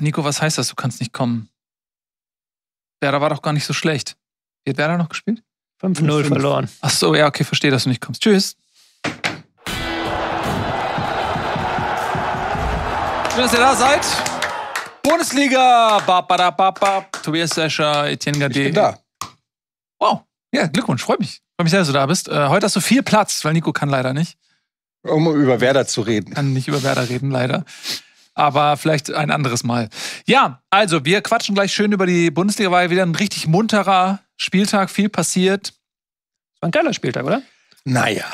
Nico, was heißt das? Du kannst nicht kommen. Werder war doch gar nicht so schlecht. Wie hat Werder noch gespielt? 5-0 verloren. Ach so, ja, okay, verstehe, dass du nicht kommst. Tschüss. Schön, dass ihr da seid. Bundesliga. Ba, ba, ba, ba. Tobias Escher, Etienne Gade. Ich bin da. Wow. Ja, Glückwunsch. Freue mich. Freue mich sehr, dass du da bist. Äh, heute hast du viel Platz, weil Nico kann leider nicht. Um über Werder zu reden. Kann nicht über Werder reden, leider. Aber vielleicht ein anderes Mal. Ja, also wir quatschen gleich schön über die Bundesliga. War ja wieder ein richtig munterer Spieltag, viel passiert. Das War ein geiler Spieltag, oder? Naja.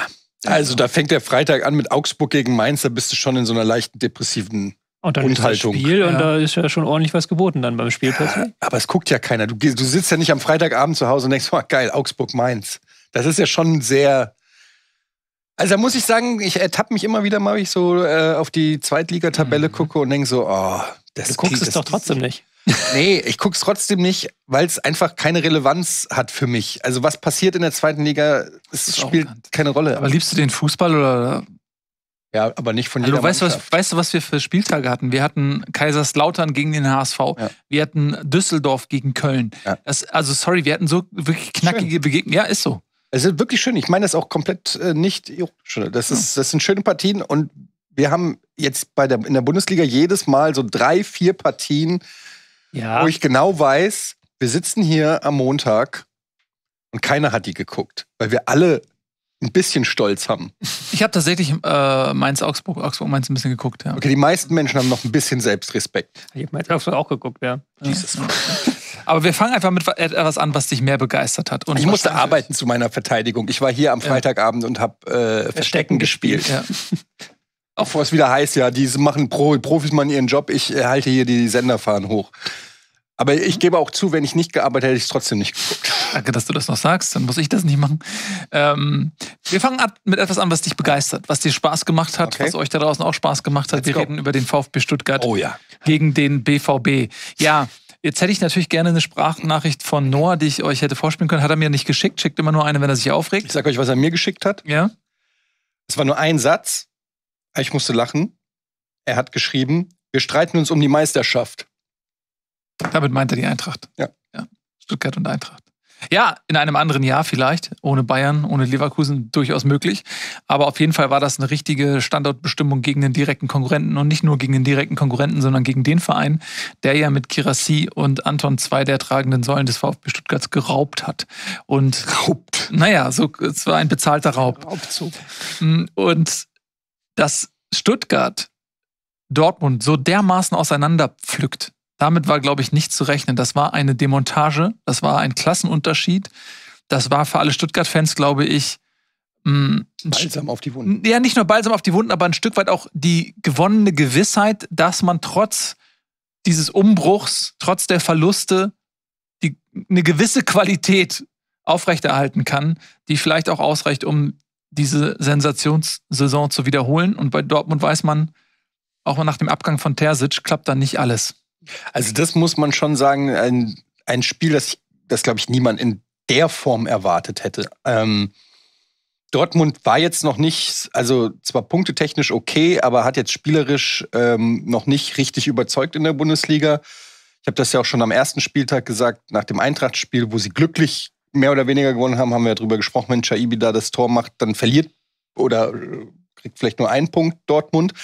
Also da fängt der Freitag an mit Augsburg gegen Mainz, da bist du schon in so einer leichten depressiven und dann Grundhaltung. ist das Spiel ja. und da ist ja schon ordentlich was geboten dann beim Spielplatz. Ja, ah, aber es guckt ja keiner. Du, du, sitzt ja nicht am Freitagabend zu Hause und denkst, oh geil, Augsburg Mainz. Das ist ja schon sehr also da muss ich sagen, ich ertappe mich immer wieder mal, wenn ich so äh, auf die Zweitligatabelle mhm. gucke und denke so, oh, das Du guckst es doch trotzdem nicht. nee, ich gucke es trotzdem nicht, weil es einfach keine Relevanz hat für mich. Also was passiert in der zweiten Liga, es spielt keine Rolle. Aber liebst du den Fußball oder? Ja, aber nicht von jeder also, weißt, was, weißt du, was wir für Spieltage hatten? Wir hatten Kaiserslautern gegen den HSV. Ja. Wir hatten Düsseldorf gegen Köln. Ja. Das, also sorry, wir hatten so wirklich knackige Begegnungen. Ja, ist so. Es ist wirklich schön. Ich meine das auch komplett äh, nicht Das, ist, das sind schöne Partien und wir haben jetzt bei der, in der Bundesliga jedes Mal so drei, vier Partien, ja. wo ich genau weiß, wir sitzen hier am Montag und keiner hat die geguckt, weil wir alle ein bisschen Stolz haben. Ich habe tatsächlich äh, Mainz, Augsburg, Augsburg, Mainz ein bisschen geguckt, ja. Okay, die meisten Menschen haben noch ein bisschen Selbstrespekt. Ich habe Mainz, Augsburg auch geguckt, ja. Jesus. Aber wir fangen einfach mit etwas an, was dich mehr begeistert hat. Und ich musste arbeiten zu meiner Verteidigung. Ich war hier am Freitagabend ja. und habe äh, Verstecken, Verstecken gespielt. Ja. Auch bevor es wieder heißt, ja, die machen Pro, Profis machen ihren Job, ich äh, halte hier die Senderfahren hoch. Aber ich mhm. gebe auch zu, wenn ich nicht gearbeitet hätte, hätte ich es trotzdem nicht geguckt. Danke, dass du das noch sagst, dann muss ich das nicht machen. Ähm, wir fangen an mit etwas an, was dich begeistert, was dir Spaß gemacht hat, okay. was euch da draußen auch Spaß gemacht hat. Let's wir go. reden über den VfB Stuttgart oh, ja. gegen den BVB. Ja, Jetzt hätte ich natürlich gerne eine Sprachnachricht von Noah, die ich euch hätte vorspielen können. Hat er mir nicht geschickt, schickt immer nur eine, wenn er sich aufregt. Ich sage euch, was er mir geschickt hat. Ja. Es war nur ein Satz. Ich musste lachen. Er hat geschrieben, wir streiten uns um die Meisterschaft. Damit meint er die Eintracht. Ja. ja. Stuttgart und Eintracht. Ja, in einem anderen Jahr vielleicht, ohne Bayern, ohne Leverkusen durchaus möglich. Aber auf jeden Fall war das eine richtige Standortbestimmung gegen den direkten Konkurrenten und nicht nur gegen den direkten Konkurrenten, sondern gegen den Verein, der ja mit Kirassi und Anton zwei der tragenden Säulen des VfB Stuttgarts geraubt hat. Und raubt. Naja, so, es war ein bezahlter Raub. Raubzug. Mm, und dass Stuttgart Dortmund so dermaßen auseinanderpflückt, damit war, glaube ich, nicht zu rechnen. Das war eine Demontage, das war ein Klassenunterschied. Das war für alle Stuttgart-Fans, glaube ich, hm, Balsam auf die Wunden. Ja, nicht nur Balsam auf die Wunden, aber ein Stück weit auch die gewonnene Gewissheit, dass man trotz dieses Umbruchs, trotz der Verluste, die, eine gewisse Qualität aufrechterhalten kann, die vielleicht auch ausreicht, um diese Sensationssaison zu wiederholen. Und bei Dortmund weiß man, auch nach dem Abgang von Terzic klappt da nicht alles. Also das muss man schon sagen, ein, ein Spiel, das, das glaube ich niemand in der Form erwartet hätte. Ähm, Dortmund war jetzt noch nicht, also zwar punktetechnisch okay, aber hat jetzt spielerisch ähm, noch nicht richtig überzeugt in der Bundesliga. Ich habe das ja auch schon am ersten Spieltag gesagt, nach dem Eintracht-Spiel, wo sie glücklich mehr oder weniger gewonnen haben, haben wir ja darüber gesprochen, wenn Chaibi da das Tor macht, dann verliert oder äh, kriegt vielleicht nur einen Punkt Dortmund.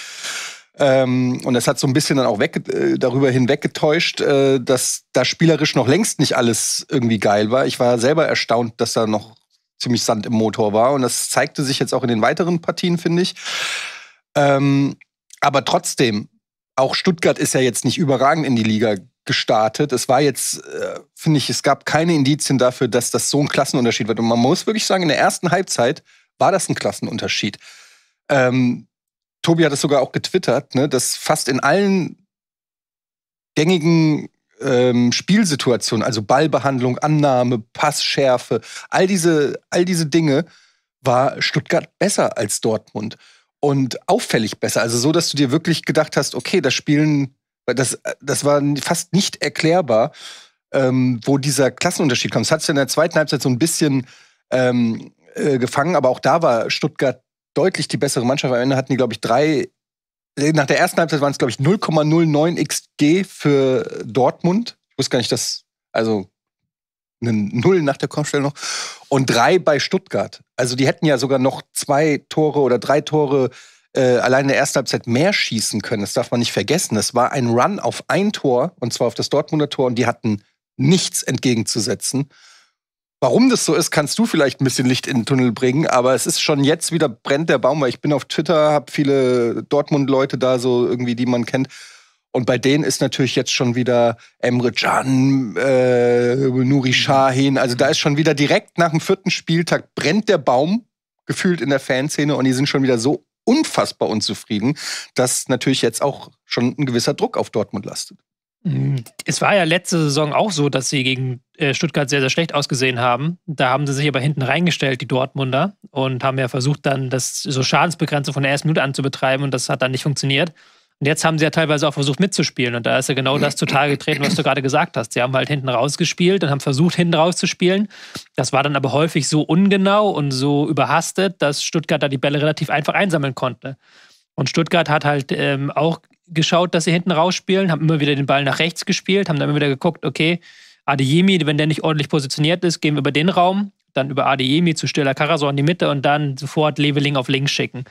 Ähm, und das hat so ein bisschen dann auch weg, äh, darüber hinweggetäuscht, äh, dass da spielerisch noch längst nicht alles irgendwie geil war. Ich war selber erstaunt, dass da noch ziemlich Sand im Motor war. Und das zeigte sich jetzt auch in den weiteren Partien, finde ich. Ähm, aber trotzdem, auch Stuttgart ist ja jetzt nicht überragend in die Liga gestartet. Es war jetzt, äh, finde ich, es gab keine Indizien dafür, dass das so ein Klassenunterschied wird. Und man muss wirklich sagen, in der ersten Halbzeit war das ein Klassenunterschied. Ähm, Tobi hat es sogar auch getwittert, ne, dass fast in allen gängigen ähm, Spielsituationen, also Ballbehandlung, Annahme, Passschärfe, all diese, all diese Dinge, war Stuttgart besser als Dortmund und auffällig besser. Also so, dass du dir wirklich gedacht hast, okay, das Spielen, das, das war fast nicht erklärbar, ähm, wo dieser Klassenunterschied kommt. Das hat es in der zweiten Halbzeit so ein bisschen ähm, äh, gefangen, aber auch da war Stuttgart deutlich die bessere Mannschaft. Am Ende hatten die, glaube ich, drei. Äh, nach der ersten Halbzeit waren es, glaube ich, 0,09 XG für Dortmund. Ich wusste gar nicht, dass. Also eine Null nach der Kopfstelle noch. Und drei bei Stuttgart. Also die hätten ja sogar noch zwei Tore oder drei Tore äh, allein in der ersten Halbzeit mehr schießen können. Das darf man nicht vergessen. Es war ein Run auf ein Tor, und zwar auf das Dortmunder Tor, und die hatten nichts entgegenzusetzen. Warum das so ist, kannst du vielleicht ein bisschen Licht in den Tunnel bringen, aber es ist schon jetzt wieder brennt der Baum, weil ich bin auf Twitter, hab viele Dortmund-Leute da, so irgendwie, die man kennt. Und bei denen ist natürlich jetzt schon wieder Emre Can, äh, Nuri Shahin. Mhm. Also da mhm. ist schon wieder direkt nach dem vierten Spieltag brennt der Baum gefühlt in der Fanszene und die sind schon wieder so unfassbar unzufrieden, dass natürlich jetzt auch schon ein gewisser Druck auf Dortmund lastet. Es war ja letzte Saison auch so, dass sie gegen äh, Stuttgart sehr, sehr schlecht ausgesehen haben. Da haben sie sich aber hinten reingestellt, die Dortmunder, und haben ja versucht, dann das so Schadensbegrenzung von der ersten Minute an zu betreiben und das hat dann nicht funktioniert. Und jetzt haben sie ja teilweise auch versucht mitzuspielen und da ist ja genau das zutage getreten, was du gerade gesagt hast. Sie haben halt hinten rausgespielt und haben versucht, hinten rauszuspielen. Das war dann aber häufig so ungenau und so überhastet, dass Stuttgart da die Bälle relativ einfach einsammeln konnte. Und Stuttgart hat halt ähm, auch geschaut, dass sie hinten rausspielen, haben immer wieder den Ball nach rechts gespielt, haben dann immer wieder geguckt, okay, Adeyemi, wenn der nicht ordentlich positioniert ist, gehen wir über den Raum, dann über Adeyemi zu Stiller Karasor in die Mitte und dann sofort Leveling auf links schicken.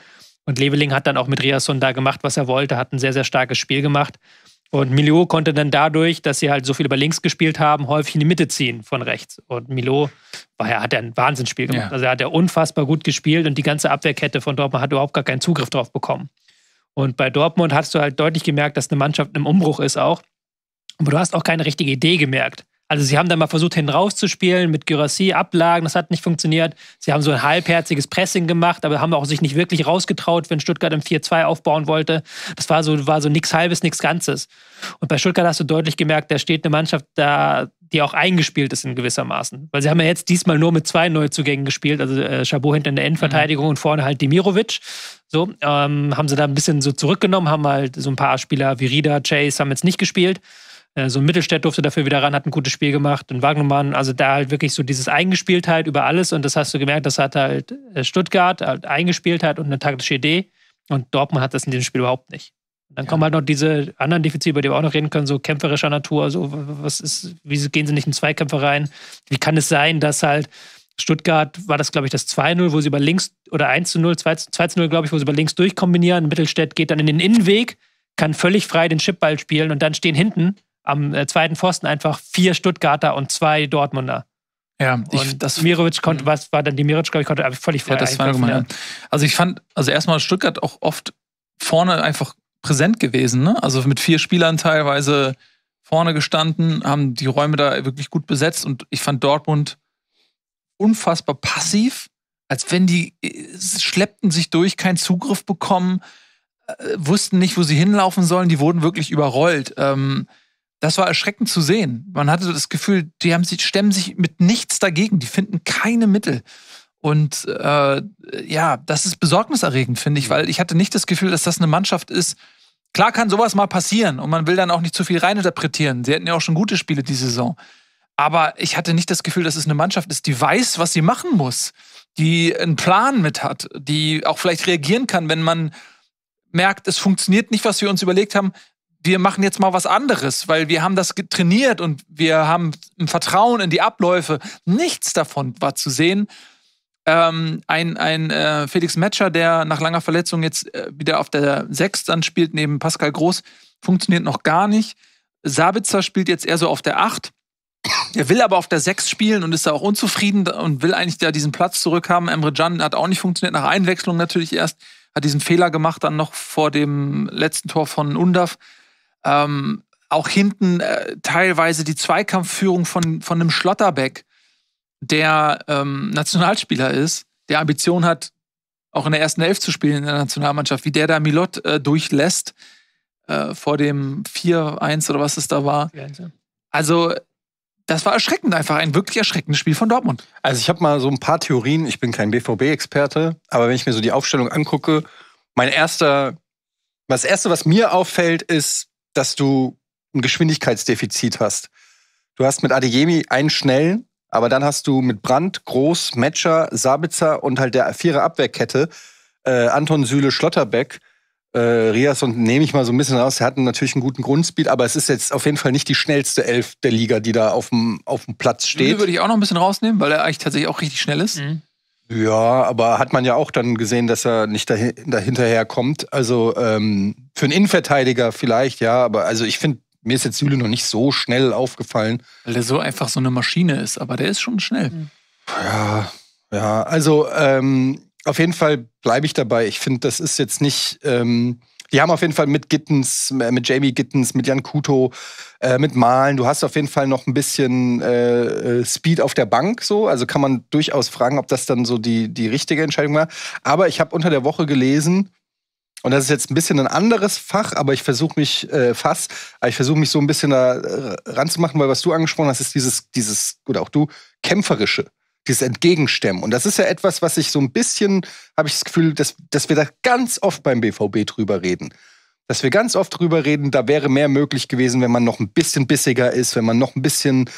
Und Leveling hat dann auch mit Riasson da gemacht, was er wollte, hat ein sehr, sehr starkes Spiel gemacht. Und Milo konnte dann dadurch, dass sie halt so viel über links gespielt haben, häufig in die Mitte ziehen von rechts. Und Milo war ja, hat ja ein Wahnsinnsspiel gemacht. Ja. Also er hat ja unfassbar gut gespielt und die ganze Abwehrkette von Dortmund hat überhaupt gar keinen Zugriff drauf bekommen. Und bei Dortmund hast du halt deutlich gemerkt, dass eine Mannschaft im Umbruch ist auch. Aber du hast auch keine richtige Idee gemerkt. Also sie haben dann mal versucht, hinten rauszuspielen mit Gyrassi, Ablagen, das hat nicht funktioniert. Sie haben so ein halbherziges Pressing gemacht, aber haben auch sich nicht wirklich rausgetraut, wenn Stuttgart im 4-2 aufbauen wollte. Das war so, war so nichts Halbes, nichts Ganzes. Und bei Stuttgart hast du deutlich gemerkt, da steht eine Mannschaft da, die auch eingespielt ist in gewissermaßen. Weil sie haben ja jetzt diesmal nur mit zwei Neuzugängen gespielt, also äh, Chabot hinten in der Endverteidigung mhm. und vorne halt Dimirovic. So, ähm, haben sie da ein bisschen so zurückgenommen, haben halt so ein paar Spieler wie Rida, Chase haben jetzt nicht gespielt. Äh, so ein Mittelstädt durfte dafür wieder ran, hat ein gutes Spiel gemacht. Und Wagnermann, also da halt wirklich so dieses Eingespieltheit über alles. Und das hast du gemerkt, das hat halt äh, Stuttgart halt eingespielt hat und eine taktische Idee. Und Dortmund hat das in diesem Spiel überhaupt nicht. Dann ja. kommen halt noch diese anderen Defizite, über die wir auch noch reden können, so kämpferischer Natur. So, was ist, wie gehen sie nicht in Zweikämpfe rein? Wie kann es sein, dass halt Stuttgart war das, glaube ich, das 2-0, wo sie über links oder 1-0, 2-0, glaube ich, wo sie über links durchkombinieren. Mittelstädt geht dann in den Innenweg, kann völlig frei den Chipball spielen und dann stehen hinten am äh, zweiten Pfosten einfach vier Stuttgarter und zwei Dortmunder. Ja, ich, und das Mirovic konnte, mhm. was war dann die Mirovic, glaube ich, konnte völlig frei. Ja, das war gemein, ja. Also ich fand, also erstmal Stuttgart auch oft vorne einfach präsent gewesen, ne? Also mit vier Spielern teilweise vorne gestanden, haben die Räume da wirklich gut besetzt und ich fand Dortmund unfassbar passiv, als wenn die äh, schleppten sich durch, keinen Zugriff bekommen, äh, wussten nicht, wo sie hinlaufen sollen, die wurden wirklich überrollt. Ähm, das war erschreckend zu sehen. Man hatte das Gefühl, die haben sich, stemmen sich mit nichts dagegen, die finden keine Mittel. Und äh, ja, das ist besorgniserregend, finde ich, mhm. weil ich hatte nicht das Gefühl, dass das eine Mannschaft ist. Klar kann sowas mal passieren und man will dann auch nicht zu viel reininterpretieren. Sie hatten ja auch schon gute Spiele die Saison. Aber ich hatte nicht das Gefühl, dass es eine Mannschaft ist, die weiß, was sie machen muss, die einen Plan mit hat, die auch vielleicht reagieren kann, wenn man merkt, es funktioniert nicht, was wir uns überlegt haben, wir machen jetzt mal was anderes, weil wir haben das trainiert und wir haben ein Vertrauen in die Abläufe. Nichts davon war zu sehen. Ähm, ein ein äh, Felix Metscher, der nach langer Verletzung jetzt äh, wieder auf der Sechs dann spielt, neben Pascal Groß, funktioniert noch gar nicht. Sabitzer spielt jetzt eher so auf der Acht. Er will aber auf der Sechs spielen und ist da auch unzufrieden und will eigentlich da diesen Platz zurückhaben. Emre Can hat auch nicht funktioniert, nach Einwechslung natürlich erst. Hat diesen Fehler gemacht, dann noch vor dem letzten Tor von Undav. Ähm, auch hinten äh, teilweise die Zweikampfführung von, von einem Schlotterbeck, der ähm, Nationalspieler ist, der Ambition hat, auch in der ersten Elf zu spielen in der Nationalmannschaft, wie der da Milot äh, durchlässt äh, vor dem 4-1 oder was es da war. Also das war erschreckend einfach, ein wirklich erschreckendes Spiel von Dortmund. Also ich habe mal so ein paar Theorien, ich bin kein BVB-Experte, aber wenn ich mir so die Aufstellung angucke, mein erster, das Erste, was mir auffällt, ist dass du ein Geschwindigkeitsdefizit hast. Du hast mit Adeyemi einen schnellen, aber dann hast du mit Brandt, Groß, Metscher, Sabitzer und halt der Vierer Abwehrkette äh, Anton Sühle, Schlotterbeck, äh, Rias und nehme ich mal so ein bisschen raus. er hatten natürlich einen guten Grundspeed, aber es ist jetzt auf jeden Fall nicht die schnellste Elf der Liga, die da auf dem, Platz steht. Süle würde ich auch noch ein bisschen rausnehmen, weil er eigentlich tatsächlich auch richtig schnell ist. Mhm. Ja, aber hat man ja auch dann gesehen, dass er nicht dahin, dahinterher kommt. Also ähm, für einen Innenverteidiger vielleicht, ja, aber also ich finde, mir ist jetzt Süle noch nicht so schnell aufgefallen. Weil der so einfach so eine Maschine ist, aber der ist schon schnell. Mhm. Ja, ja, also ähm, auf jeden Fall bleibe ich dabei. Ich finde, das ist jetzt nicht. Ähm, die haben auf jeden Fall mit Gittens, äh, mit Jamie Gittens, mit Jan Kuto, äh, mit Malen. Du hast auf jeden Fall noch ein bisschen äh, äh, Speed auf der Bank so. Also kann man durchaus fragen, ob das dann so die, die richtige Entscheidung war. Aber ich habe unter der Woche gelesen, und das ist jetzt ein bisschen ein anderes Fach, aber ich versuche mich äh, fast, ich versuche mich so ein bisschen da äh, ranzumachen, weil was du angesprochen hast, ist dieses, dieses, oder auch du, kämpferische dieses Entgegenstemmen. Und das ist ja etwas, was ich so ein bisschen, habe ich das Gefühl, dass, dass wir da ganz oft beim BVB drüber reden. Dass wir ganz oft drüber reden, da wäre mehr möglich gewesen, wenn man noch ein bisschen bissiger ist, wenn man noch ein bisschen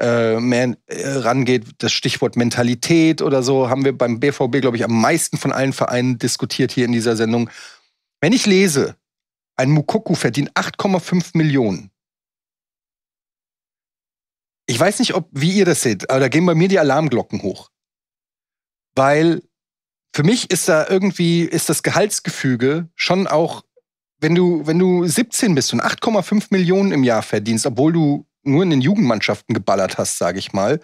äh, mehr äh, rangeht. Das Stichwort Mentalität oder so haben wir beim BVB, glaube ich, am meisten von allen Vereinen diskutiert hier in dieser Sendung. Wenn ich lese, ein Mukoku verdient 8,5 Millionen ich weiß nicht, ob wie ihr das seht, aber da gehen bei mir die Alarmglocken hoch. Weil für mich ist da irgendwie, ist das Gehaltsgefüge schon auch, wenn du, wenn du 17 bist und 8,5 Millionen im Jahr verdienst, obwohl du nur in den Jugendmannschaften geballert hast, sage ich mal,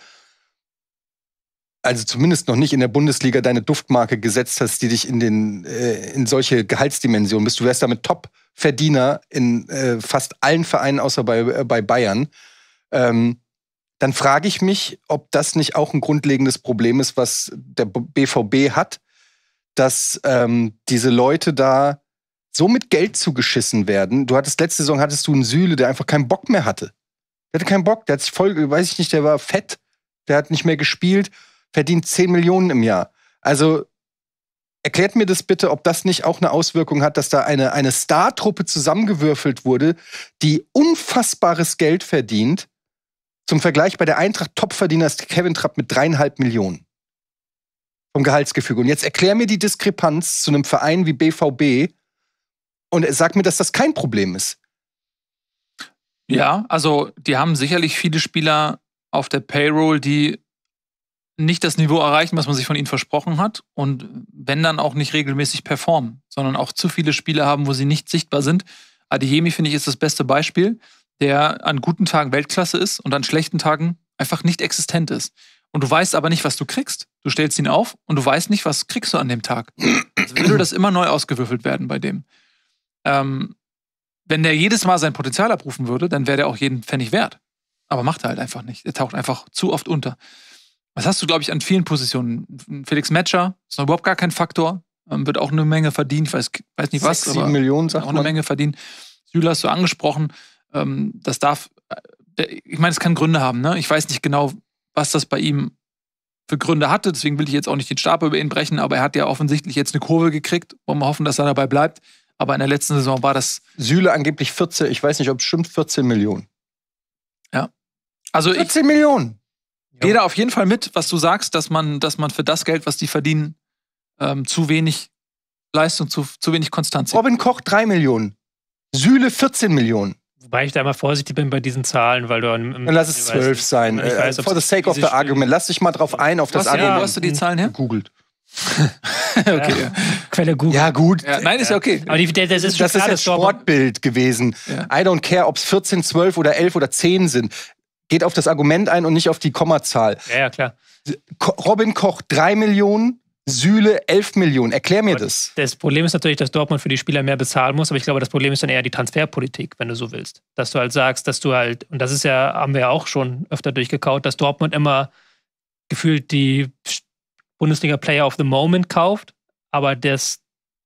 also zumindest noch nicht in der Bundesliga deine Duftmarke gesetzt hast, die dich in, den, äh, in solche Gehaltsdimensionen bist. Du wärst damit Top-Verdiener in äh, fast allen Vereinen, außer bei, äh, bei Bayern. Ähm, dann frage ich mich, ob das nicht auch ein grundlegendes Problem ist, was der BVB hat, dass ähm, diese Leute da so mit Geld zugeschissen werden. Du hattest letzte Saison hattest du einen Süle, der einfach keinen Bock mehr hatte. Der hatte keinen Bock, der hat sich voll, weiß ich nicht, der war fett, der hat nicht mehr gespielt, verdient 10 Millionen im Jahr. Also erklärt mir das bitte, ob das nicht auch eine Auswirkung hat, dass da eine, eine Star-Truppe zusammengewürfelt wurde, die unfassbares Geld verdient zum Vergleich bei der Eintracht Topverdiener ist Kevin Trapp mit dreieinhalb Millionen vom Gehaltsgefüge. Und jetzt erklär mir die Diskrepanz zu einem Verein wie BVB und sag mir, dass das kein Problem ist. Ja, also die haben sicherlich viele Spieler auf der Payroll, die nicht das Niveau erreichen, was man sich von ihnen versprochen hat und wenn dann auch nicht regelmäßig performen, sondern auch zu viele Spiele haben, wo sie nicht sichtbar sind. Adeyemi, finde ich, ist das beste Beispiel der an guten Tagen Weltklasse ist und an schlechten Tagen einfach nicht existent ist. Und du weißt aber nicht, was du kriegst. Du stellst ihn auf und du weißt nicht, was kriegst du an dem Tag. Also würde das immer neu ausgewürfelt werden bei dem. Ähm, wenn der jedes Mal sein Potenzial abrufen würde, dann wäre der auch jeden Pfennig wert. Aber macht er halt einfach nicht. Er taucht einfach zu oft unter. Was hast du, glaube ich, an vielen Positionen. Felix Matcher ist noch überhaupt gar kein Faktor. Ähm, wird auch eine Menge verdient. Ich weiß, weiß nicht was, 6, aber Millionen, sagt auch eine Menge verdient. Süle hast du angesprochen. Ähm, das darf, äh, ich meine, es kann Gründe haben. Ne? Ich weiß nicht genau, was das bei ihm für Gründe hatte. Deswegen will ich jetzt auch nicht den Stab über ihn brechen, aber er hat ja offensichtlich jetzt eine Kurve gekriegt. Wollen wir hoffen, dass er dabei bleibt. Aber in der letzten Saison war das. Sühle angeblich 14, ich weiß nicht, ob es stimmt, 14 Millionen. Ja. Also 14 ich, Millionen! Ich gehe da auf jeden Fall mit, was du sagst, dass man, dass man für das Geld, was die verdienen, ähm, zu wenig Leistung, zu, zu wenig Konstanz. Robin Koch 3 Millionen. Sühle 14 Millionen. Wobei ich da mal vorsichtig bin bei diesen Zahlen, weil du Dann lass es zwölf sein. Äh, weiß, for the sake of the argument. Lass dich mal drauf ein, auf das Argument. Ja, wo hast du die Zahlen her? Googelt. okay. Ja. Quelle Google. Ja, gut. Ja, nein, ist ja okay. Aber die, das ist, das ist jetzt Sportbild gewesen. I don't care, ob es 14, 12 oder 11 oder 10 sind. Geht auf das Argument ein und nicht auf die Kommazahl. Ja, ja, klar. Robin Koch 3 Millionen, Süle 11 Millionen. Erklär mir das. Das Problem ist natürlich, dass Dortmund für die Spieler mehr bezahlen muss, aber ich glaube, das Problem ist dann eher die Transferpolitik, wenn du so willst. Dass du halt sagst, dass du halt, und das ist ja, haben wir ja auch schon öfter durchgekaut, dass Dortmund immer gefühlt die Bundesliga-Player of the Moment kauft, aber dass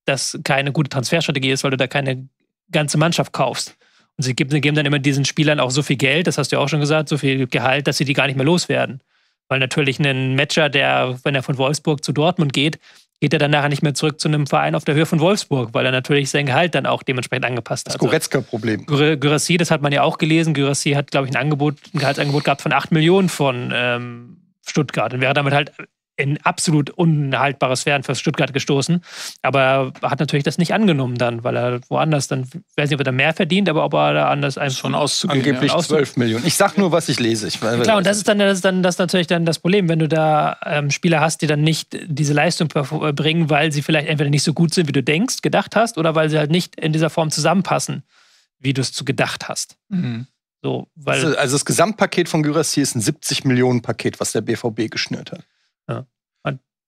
das keine gute Transferstrategie ist, weil du da keine ganze Mannschaft kaufst. Und sie geben dann immer diesen Spielern auch so viel Geld, das hast du ja auch schon gesagt, so viel Gehalt, dass sie die gar nicht mehr loswerden. Weil natürlich ein Matcher, der, wenn er von Wolfsburg zu Dortmund geht, geht er dann nachher nicht mehr zurück zu einem Verein auf der Höhe von Wolfsburg, weil er natürlich sein Gehalt dann auch dementsprechend angepasst hat. Das Goretzka-Problem. Also Gürassi, das hat man ja auch gelesen. Gürassi hat, glaube ich, ein Angebot, ein Gehaltsangebot gehabt von 8 Millionen von ähm, Stuttgart und wäre damit halt in absolut unhaltbares Fern für Stuttgart gestoßen. Aber er hat natürlich das nicht angenommen dann, weil er woanders dann, weiß nicht, ob er da mehr verdient, aber ob er da anders einfach schon auszugeben. Angeblich ja. 12 Millionen. Ich sag nur, was ich lese. Ich meine, Klar, und das ist dann das, ist dann das ist natürlich dann das Problem, wenn du da ähm, Spieler hast, die dann nicht diese Leistung äh, bringen, weil sie vielleicht entweder nicht so gut sind, wie du denkst, gedacht hast, oder weil sie halt nicht in dieser Form zusammenpassen, wie du es zu gedacht hast. Mhm. So, also, also, das Gesamtpaket von Gyrassi ist ein 70 Millionen Paket, was der BVB geschnürt hat.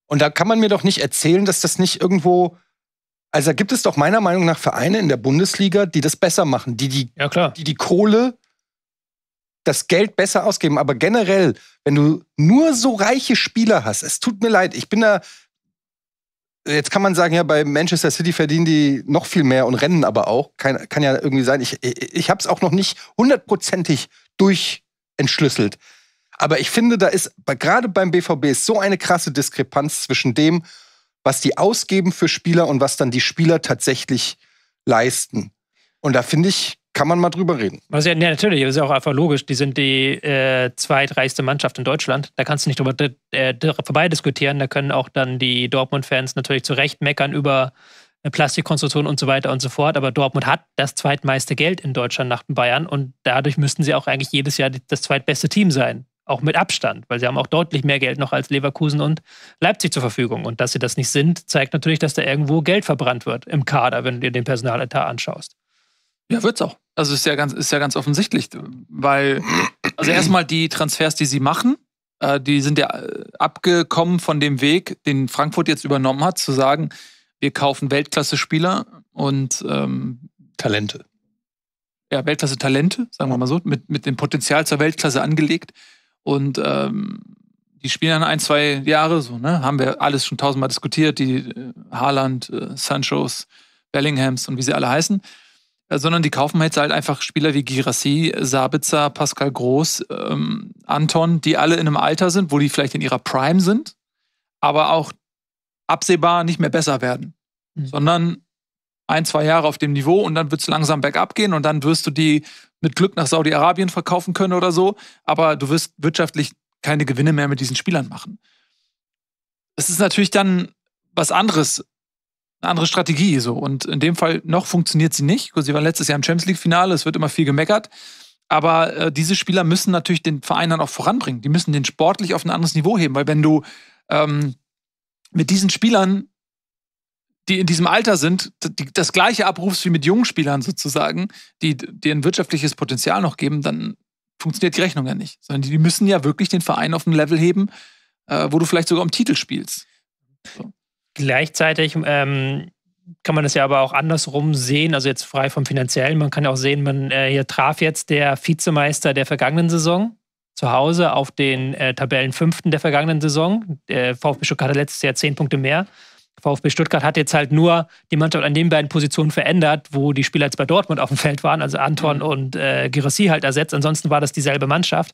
Und da kann man mir doch nicht erzählen, dass das nicht irgendwo. Also da gibt es doch meiner Meinung nach Vereine in der Bundesliga, die das besser machen, die die, ja, die, die Kohle, das Geld besser ausgeben. Aber generell, wenn du nur so reiche Spieler hast, es tut mir leid, ich bin da. Jetzt kann man sagen, ja, bei Manchester City verdienen die noch viel mehr und rennen aber auch. Kann, kann ja irgendwie sein. Ich, ich, ich habe es auch noch nicht hundertprozentig durchentschlüsselt. Aber ich finde, da ist gerade beim BVB ist so eine krasse Diskrepanz zwischen dem, was die ausgeben für Spieler und was dann die Spieler tatsächlich leisten. Und da finde ich, kann man mal drüber reden. Also, ja, natürlich, das ist ja auch einfach logisch. Die sind die äh, zweitreichste Mannschaft in Deutschland. Da kannst du nicht drüber äh, vorbei diskutieren. Da können auch dann die Dortmund-Fans natürlich zu Recht meckern über äh, Plastikkonstruktion und so weiter und so fort. Aber Dortmund hat das zweitmeiste Geld in Deutschland nach Bayern und dadurch müssten sie auch eigentlich jedes Jahr das zweitbeste Team sein auch mit Abstand, weil sie haben auch deutlich mehr Geld noch als Leverkusen und Leipzig zur Verfügung. Und dass sie das nicht sind, zeigt natürlich, dass da irgendwo Geld verbrannt wird im Kader, wenn du dir den Personaletat anschaust. Ja, wird's auch. Also ist ja ganz, ist ja ganz offensichtlich, weil also erstmal die Transfers, die sie machen, äh, die sind ja äh, abgekommen von dem Weg, den Frankfurt jetzt übernommen hat, zu sagen, wir kaufen Weltklasse-Spieler und ähm, Talente. Ja, Weltklasse-Talente, sagen wir mal so, mit, mit dem Potenzial zur Weltklasse angelegt. Und ähm, die spielen dann ein, zwei Jahre so, ne? Haben wir alles schon tausendmal diskutiert, die äh, Haaland, äh, Sanchos, Bellinghams und wie sie alle heißen. Äh, sondern die kaufen jetzt halt einfach Spieler wie Girassi, Sabitzer, Pascal Groß, ähm, Anton, die alle in einem Alter sind, wo die vielleicht in ihrer Prime sind, aber auch absehbar nicht mehr besser werden. Mhm. Sondern ein, zwei Jahre auf dem Niveau und dann wird es langsam bergab gehen und dann wirst du die mit Glück nach Saudi-Arabien verkaufen können oder so, aber du wirst wirtschaftlich keine Gewinne mehr mit diesen Spielern machen. Es ist natürlich dann was anderes, eine andere Strategie so. Und in dem Fall noch funktioniert sie nicht. Sie waren letztes Jahr im Champions League-Finale, es wird immer viel gemeckert. Aber äh, diese Spieler müssen natürlich den Verein dann auch voranbringen. Die müssen den sportlich auf ein anderes Niveau heben, weil wenn du ähm, mit diesen Spielern die in diesem Alter sind, die das gleiche abrufst wie mit jungen Spielern sozusagen, die dir ein wirtschaftliches Potenzial noch geben, dann funktioniert die Rechnung ja nicht. Sondern die, müssen ja wirklich den Verein auf ein Level heben, äh, wo du vielleicht sogar um Titel spielst. So. Gleichzeitig ähm, kann man das ja aber auch andersrum sehen, also jetzt frei vom Finanziellen. Man kann ja auch sehen, man äh, hier traf jetzt der Vizemeister der vergangenen Saison zu Hause auf den äh, Tabellenfünften der vergangenen Saison. Der VfB Stuttgart hatte letztes Jahr zehn Punkte mehr. VfB Stuttgart hat jetzt halt nur die Mannschaft an den beiden Positionen verändert, wo die Spieler jetzt bei Dortmund auf dem Feld waren, also Anton mhm. und äh, Girassi halt ersetzt. Ansonsten war das dieselbe Mannschaft.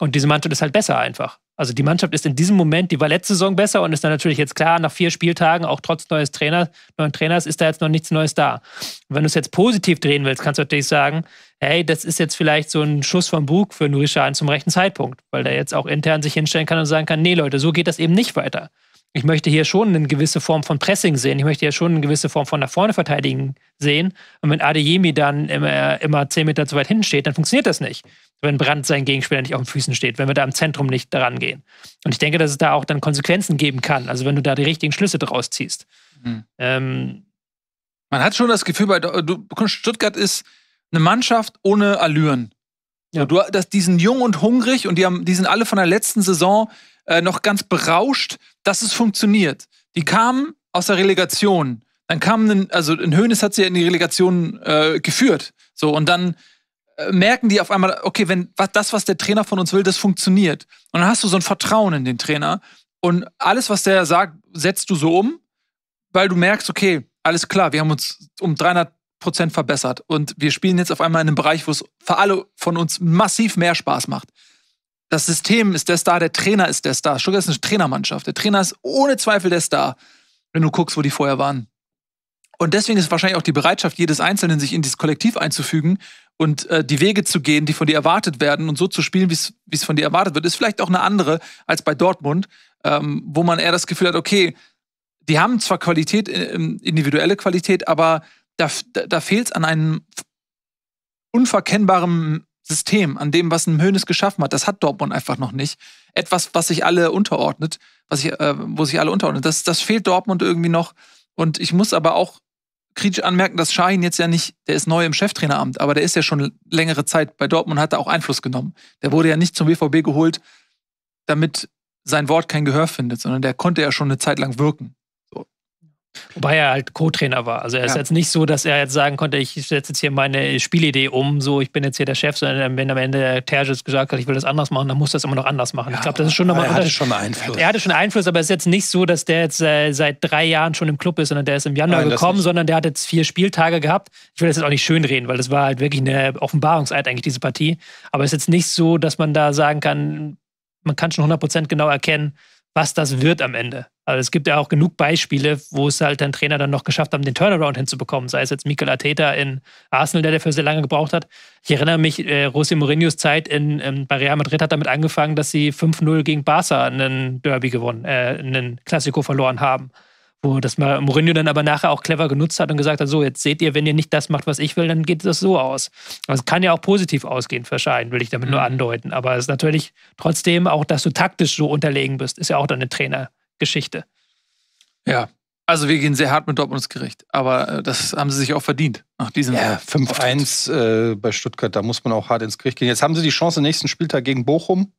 Und diese Mannschaft ist halt besser einfach. Also die Mannschaft ist in diesem Moment, die war letzte Saison besser und ist dann natürlich jetzt klar, nach vier Spieltagen, auch trotz neues Trainers, neuen Trainers, ist da jetzt noch nichts Neues da. Und wenn du es jetzt positiv drehen willst, kannst du natürlich sagen, hey, das ist jetzt vielleicht so ein Schuss vom Bug für Nurishan zum rechten Zeitpunkt, weil der jetzt auch intern sich hinstellen kann und sagen kann, nee Leute, so geht das eben nicht weiter ich möchte hier schon eine gewisse Form von Pressing sehen. Ich möchte ja schon eine gewisse Form von nach vorne verteidigen sehen. Und wenn Adeyemi dann immer, immer 10 Meter zu weit hinten steht, dann funktioniert das nicht. Wenn Brandt sein Gegenspieler nicht auf den Füßen steht, wenn wir da im Zentrum nicht daran gehen. Und ich denke, dass es da auch dann Konsequenzen geben kann. Also wenn du da die richtigen Schlüsse draus ziehst. Mhm. Ähm, Man hat schon das Gefühl, bei Stuttgart ist eine Mannschaft ohne Allüren. Ja. Du, das, die sind jung und hungrig und die, haben, die sind alle von der letzten Saison äh, noch ganz berauscht, dass es funktioniert. Die kamen aus der Relegation. Dann kam ein, also ein Hönes hat sie ja in die Relegation äh, geführt. So, und dann äh, merken die auf einmal, okay, wenn was, das, was der Trainer von uns will, das funktioniert. Und dann hast du so ein Vertrauen in den Trainer. Und alles, was der sagt, setzt du so um, weil du merkst, okay, alles klar, wir haben uns um 300 Prozent verbessert. Und wir spielen jetzt auf einmal in einem Bereich, wo es für alle von uns massiv mehr Spaß macht. Das System ist der Star, der Trainer ist der Star. Stuttgart ist eine Trainermannschaft. Der Trainer ist ohne Zweifel der Star, wenn du guckst, wo die vorher waren. Und deswegen ist wahrscheinlich auch die Bereitschaft jedes Einzelnen, sich in dieses Kollektiv einzufügen und äh, die Wege zu gehen, die von dir erwartet werden und so zu spielen, wie es von dir erwartet wird, ist vielleicht auch eine andere als bei Dortmund, ähm, wo man eher das Gefühl hat, okay, die haben zwar Qualität, äh, ähm, individuelle Qualität, aber da, da fehlt es an einem unverkennbaren System, an dem, was ein Hönes geschaffen hat. Das hat Dortmund einfach noch nicht. Etwas, was sich alle unterordnet, was ich, äh, wo sich alle unterordnet. Das, das fehlt Dortmund irgendwie noch. Und ich muss aber auch kritisch anmerken, dass Shahin jetzt ja nicht, der ist neu im Cheftraineramt, aber der ist ja schon längere Zeit bei Dortmund, hat da auch Einfluss genommen. Der wurde ja nicht zum BVB geholt, damit sein Wort kein Gehör findet, sondern der konnte ja schon eine Zeit lang wirken. Wobei er halt Co-Trainer war. Also er ist ja. jetzt nicht so, dass er jetzt sagen konnte, ich setze jetzt hier meine Spielidee um, so ich bin jetzt hier der Chef, sondern wenn am Ende der Terzic gesagt hat, ich will das anders machen, dann muss das immer noch anders machen. Ja, ich glaube, das ist schon nochmal. Er hatte schon Einfluss. Er hatte schon Einfluss, aber es ist jetzt nicht so, dass der jetzt äh, seit drei Jahren schon im Club ist, sondern der ist im Januar Nein, gekommen, sondern der hat jetzt vier Spieltage gehabt. Ich will das jetzt auch nicht schönreden, weil das war halt wirklich eine Offenbarungseid eigentlich, diese Partie. Aber es ist jetzt nicht so, dass man da sagen kann, man kann schon 100% genau erkennen, was das wird am Ende. Also es gibt ja auch genug Beispiele, wo es halt dann Trainer dann noch geschafft haben, den Turnaround hinzubekommen. Sei es jetzt Mikel Arteta in Arsenal, der dafür sehr lange gebraucht hat. Ich erinnere mich, äh, Rossi Mourinhos Zeit in, ähm, bei Real Madrid hat damit angefangen, dass sie 5-0 gegen Barca einen Derby gewonnen, äh, einen Klassiko verloren haben. Wo das mal Mourinho dann aber nachher auch clever genutzt hat und gesagt hat, so, jetzt seht ihr, wenn ihr nicht das macht, was ich will, dann geht das so aus. Also es kann ja auch positiv ausgehen für Schein, will ich damit mhm. nur andeuten. Aber es ist natürlich trotzdem auch, dass du taktisch so unterlegen bist, ist ja auch dann eine Trainer Geschichte. Ja. Also wir gehen sehr hart mit Dortmund ins Gericht, aber äh, das haben sie sich auch verdient nach diesem ja, 5-1 äh, äh, bei Stuttgart, da muss man auch hart ins Gericht gehen. Jetzt haben sie die Chance nächsten Spieltag gegen Bochum.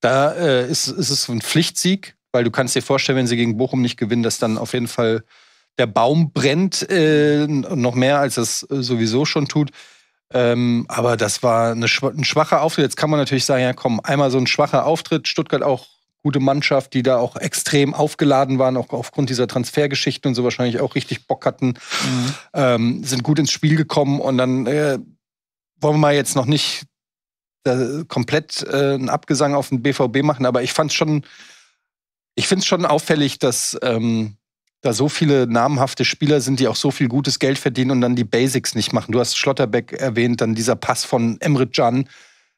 Da äh, ist, ist es ein Pflichtsieg, weil du kannst dir vorstellen, wenn sie gegen Bochum nicht gewinnen, dass dann auf jeden Fall der Baum brennt äh, noch mehr, als es sowieso schon tut. Ähm, aber das war eine, ein schwacher Auftritt. Jetzt kann man natürlich sagen, ja komm, einmal so ein schwacher Auftritt, Stuttgart auch gute Mannschaft, die da auch extrem aufgeladen waren, auch aufgrund dieser Transfergeschichten und so wahrscheinlich auch richtig Bock hatten, mhm. ähm, sind gut ins Spiel gekommen und dann äh, wollen wir mal jetzt noch nicht äh, komplett äh, einen Abgesang auf den BVB machen, aber ich fand schon, ich finde es schon auffällig, dass ähm, da so viele namhafte Spieler sind, die auch so viel gutes Geld verdienen und dann die Basics nicht machen. Du hast Schlotterbeck erwähnt, dann dieser Pass von Emre Can,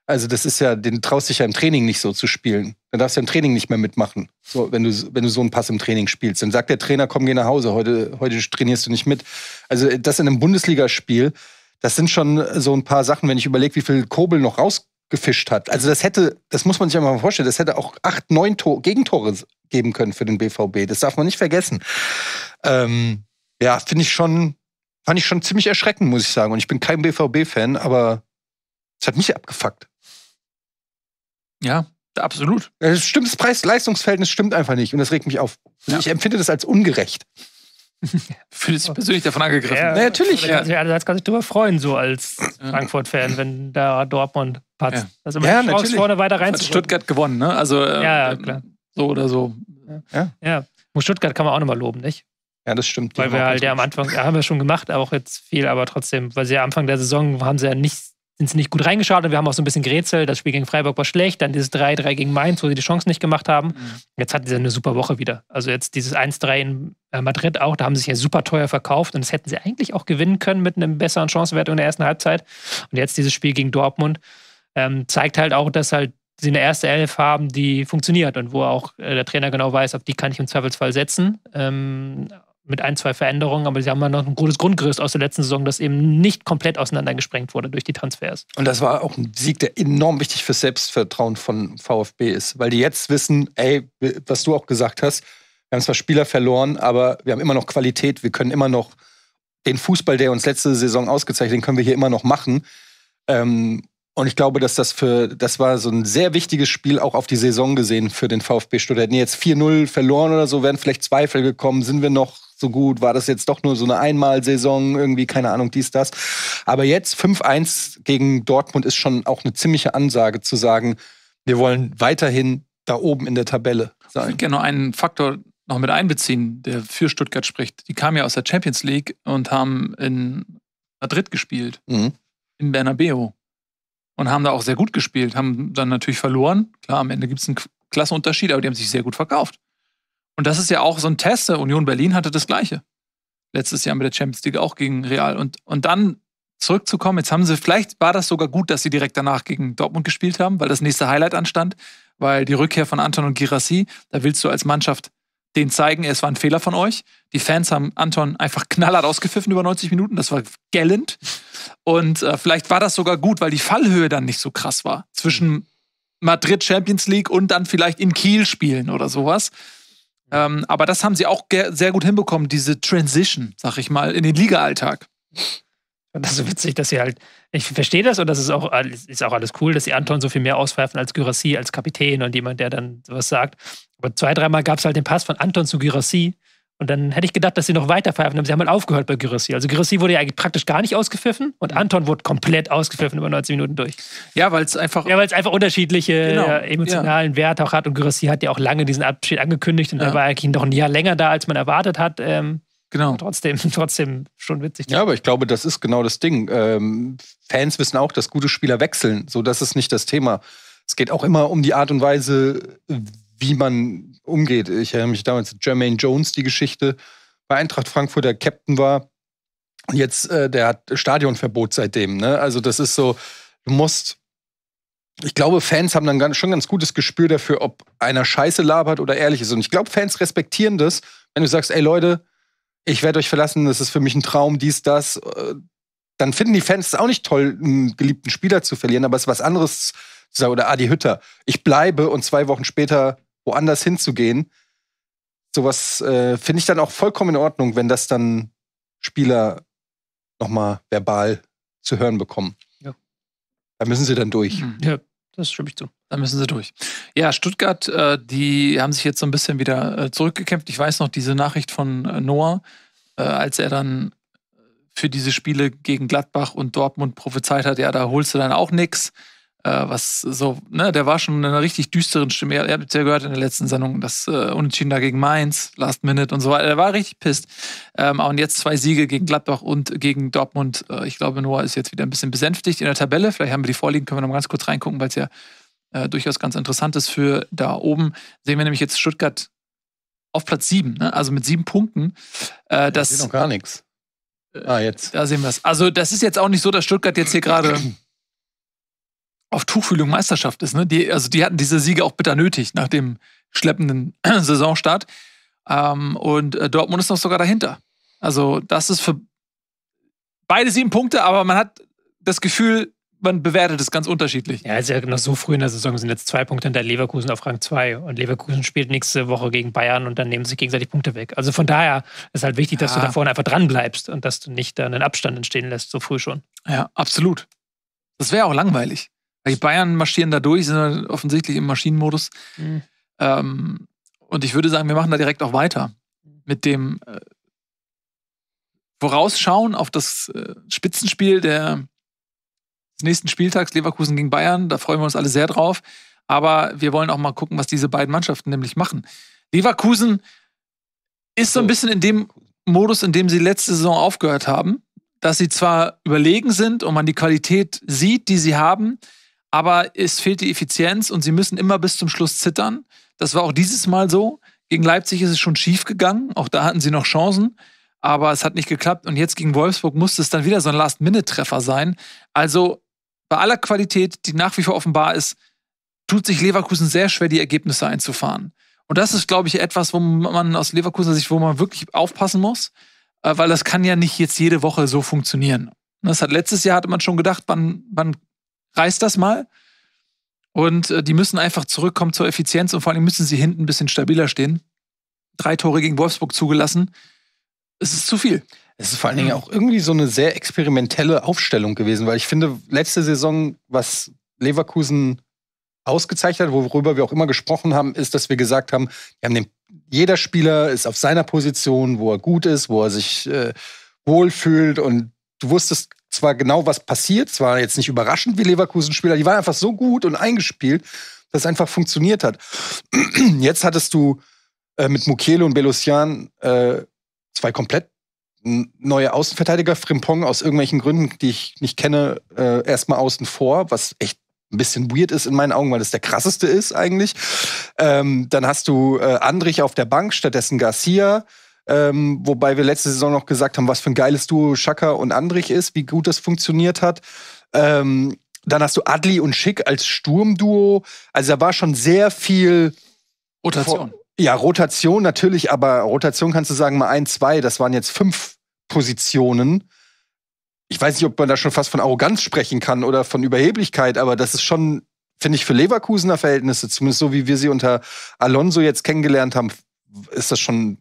also das ist ja, den traust dich ja im Training nicht so zu spielen. Dann darfst du ja im Training nicht mehr mitmachen. So, wenn du, wenn du so einen Pass im Training spielst, dann sagt der Trainer, komm, geh nach Hause, heute, heute trainierst du nicht mit. Also das in einem Bundesligaspiel, das sind schon so ein paar Sachen, wenn ich überlege, wie viel Kobel noch rausgefischt hat. Also das hätte, das muss man sich mal vorstellen, das hätte auch acht, neun Tor Gegentore geben können für den BVB. Das darf man nicht vergessen. Ähm, ja, finde ich schon, fand ich schon ziemlich erschreckend, muss ich sagen. Und ich bin kein BVB-Fan, aber es hat mich abgefuckt. Ja, absolut. Das stimmt, das Preis-Leistungsverhältnis stimmt einfach nicht und das regt mich auf. Ja. Ich empfinde das als ungerecht. Fühlt sich persönlich davon angegriffen. Ja, Na, natürlich. Da kann sich einerseits kann sich drüber freuen, so als Frankfurt-Fan, wenn da Dortmund patzt. Ja. Also man ja, Chance, natürlich. vorne weiter rein. Hat Stuttgart gewonnen, ne? Also ähm, ja, klar. so oder so. Ja. ja. Stuttgart kann man auch nochmal loben, nicht? Ja, das stimmt. Weil wir halt ja am Anfang, ja, haben wir schon gemacht, auch jetzt viel, aber trotzdem, weil sie ja Anfang der Saison haben sie ja nichts sind sie nicht gut reingeschaut und wir haben auch so ein bisschen gerätselt. Das Spiel gegen Freiburg war schlecht, dann dieses 3-3 gegen Mainz, wo sie die Chance nicht gemacht haben. Mhm. Jetzt hatten sie eine super Woche wieder. Also jetzt dieses 1-3 in äh, Madrid auch, da haben sie sich ja super teuer verkauft und das hätten sie eigentlich auch gewinnen können mit einem besseren Chancenwert in der ersten Halbzeit. Und jetzt dieses Spiel gegen Dortmund ähm, zeigt halt auch, dass halt sie eine erste Elf haben, die funktioniert und wo auch äh, der Trainer genau weiß, auf die kann ich im Zweifelsfall setzen. Ähm, mit ein, zwei Veränderungen, aber sie haben ja noch ein gutes Grundgerüst aus der letzten Saison, das eben nicht komplett auseinandergesprengt wurde durch die Transfers. Und das war auch ein Sieg, der enorm wichtig fürs Selbstvertrauen von VfB ist, weil die jetzt wissen, ey, was du auch gesagt hast, wir haben zwar Spieler verloren, aber wir haben immer noch Qualität, wir können immer noch den Fußball, der uns letzte Saison ausgezeichnet, den können wir hier immer noch machen. Ähm, und ich glaube, dass das für, das war so ein sehr wichtiges Spiel auch auf die Saison gesehen für den VfB Stuttgart. Nee, jetzt 4-0 verloren oder so, wären vielleicht Zweifel gekommen, sind wir noch so gut, war das jetzt doch nur so eine Einmalsaison, irgendwie, keine Ahnung, dies, das. Aber jetzt 5-1 gegen Dortmund ist schon auch eine ziemliche Ansage zu sagen, wir wollen weiterhin da oben in der Tabelle sein. Ich würde gerne noch einen Faktor noch mit einbeziehen, der für Stuttgart spricht. Die kamen ja aus der Champions League und haben in Madrid gespielt, mhm. in Bernabeu. Und haben da auch sehr gut gespielt, haben dann natürlich verloren. Klar, am Ende gibt es einen Klassenunterschied, aber die haben sich sehr gut verkauft. Und das ist ja auch so ein Test. Union Berlin hatte das Gleiche. Letztes Jahr mit der Champions League auch gegen Real. Und, und dann zurückzukommen, jetzt haben sie, vielleicht war das sogar gut, dass sie direkt danach gegen Dortmund gespielt haben, weil das nächste Highlight anstand, weil die Rückkehr von Anton und Girassi, da willst du als Mannschaft den zeigen, es war ein Fehler von euch. Die Fans haben Anton einfach knallhart ausgepfiffen über 90 Minuten, das war gellend. Und äh, vielleicht war das sogar gut, weil die Fallhöhe dann nicht so krass war. Zwischen Madrid Champions League und dann vielleicht in Kiel spielen oder sowas. Ähm, aber das haben sie auch sehr gut hinbekommen, diese Transition, sag ich mal, in den Liga-Alltag. das ist so witzig, dass sie halt, ich verstehe das und das ist auch, ist auch alles cool, dass sie Anton so viel mehr auswerfen als Gyrassi, als Kapitän und jemand, der dann sowas sagt. Aber zwei, dreimal gab es halt den Pass von Anton zu Gyrassi, und dann hätte ich gedacht, dass sie noch weiter pfeifen haben. Sie haben halt aufgehört bei Gyrissi. Also Gyrissi wurde ja eigentlich praktisch gar nicht ausgepfiffen und mhm. Anton wurde komplett ausgepfiffen über 90 Minuten durch. Ja, weil es einfach. Ja, weil es einfach unterschiedliche genau, äh, emotionalen ja. Wert auch hat. Und Gyrissi hat ja auch lange diesen Abschied angekündigt und ja. er war eigentlich noch ein Jahr länger da, als man erwartet hat. Ähm, genau. Trotzdem, trotzdem schon witzig. Ja, aber ich glaube, das ist genau das Ding. Ähm, Fans wissen auch, dass gute Spieler wechseln. So, das ist nicht das Thema. Es geht auch immer um die Art und Weise, wie man umgeht. Ich erinnere mich damals Jermaine Jones, die Geschichte bei Eintracht Frankfurt, der Captain war. Und jetzt, äh, der hat Stadionverbot seitdem. Ne? Also das ist so, du musst, ich glaube, Fans haben dann ganz, schon ganz gutes Gespür dafür, ob einer Scheiße labert oder ehrlich ist. Und ich glaube, Fans respektieren das, wenn du sagst, ey Leute, ich werde euch verlassen, das ist für mich ein Traum, dies, das. Äh, dann finden die Fans es auch nicht toll, einen geliebten Spieler zu verlieren, aber es ist was anderes. Oder Adi Hütter, ich bleibe und zwei Wochen später woanders hinzugehen. Sowas äh, finde ich dann auch vollkommen in Ordnung, wenn das dann Spieler nochmal verbal zu hören bekommen. Ja. Da müssen sie dann durch. Mhm. Ja, das stimme ich zu. Da müssen sie durch. Ja, Stuttgart, äh, die haben sich jetzt so ein bisschen wieder äh, zurückgekämpft. Ich weiß noch diese Nachricht von äh, Noah, äh, als er dann äh, für diese Spiele gegen Gladbach und Dortmund prophezeit hat, ja, da holst du dann auch nichts. Äh, was so, ne, der war schon in einer richtig düsteren Stimme. Ihr, ihr habt ja gehört in der letzten Sendung, das äh, Unentschieden da gegen Mainz, Last Minute und so weiter. Der war richtig pisst. Ähm, und jetzt zwei Siege gegen Gladbach und gegen Dortmund. Äh, ich glaube, Noah ist jetzt wieder ein bisschen besänftigt in der Tabelle. Vielleicht haben wir die vorliegen, können wir noch mal ganz kurz reingucken, weil es ja äh, durchaus ganz interessant ist für da oben. Sehen wir nämlich jetzt Stuttgart auf Platz 7, ne? also mit sieben Punkten. Äh, das, noch gar nichts. Äh, ah, jetzt. Da sehen wir es. Also, das ist jetzt auch nicht so, dass Stuttgart jetzt hier gerade auf Tuchfühlung Meisterschaft ist. Ne? Die, also die hatten diese Siege auch bitter nötig nach dem schleppenden Saisonstart. Ähm, und äh, Dortmund ist noch sogar dahinter. Also das ist für beide sieben Punkte, aber man hat das Gefühl, man bewertet es ganz unterschiedlich. Ja, es ist ja noch so früh in der Saison, sind jetzt zwei Punkte hinter Leverkusen auf Rang 2 und Leverkusen spielt nächste Woche gegen Bayern und dann nehmen sich gegenseitig Punkte weg. Also von daher ist halt wichtig, dass ja. du da vorne einfach dran bleibst und dass du nicht da einen Abstand entstehen lässt, so früh schon. Ja, absolut. Das wäre auch langweilig. Die Bayern marschieren da durch, sind offensichtlich im Maschinenmodus. Mhm. Ähm, und ich würde sagen, wir machen da direkt auch weiter mit dem äh, Vorausschauen auf das äh, Spitzenspiel der, des nächsten Spieltags Leverkusen gegen Bayern. Da freuen wir uns alle sehr drauf. Aber wir wollen auch mal gucken, was diese beiden Mannschaften nämlich machen. Leverkusen ist so ein bisschen in dem Modus, in dem sie letzte Saison aufgehört haben, dass sie zwar überlegen sind und man die Qualität sieht, die sie haben, aber es fehlt die Effizienz und sie müssen immer bis zum Schluss zittern. Das war auch dieses Mal so. Gegen Leipzig ist es schon schief gegangen. Auch da hatten sie noch Chancen, aber es hat nicht geklappt. Und jetzt gegen Wolfsburg musste es dann wieder so ein Last-Minute-Treffer sein. Also bei aller Qualität, die nach wie vor offenbar ist, tut sich Leverkusen sehr schwer, die Ergebnisse einzufahren. Und das ist, glaube ich, etwas, wo man aus Leverkusener Sicht, wo man wirklich aufpassen muss, äh, weil das kann ja nicht jetzt jede Woche so funktionieren. Das hat letztes Jahr hatte man schon gedacht, wann, wann reißt das mal. Und äh, die müssen einfach zurückkommen zur Effizienz und vor allem müssen sie hinten ein bisschen stabiler stehen. Drei Tore gegen Wolfsburg zugelassen. Es ist zu viel. Es ist vor allen Dingen auch irgendwie so eine sehr experimentelle Aufstellung gewesen, weil ich finde, letzte Saison, was Leverkusen ausgezeichnet hat, worüber wir auch immer gesprochen haben, ist, dass wir gesagt haben, wir haben den, jeder Spieler ist auf seiner Position, wo er gut ist, wo er sich äh, wohlfühlt und du wusstest zwar genau, was passiert. Es war jetzt nicht überraschend, wie Leverkusen-Spieler. Die waren einfach so gut und eingespielt, dass es einfach funktioniert hat. Jetzt hattest du äh, mit Mukele und Belusian äh, zwei komplett neue Außenverteidiger. Frimpong aus irgendwelchen Gründen, die ich nicht kenne, äh, erstmal außen vor, was echt ein bisschen weird ist in meinen Augen, weil das der krasseste ist eigentlich. Ähm, dann hast du äh, Andrich auf der Bank, stattdessen Garcia. Ähm, wobei wir letzte Saison noch gesagt haben, was für ein geiles Duo Schaka und Andrich ist, wie gut das funktioniert hat. Ähm, dann hast du Adli und Schick als Sturmduo. Also da war schon sehr viel Rotation. ja, Rotation natürlich, aber Rotation kannst du sagen mal ein, zwei. Das waren jetzt fünf Positionen. Ich weiß nicht, ob man da schon fast von Arroganz sprechen kann oder von Überheblichkeit, aber das ist schon, finde ich, für Leverkusener Verhältnisse, zumindest so wie wir sie unter Alonso jetzt kennengelernt haben, ist das schon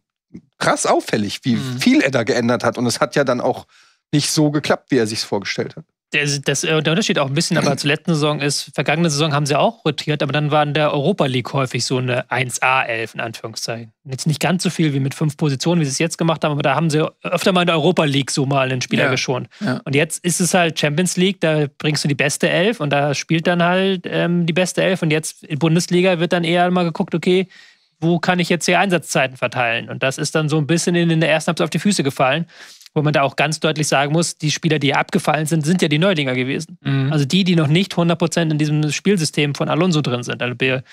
krass auffällig, wie mhm. viel er da geändert hat. Und es hat ja dann auch nicht so geklappt, wie er sich es vorgestellt hat. Das, das, äh, der Unterschied auch ein bisschen aber zur letzten Saison ist, vergangene Saison haben sie auch rotiert, aber dann waren der Europa League häufig so eine 1A-11 in Anführungszeichen. Jetzt nicht ganz so viel wie mit fünf Positionen, wie sie es jetzt gemacht haben, aber da haben sie öfter mal in der Europa League so mal einen Spieler ja, geschont. Ja. Und jetzt ist es halt Champions League, da bringst du die beste Elf und da spielt dann halt ähm, die beste Elf und jetzt in Bundesliga wird dann eher mal geguckt, okay, wo kann ich jetzt hier Einsatzzeiten verteilen? Und das ist dann so ein bisschen in der ersten Halbzeit auf die Füße gefallen, wo man da auch ganz deutlich sagen muss, die Spieler, die abgefallen sind, sind ja die Neudinger gewesen. Mhm. Also die, die noch nicht 100% in diesem Spielsystem von Alonso drin sind. Also Be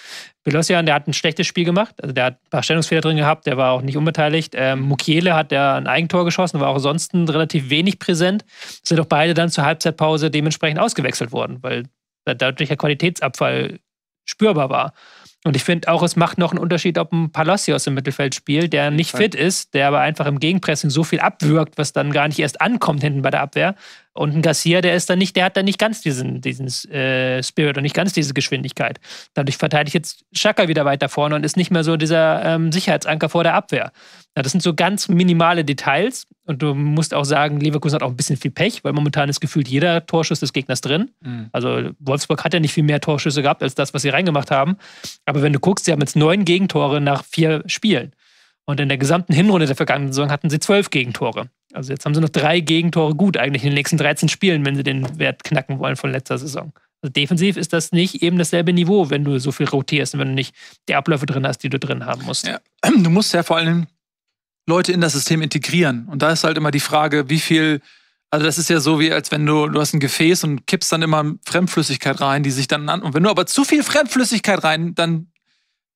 Belosian, der hat ein schlechtes Spiel gemacht, also der hat ein paar Stellungsfehler drin gehabt, der war auch nicht unbeteiligt. Ähm, Mukiele hat ja ein Eigentor geschossen, war auch sonst relativ wenig präsent. Sind auch beide dann zur Halbzeitpause dementsprechend ausgewechselt worden, weil dadurch der Qualitätsabfall spürbar war. Und ich finde auch, es macht noch einen Unterschied, ob ein Palacios im Mittelfeld spielt, der nicht fit ist, der aber einfach im Gegenpressing so viel abwirkt, was dann gar nicht erst ankommt hinten bei der Abwehr, und ein Garcia, der ist dann nicht, der hat dann nicht ganz diesen, diesen äh, Spirit und nicht ganz diese Geschwindigkeit. Dadurch verteidigt jetzt Schaka wieder weiter vorne und ist nicht mehr so dieser ähm, Sicherheitsanker vor der Abwehr. Ja, das sind so ganz minimale Details. Und du musst auch sagen, Leverkusen hat auch ein bisschen viel Pech, weil momentan ist gefühlt jeder Torschuss des Gegners drin. Mhm. Also Wolfsburg hat ja nicht viel mehr Torschüsse gehabt als das, was sie reingemacht haben. Aber wenn du guckst, sie haben jetzt neun Gegentore nach vier Spielen. Und in der gesamten Hinrunde der vergangenen Saison hatten sie zwölf Gegentore. Also jetzt haben sie noch drei Gegentore gut, eigentlich in den nächsten 13 Spielen, wenn sie den Wert knacken wollen von letzter Saison. Also defensiv ist das nicht eben dasselbe Niveau, wenn du so viel rotierst und wenn du nicht die Abläufe drin hast, die du drin haben musst. Ja, du musst ja vor allem Leute in das System integrieren. Und da ist halt immer die Frage, wie viel also das ist ja so wie, als wenn du, du hast ein Gefäß und kippst dann immer Fremdflüssigkeit rein, die sich dann an. Und wenn du aber zu viel Fremdflüssigkeit rein, dann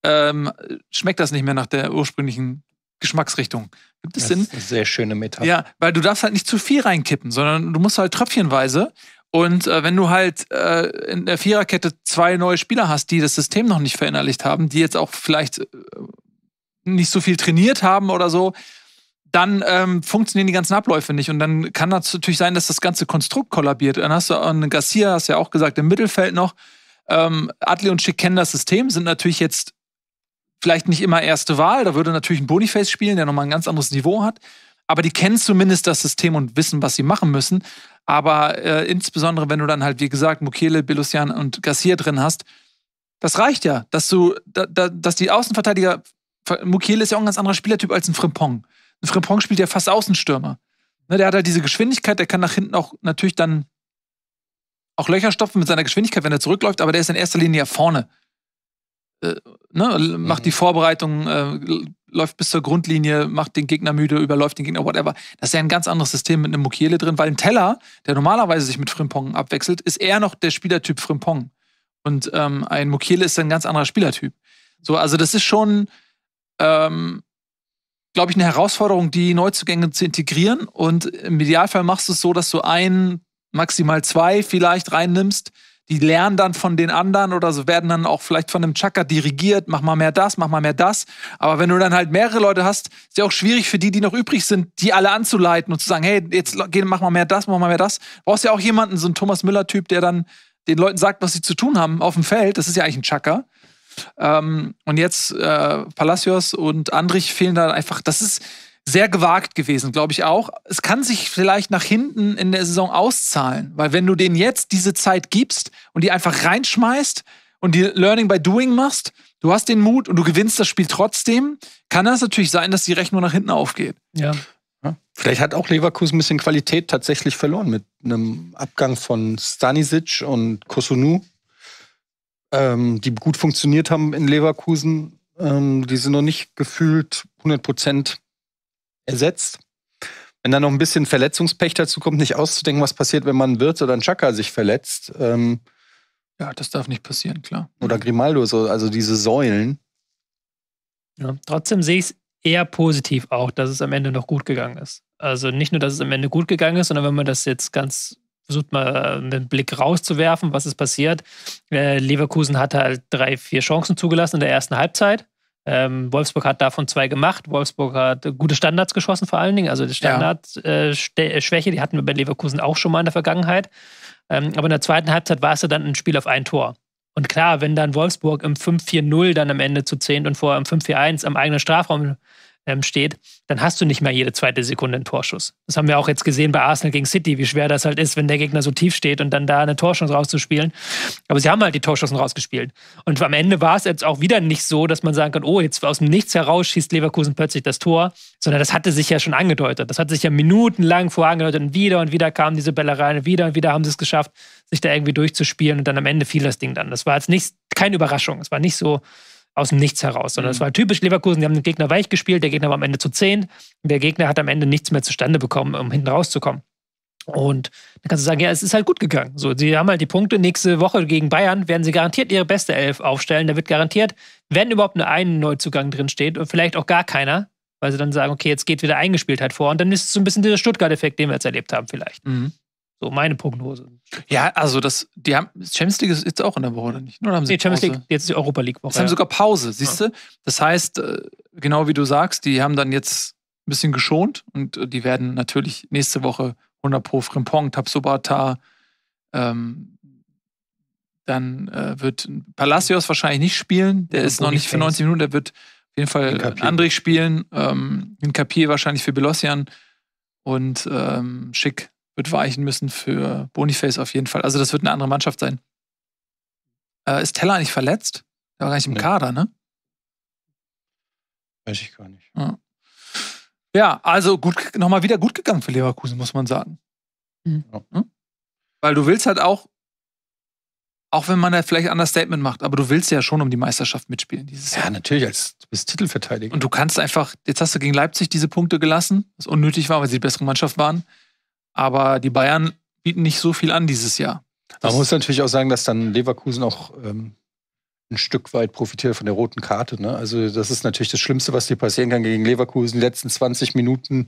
ähm, schmeckt das nicht mehr nach der ursprünglichen Geschmacksrichtung. Gibt es das Ist eine sehr schöne Metapher. Ja, weil du darfst halt nicht zu viel reinkippen, sondern du musst halt tröpfchenweise. Und äh, wenn du halt äh, in der Viererkette zwei neue Spieler hast, die das System noch nicht verinnerlicht haben, die jetzt auch vielleicht äh, nicht so viel trainiert haben oder so, dann ähm, funktionieren die ganzen Abläufe nicht. Und dann kann das natürlich sein, dass das ganze Konstrukt kollabiert. Dann hast du einen äh, Garcia, hast ja auch gesagt, im Mittelfeld noch. Ähm, Adli und Schick kennen das System, sind natürlich jetzt vielleicht nicht immer erste Wahl. Da würde natürlich ein Boniface spielen, der nochmal ein ganz anderes Niveau hat. Aber die kennen zumindest das System und wissen, was sie machen müssen. Aber äh, insbesondere, wenn du dann halt, wie gesagt, Mukele, Belusian und Garcia drin hast, das reicht ja, dass du, da, da, dass die Außenverteidiger, Mukele ist ja auch ein ganz anderer Spielertyp als ein Frimpong. Ein Frimpong spielt ja fast Außenstürmer. Ne, der hat halt diese Geschwindigkeit, der kann nach hinten auch natürlich dann auch Löcher stopfen mit seiner Geschwindigkeit, wenn er zurückläuft, aber der ist in erster Linie ja vorne. Äh, ne, mhm. macht mhm. die Vorbereitung, äh, läuft bis zur Grundlinie, macht den Gegner müde, überläuft den Gegner, whatever. Das ist ja ein ganz anderes System mit einem Mukiele drin, weil ein Teller, der normalerweise sich mit Frimpong abwechselt, ist eher noch der Spielertyp Frimpong. Und ähm, ein Mukiele ist ein ganz anderer Spielertyp. So, also das ist schon, ähm, glaube ich, eine Herausforderung, die Neuzugänge zu integrieren. Und im Idealfall machst du es so, dass du einen, maximal zwei vielleicht reinnimmst, die lernen dann von den anderen oder so werden dann auch vielleicht von einem Chaka dirigiert, mach mal mehr das, mach mal mehr das. Aber wenn du dann halt mehrere Leute hast, ist ja auch schwierig für die, die noch übrig sind, die alle anzuleiten und zu sagen, hey, jetzt geh, mach mal mehr das, mach mal mehr das. Du brauchst ja auch jemanden, so einen Thomas Müller-Typ, der dann den Leuten sagt, was sie zu tun haben auf dem Feld. Das ist ja eigentlich ein Chaka. Ähm, und jetzt äh, Palacios und Andrich fehlen da einfach. Das ist, sehr gewagt gewesen, glaube ich auch. Es kann sich vielleicht nach hinten in der Saison auszahlen, weil wenn du denen jetzt diese Zeit gibst und die einfach reinschmeißt und die Learning by Doing machst, du hast den Mut und du gewinnst das Spiel trotzdem, kann das natürlich sein, dass die Rechnung nach hinten aufgeht. Ja. Vielleicht hat auch Leverkusen ein bisschen Qualität tatsächlich verloren mit einem Abgang von Stanisic und Kosunu, ähm, die gut funktioniert haben in Leverkusen. Ähm, die sind noch nicht gefühlt 100 Prozent ersetzt. Wenn dann noch ein bisschen Verletzungspech dazu kommt, nicht auszudenken, was passiert, wenn man Wirtz oder ein Chaka sich verletzt. Ähm, ja, das darf nicht passieren, klar. Oder Grimaldo, also diese Säulen. Ja, trotzdem sehe ich es eher positiv auch, dass es am Ende noch gut gegangen ist. Also nicht nur, dass es am Ende gut gegangen ist, sondern wenn man das jetzt ganz versucht mal einen äh, Blick rauszuwerfen, was ist passiert. Äh, Leverkusen hatte halt drei, vier Chancen zugelassen in der ersten Halbzeit. Ähm, Wolfsburg hat davon zwei gemacht. Wolfsburg hat gute Standards geschossen, vor allen Dingen. Also die Standardschwäche, ja. äh, die hatten wir bei Leverkusen auch schon mal in der Vergangenheit. Ähm, aber in der zweiten Halbzeit war es dann ein Spiel auf ein Tor. Und klar, wenn dann Wolfsburg im 5-4-0 dann am Ende zu 10 und vorher im 5-4-1 am eigenen Strafraum ähm, steht, dann hast du nicht mehr jede zweite Sekunde einen Torschuss. Das haben wir auch jetzt gesehen bei Arsenal gegen City, wie schwer das halt ist, wenn der Gegner so tief steht und dann da eine Torschance rauszuspielen. Aber sie haben halt die Torschancen rausgespielt. Und am Ende war es jetzt auch wieder nicht so, dass man sagen kann, oh, jetzt aus dem Nichts heraus schießt Leverkusen plötzlich das Tor, sondern das hatte sich ja schon angedeutet. Das hat sich ja minutenlang vorangedeutet und wieder und wieder kamen diese Bälle rein und wieder und wieder haben sie es geschafft, sich da irgendwie durchzuspielen und dann am Ende fiel das Ding dann. Das war jetzt nicht, keine Überraschung. Es war nicht so, aus dem Nichts heraus, sondern es mhm. war typisch Leverkusen. Die haben den Gegner weich gespielt, der Gegner war am Ende zu zehn der Gegner hat am Ende nichts mehr zustande bekommen, um hinten rauszukommen. Und dann kannst du sagen, ja, es ist halt gut gegangen. So, sie haben halt die Punkte. Nächste Woche gegen Bayern werden sie garantiert ihre beste Elf aufstellen. Da wird garantiert, wenn überhaupt nur ein Neuzugang drin steht und vielleicht auch gar keiner, weil sie dann sagen, okay, jetzt geht wieder Eingespieltheit vor. Und dann ist es so ein bisschen dieser Stuttgart-Effekt, den wir jetzt erlebt haben, vielleicht. Mhm. So meine Prognose. Ja, also das, die haben, Champions League ist jetzt auch in der Woche, oder nicht? Oder haben sie nee, Champions League, jetzt ist die Europa League Woche. Sie ja. haben sogar Pause, siehst du? Ja. Das heißt, äh, genau wie du sagst, die haben dann jetzt ein bisschen geschont und äh, die werden natürlich nächste Woche 100 pro Frimpong, Tapsobata, ähm, dann äh, wird Palacios wahrscheinlich nicht spielen. Der ja, ist noch nicht für 90 Minuten. Der wird auf jeden Fall äh, Andrich spielen. Ähm, Hinkapier wahrscheinlich für Belossian. Und ähm, Schick wird weichen müssen für Boniface auf jeden Fall. Also das wird eine andere Mannschaft sein. Äh, ist Teller eigentlich verletzt? Der war gar nicht im nee. Kader, ne? Weiß ich gar nicht. Ja, ja also gut, nochmal wieder gut gegangen für Leverkusen, muss man sagen. Mhm. Ja. Hm? Weil du willst halt auch, auch wenn man da vielleicht ein anderes Statement macht, aber du willst ja schon um die Meisterschaft mitspielen dieses ja, Jahr. Ja, natürlich, als, du bist Titelverteidiger. Und du kannst einfach, jetzt hast du gegen Leipzig diese Punkte gelassen, was unnötig war, weil sie die bessere Mannschaft waren. Aber die Bayern bieten nicht so viel an dieses Jahr. Das Man muss natürlich auch sagen, dass dann Leverkusen auch ähm, ein Stück weit profitiert von der roten Karte. Ne? Also das ist natürlich das Schlimmste, was dir passieren kann gegen Leverkusen, die letzten 20 Minuten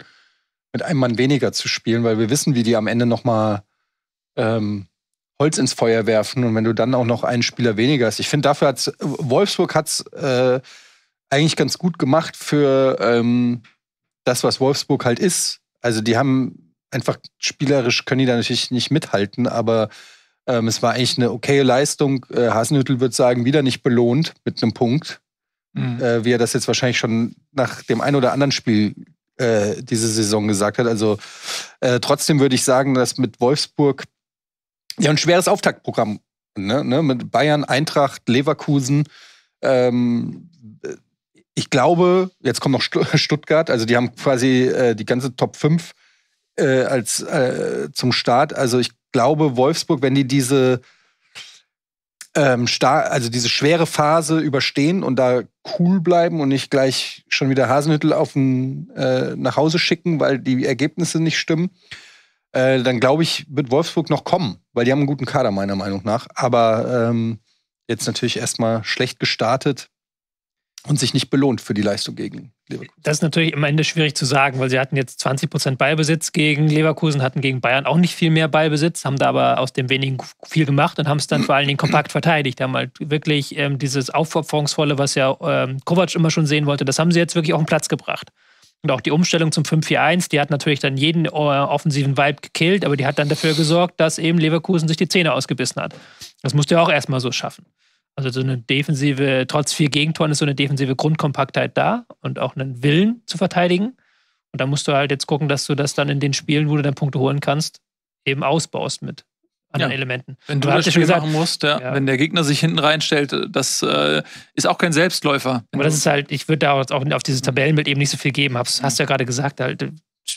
mit einem Mann weniger zu spielen, weil wir wissen, wie die am Ende nochmal ähm, Holz ins Feuer werfen. Und wenn du dann auch noch einen Spieler weniger hast. Ich finde, dafür hat Wolfsburg hat's äh, eigentlich ganz gut gemacht für ähm, das, was Wolfsburg halt ist. Also die haben einfach spielerisch können die da natürlich nicht mithalten, aber ähm, es war eigentlich eine okaye Leistung. Äh, Hasenhüttel würde sagen, wieder nicht belohnt mit einem Punkt, mhm. äh, wie er das jetzt wahrscheinlich schon nach dem einen oder anderen Spiel äh, diese Saison gesagt hat. Also äh, trotzdem würde ich sagen, dass mit Wolfsburg ja ein schweres Auftaktprogramm ne? ne? mit Bayern, Eintracht, Leverkusen. Ähm, äh, ich glaube, jetzt kommt noch Stuttgart, also die haben quasi äh, die ganze Top 5 äh, als äh, zum Start. Also ich glaube, Wolfsburg, wenn die diese ähm, also diese schwere Phase überstehen und da cool bleiben und nicht gleich schon wieder Hasenhüttel auf den, äh, nach Hause schicken, weil die Ergebnisse nicht stimmen, äh, dann glaube ich, wird Wolfsburg noch kommen, weil die haben einen guten Kader meiner Meinung nach. Aber ähm, jetzt natürlich erstmal schlecht gestartet und sich nicht belohnt für die Leistung gegen Leverkusen. Das ist natürlich am Ende schwierig zu sagen, weil sie hatten jetzt 20 Prozent Ballbesitz gegen Leverkusen, hatten gegen Bayern auch nicht viel mehr Ballbesitz, haben da aber aus dem wenigen viel gemacht und haben es dann vor allen Dingen kompakt verteidigt. Haben halt wirklich ähm, dieses Aufopferungsvolle, was ja ähm, Kovac immer schon sehen wollte, das haben sie jetzt wirklich auf den Platz gebracht. Und auch die Umstellung zum 5-4-1, die hat natürlich dann jeden äh, offensiven Vibe gekillt, aber die hat dann dafür gesorgt, dass eben Leverkusen sich die Zähne ausgebissen hat. Das musste ja auch erstmal so schaffen. Also so eine defensive, trotz vier Gegentoren ist so eine defensive Grundkompaktheit da und auch einen Willen zu verteidigen. Und da musst du halt jetzt gucken, dass du das dann in den Spielen, wo du dann Punkte holen kannst, eben ausbaust mit anderen ja. Elementen. Wenn du, du das Spiel gesagt, machen musst, ja, ja. wenn der Gegner sich hinten reinstellt, äh, das äh, ist auch kein Selbstläufer. Aber das ist halt, ich würde da auch auf dieses mhm. Tabellenbild eben nicht so viel geben. Hab's, mhm. hast du ja gerade gesagt, halt,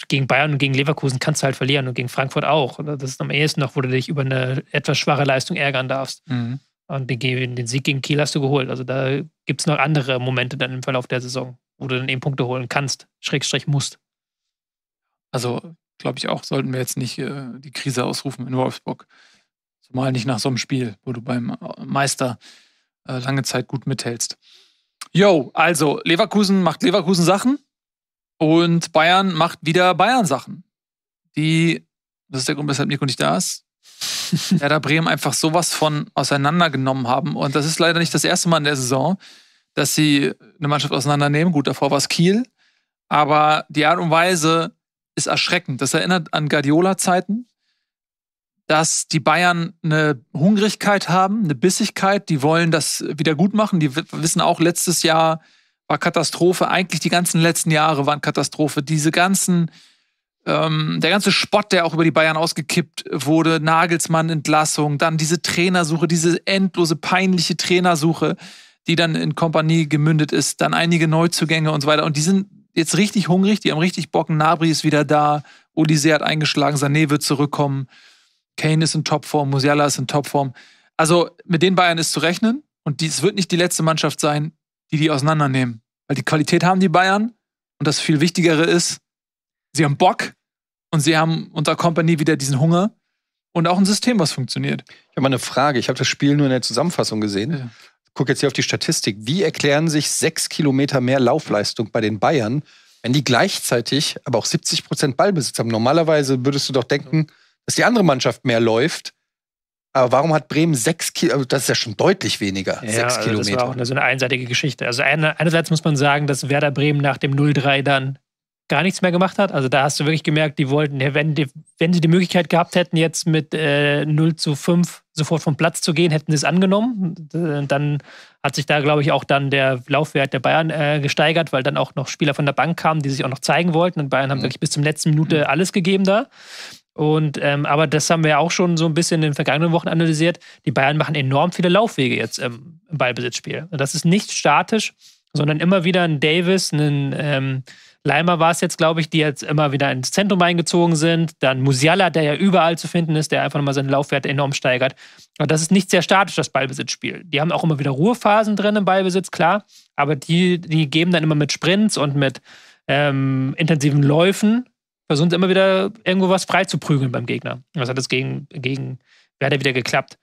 gegen Bayern und gegen Leverkusen kannst du halt verlieren und gegen Frankfurt auch. Das ist am ehesten noch, wo du dich über eine etwas schwache Leistung ärgern darfst. Mhm. Und den, den Sieg gegen Kiel hast du geholt. Also da gibt es noch andere Momente dann im Verlauf der Saison, wo du dann eben Punkte holen kannst, Schrägstrich musst. Also glaube ich auch, sollten wir jetzt nicht äh, die Krise ausrufen in Wolfsburg. Zumal nicht nach so einem Spiel, wo du beim äh, Meister äh, lange Zeit gut mithältst. Yo, also Leverkusen macht Leverkusen Sachen und Bayern macht wieder Bayern Sachen. Die, das ist der Grund, weshalb Nico nicht da ist, Werder Bremen einfach sowas von auseinandergenommen haben. Und das ist leider nicht das erste Mal in der Saison, dass sie eine Mannschaft auseinandernehmen. Gut, davor war es Kiel. Aber die Art und Weise ist erschreckend. Das erinnert an Guardiola-Zeiten, dass die Bayern eine Hungrigkeit haben, eine Bissigkeit. Die wollen das wieder gut machen. Die wissen auch, letztes Jahr war Katastrophe. Eigentlich die ganzen letzten Jahre waren Katastrophe. Diese ganzen ähm, der ganze Spott, der auch über die Bayern ausgekippt wurde, Nagelsmann-Entlassung, dann diese Trainersuche, diese endlose, peinliche Trainersuche, die dann in Kompanie gemündet ist, dann einige Neuzugänge und so weiter. Und die sind jetzt richtig hungrig, die haben richtig Bock. Nabri ist wieder da, Odyssee hat eingeschlagen, Sané wird zurückkommen, Kane ist in Topform, Musiala ist in Topform. Also mit den Bayern ist zu rechnen und es wird nicht die letzte Mannschaft sein, die die auseinandernehmen. Weil die Qualität haben die Bayern und das viel Wichtigere ist, sie haben Bock und sie haben unter Company wieder diesen Hunger und auch ein System, was funktioniert. Ich habe mal eine Frage. Ich habe das Spiel nur in der Zusammenfassung gesehen. Ja. Guck jetzt hier auf die Statistik. Wie erklären sich sechs Kilometer mehr Laufleistung bei den Bayern, wenn die gleichzeitig aber auch 70 Prozent Ballbesitz haben? Normalerweise würdest du doch denken, dass die andere Mannschaft mehr läuft. Aber warum hat Bremen sechs Kilometer? Also das ist ja schon deutlich weniger. Ja, sechs also Kilometer. Das war auch eine, so eine einseitige Geschichte. Also eine, einerseits muss man sagen, dass Werder Bremen nach dem 0-3 dann gar nichts mehr gemacht hat. Also da hast du wirklich gemerkt, die wollten, wenn, die, wenn sie die Möglichkeit gehabt hätten, jetzt mit äh, 0 zu 5 sofort vom Platz zu gehen, hätten sie es angenommen. Äh, dann hat sich da, glaube ich, auch dann der Laufwert der Bayern äh, gesteigert, weil dann auch noch Spieler von der Bank kamen, die sich auch noch zeigen wollten. Und Bayern mhm. haben wirklich bis zum letzten Minute mhm. alles gegeben da. Und ähm, aber das haben wir ja auch schon so ein bisschen in den vergangenen Wochen analysiert. Die Bayern machen enorm viele Laufwege jetzt ähm, im Ballbesitzspiel. das ist nicht statisch, sondern immer wieder ein Davis, ein ähm, Leimer war es jetzt, glaube ich, die jetzt immer wieder ins Zentrum eingezogen sind. Dann Musiala, der ja überall zu finden ist, der einfach nochmal seinen Laufwert enorm steigert. Und das ist nicht sehr statisch, das Ballbesitzspiel. Die haben auch immer wieder Ruhephasen drin im Ballbesitz, klar. Aber die, die geben dann immer mit Sprints und mit ähm, intensiven Läufen, versuchen sie immer wieder irgendwo was freizuprügeln beim Gegner. Und das hat es gegen, gegen Werder wieder geklappt.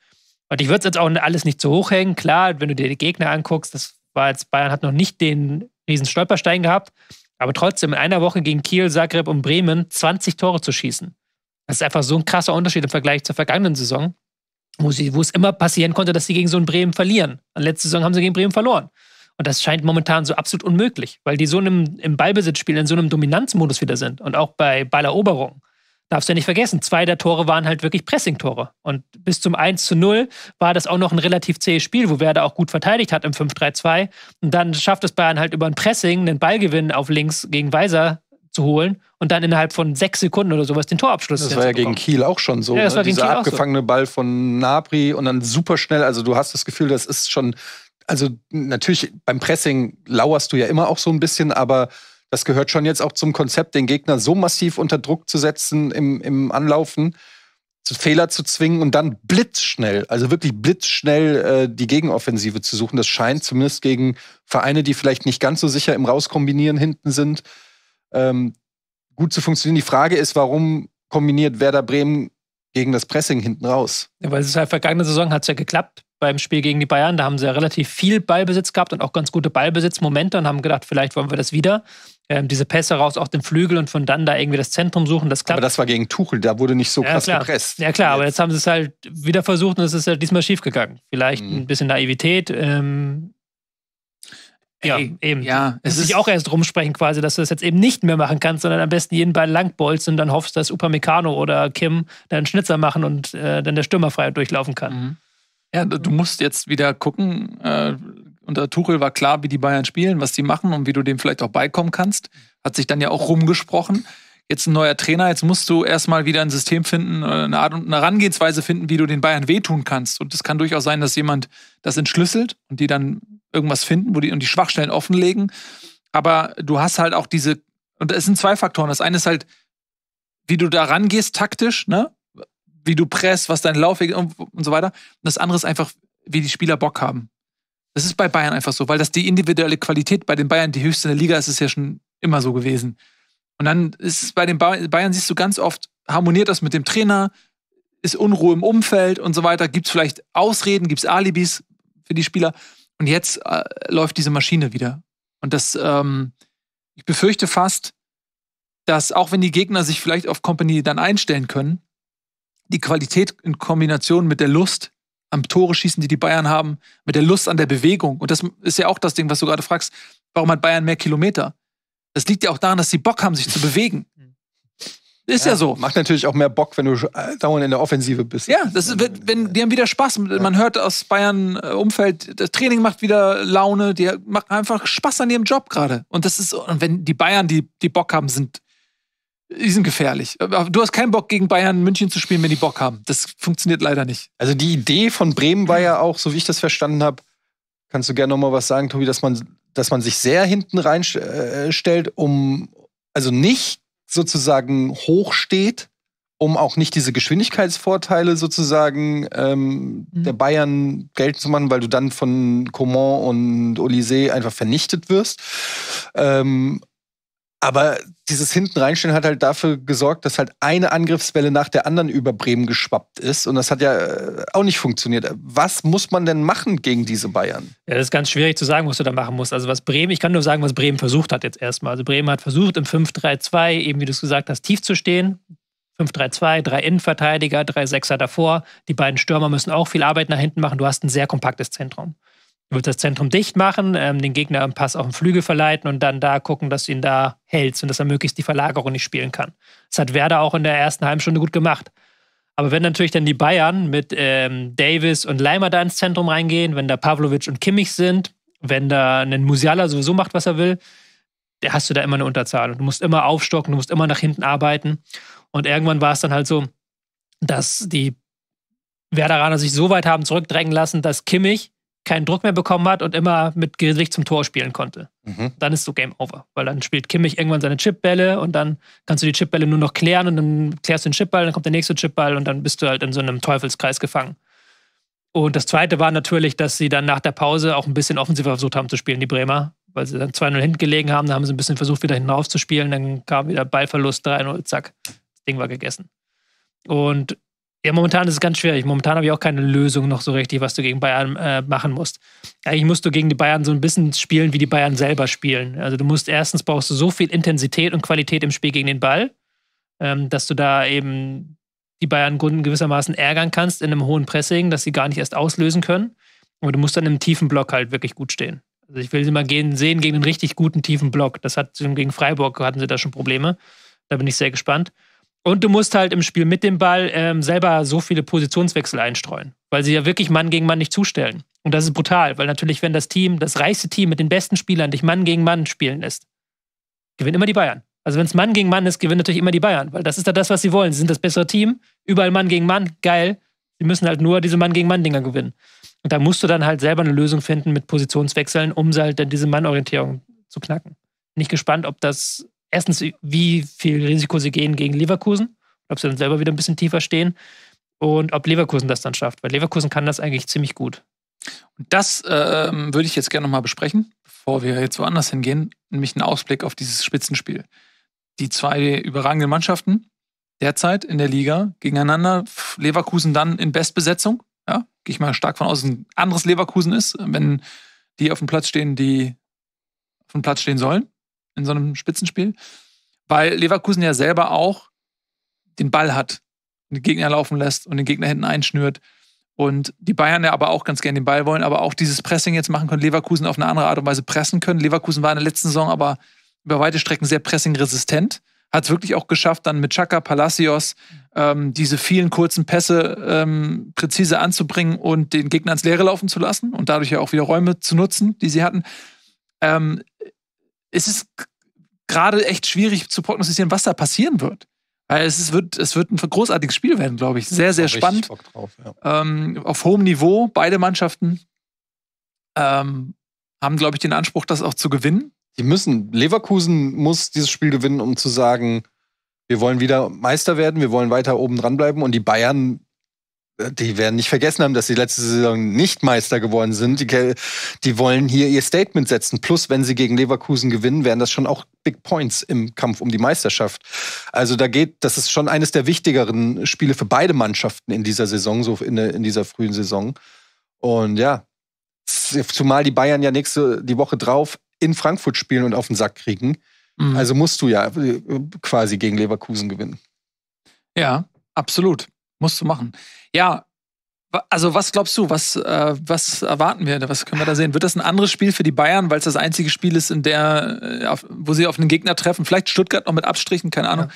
Und ich würde es jetzt auch alles nicht zu hoch hängen. Klar, wenn du dir die Gegner anguckst, das war jetzt, Bayern hat noch nicht den riesen Stolperstein gehabt. Aber trotzdem in einer Woche gegen Kiel, Zagreb und Bremen 20 Tore zu schießen. Das ist einfach so ein krasser Unterschied im Vergleich zur vergangenen Saison, wo, sie, wo es immer passieren konnte, dass sie gegen so einen Bremen verlieren. Und letzte Saison haben sie gegen Bremen verloren. Und das scheint momentan so absolut unmöglich, weil die so einem, im Ballbesitzspiel in so einem Dominanzmodus wieder sind und auch bei Balleroberung darfst du ja nicht vergessen, zwei der Tore waren halt wirklich Pressing-Tore. Und bis zum 1 zu 0 war das auch noch ein relativ zähes Spiel, wo Werder auch gut verteidigt hat im 5-3-2. Und dann schafft es Bayern halt über ein Pressing einen Ballgewinn auf links gegen Weiser zu holen und dann innerhalb von sechs Sekunden oder sowas den Torabschluss. Das war ja gegen Kiel auch schon so. Ja, das ne? war gegen Dieser abgefangene so. Ball von Nabri und dann super schnell. Also du hast das Gefühl, das ist schon. Also natürlich beim Pressing lauerst du ja immer auch so ein bisschen, aber das gehört schon jetzt auch zum Konzept, den Gegner so massiv unter Druck zu setzen im, im Anlaufen, zu Fehler zu zwingen und dann blitzschnell, also wirklich blitzschnell äh, die Gegenoffensive zu suchen. Das scheint zumindest gegen Vereine, die vielleicht nicht ganz so sicher im Rauskombinieren hinten sind, ähm, gut zu funktionieren. Die Frage ist, warum kombiniert Werder Bremen gegen das Pressing hinten raus? Ja, weil es ist halt vergangene Saison hat es ja geklappt beim Spiel gegen die Bayern. Da haben sie ja relativ viel Ballbesitz gehabt und auch ganz gute Ballbesitzmomente und haben gedacht, vielleicht wollen wir das wieder ähm, diese Pässe raus auf den Flügel und von dann da irgendwie das Zentrum suchen. Das klappt. Aber das war gegen Tuchel, da wurde nicht so ja, krass klar. gepresst. Ja klar, jetzt. aber jetzt haben sie es halt wieder versucht und es ist halt diesmal schiefgegangen. Vielleicht mhm. ein bisschen Naivität. Ähm, ja, Ey, eben. Ja, es ist auch erst rumsprechen quasi, dass du das jetzt eben nicht mehr machen kannst, sondern am besten jeden Ball langbolzen und dann hoffst, dass Upamecano oder Kim deinen Schnitzer machen und äh, dann der Stürmer frei durchlaufen kann. Mhm. Ja, du musst jetzt wieder gucken, äh, unter Tuchel war klar, wie die Bayern spielen, was die machen und wie du dem vielleicht auch beikommen kannst. Hat sich dann ja auch rumgesprochen. Jetzt ein neuer Trainer, jetzt musst du erstmal wieder ein System finden, äh, eine Art und eine Herangehensweise finden, wie du den Bayern wehtun kannst. Und es kann durchaus sein, dass jemand das entschlüsselt und die dann irgendwas finden wo die, und die Schwachstellen offenlegen. Aber du hast halt auch diese, und es sind zwei Faktoren. Das eine ist halt, wie du da rangehst taktisch, ne? wie du presst, was dein Laufweg und, und so weiter. Und das andere ist einfach, wie die Spieler Bock haben. Das ist bei Bayern einfach so, weil das die individuelle Qualität bei den Bayern die höchste in der Liga ist, ist ja schon immer so gewesen. Und dann ist es bei den Bayern, siehst du ganz oft, harmoniert das mit dem Trainer, ist Unruhe im Umfeld und so weiter, gibt es vielleicht Ausreden, gibt es Alibis für die Spieler. Und jetzt äh, läuft diese Maschine wieder. Und das, ähm, ich befürchte fast, dass auch wenn die Gegner sich vielleicht auf Company dann einstellen können, die Qualität in Kombination mit der Lust, am Tore schießen, die die Bayern haben, mit der Lust an der Bewegung. Und das ist ja auch das Ding, was du gerade fragst. Warum hat Bayern mehr Kilometer? Das liegt ja auch daran, dass sie Bock haben, sich zu bewegen. Ist ja, ja, so. Macht natürlich auch mehr Bock, wenn du äh, dauernd in der Offensive bist. Ja, das ist, wenn, die haben wieder Spaß. Man ja. hört aus Bayern äh, Umfeld, das Training macht wieder Laune, die machen einfach Spaß an ihrem Job gerade. Und das ist, und wenn die Bayern, die, die Bock haben, sind die sind gefährlich. Du hast keinen Bock, gegen Bayern München zu spielen, wenn die Bock haben. Das funktioniert leider nicht. Also die Idee von Bremen war ja auch, so wie ich das verstanden habe, kannst du gerne noch mal was sagen, Tobi, dass man, dass man sich sehr hinten reinstellt, äh, um also nicht sozusagen hoch steht, um auch nicht diese Geschwindigkeitsvorteile sozusagen ähm, mhm. der Bayern geltend zu machen, weil du dann von Coman und Olysee einfach vernichtet wirst. Ähm, aber dieses hinten reinstellen hat halt dafür gesorgt, dass halt eine Angriffswelle nach der anderen über Bremen geschwappt ist. Und das hat ja äh, auch nicht funktioniert. Was muss man denn machen gegen diese Bayern? Ja, das ist ganz schwierig zu sagen, was du da machen musst. Also was Bremen, ich kann nur sagen, was Bremen versucht hat jetzt erstmal. Also Bremen hat versucht, im 5-3-2, eben wie du es gesagt hast, tief zu stehen. 5-3-2, drei Innenverteidiger, drei Sechser davor. Die beiden Stürmer müssen auch viel Arbeit nach hinten machen. Du hast ein sehr kompaktes Zentrum wird das Zentrum dicht machen, ähm, den Gegner im Pass auf den Flügel verleiten und dann da gucken, dass du ihn da hältst und dass er möglichst die Verlagerung nicht spielen kann. Das hat Werder auch in der ersten Heimstunde gut gemacht. Aber wenn natürlich dann die Bayern mit ähm, Davis und Leimer da ins Zentrum reingehen, wenn da Pavlovic und Kimmich sind, wenn da ein Musiala sowieso macht, was er will, hast du da immer eine Unterzahl. Und du musst immer aufstocken, du musst immer nach hinten arbeiten. Und irgendwann war es dann halt so, dass die Werderaner sich so weit haben zurückdrängen lassen, dass Kimmich keinen Druck mehr bekommen hat und immer mit Gesicht zum Tor spielen konnte. Mhm. Dann ist so Game Over, weil dann spielt Kimmich irgendwann seine Chipbälle und dann kannst du die Chipbälle nur noch klären und dann klärst du den Chipball, dann kommt der nächste Chipball und dann bist du halt in so einem Teufelskreis gefangen. Und das Zweite war natürlich, dass sie dann nach der Pause auch ein bisschen offensiver versucht haben zu spielen, die Bremer, weil sie dann 2-0 hinten gelegen haben, da haben sie ein bisschen versucht, wieder hinauf zu spielen, dann kam wieder Ballverlust, 3-0, zack, das Ding war gegessen. Und ja, momentan ist es ganz schwierig. Momentan habe ich auch keine Lösung noch so richtig, was du gegen Bayern äh, machen musst. Eigentlich musst du gegen die Bayern so ein bisschen spielen, wie die Bayern selber spielen. Also du musst erstens brauchst du so viel Intensität und Qualität im Spiel gegen den Ball, ähm, dass du da eben die Bayern Gründen gewissermaßen ärgern kannst in einem hohen Pressing, dass sie gar nicht erst auslösen können. Aber du musst dann im tiefen Block halt wirklich gut stehen. Also ich will sie mal gehen, sehen gegen einen richtig guten tiefen Block. Das hat gegen Freiburg hatten sie da schon Probleme. Da bin ich sehr gespannt. Und du musst halt im Spiel mit dem Ball ähm, selber so viele Positionswechsel einstreuen, weil sie ja wirklich Mann gegen Mann nicht zustellen. Und das ist brutal, weil natürlich, wenn das Team, das reichste Team mit den besten Spielern dich Mann gegen Mann spielen lässt, gewinnen immer die Bayern. Also wenn es Mann gegen Mann ist, gewinnen natürlich immer die Bayern, weil das ist ja das, was sie wollen. Sie sind das bessere Team, überall Mann gegen Mann, geil. Sie müssen halt nur diese Mann gegen Mann-Dinger gewinnen. Und da musst du dann halt selber eine Lösung finden mit Positionswechseln, um halt dann diese Mannorientierung zu knacken. Bin ich gespannt, ob das erstens, wie viel Risiko sie gehen gegen Leverkusen, ob sie dann selber wieder ein bisschen tiefer stehen und ob Leverkusen das dann schafft, weil Leverkusen kann das eigentlich ziemlich gut. Und das ähm, würde ich jetzt gerne nochmal besprechen, bevor wir jetzt woanders hingehen, nämlich einen Ausblick auf dieses Spitzenspiel. Die zwei überragenden Mannschaften derzeit in der Liga gegeneinander, Leverkusen dann in Bestbesetzung, ja, gehe ich mal stark von aus, ein anderes Leverkusen ist, wenn die auf dem Platz stehen, die auf dem Platz stehen sollen in so einem Spitzenspiel, weil Leverkusen ja selber auch den Ball hat, den Gegner laufen lässt und den Gegner hinten einschnürt. Und die Bayern ja aber auch ganz gerne den Ball wollen, aber auch dieses Pressing jetzt machen können, Leverkusen auf eine andere Art und Weise pressen können. Leverkusen war in der letzten Saison aber über weite Strecken sehr pressingresistent. Hat es wirklich auch geschafft, dann mit Chaka Palacios ähm, diese vielen kurzen Pässe ähm, präzise anzubringen und den Gegner ins Leere laufen zu lassen und dadurch ja auch wieder Räume zu nutzen, die sie hatten. Ähm, es ist gerade echt schwierig zu prognostizieren, was da passieren wird. Weil es ist, wird, es wird ein großartiges Spiel werden, glaube ich. Sehr, sehr spannend. Bock drauf, ja. ähm, auf hohem Niveau, beide Mannschaften ähm, haben, glaube ich, den Anspruch, das auch zu gewinnen. Die müssen, Leverkusen muss dieses Spiel gewinnen, um zu sagen, wir wollen wieder Meister werden, wir wollen weiter oben dranbleiben und die Bayern die werden nicht vergessen haben, dass sie letzte Saison nicht Meister geworden sind. Die, die, wollen hier ihr Statement setzen. Plus, wenn sie gegen Leverkusen gewinnen, wären das schon auch Big Points im Kampf um die Meisterschaft. Also da geht, das ist schon eines der wichtigeren Spiele für beide Mannschaften in dieser Saison, so in, in dieser frühen Saison. Und ja, zumal die Bayern ja nächste die Woche drauf in Frankfurt spielen und auf den Sack kriegen. Mhm. Also musst du ja äh, quasi gegen Leverkusen gewinnen. Ja, absolut. Musst du machen. Ja, also was glaubst du, was, äh, was erwarten wir? Was können wir da sehen? Wird das ein anderes Spiel für die Bayern, weil es das einzige Spiel ist, in der, äh, wo sie auf einen Gegner treffen? Vielleicht Stuttgart noch mit Abstrichen, keine Ahnung,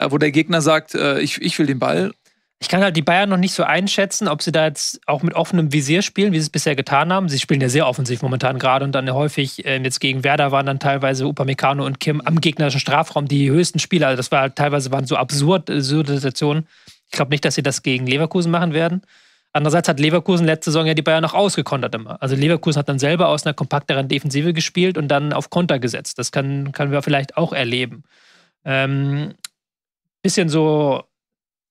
ja. Äh, wo der Gegner sagt, äh, ich, ich will den Ball. Ich kann halt die Bayern noch nicht so einschätzen, ob sie da jetzt auch mit offenem Visier spielen, wie sie es bisher getan haben. Sie spielen ja sehr offensiv momentan gerade und dann häufig, ähm, jetzt gegen Werder waren dann teilweise Upamecano und Kim am gegnerischen Strafraum die höchsten Spieler. Also das war halt, teilweise waren so absurd, äh, absurde Situationen ich glaube nicht, dass sie das gegen Leverkusen machen werden. Andererseits hat Leverkusen letzte Saison ja die Bayern noch ausgekontert immer. Also Leverkusen hat dann selber aus einer kompakteren Defensive gespielt und dann auf Konter gesetzt. Das kann, können wir vielleicht auch erleben. Ähm, bisschen so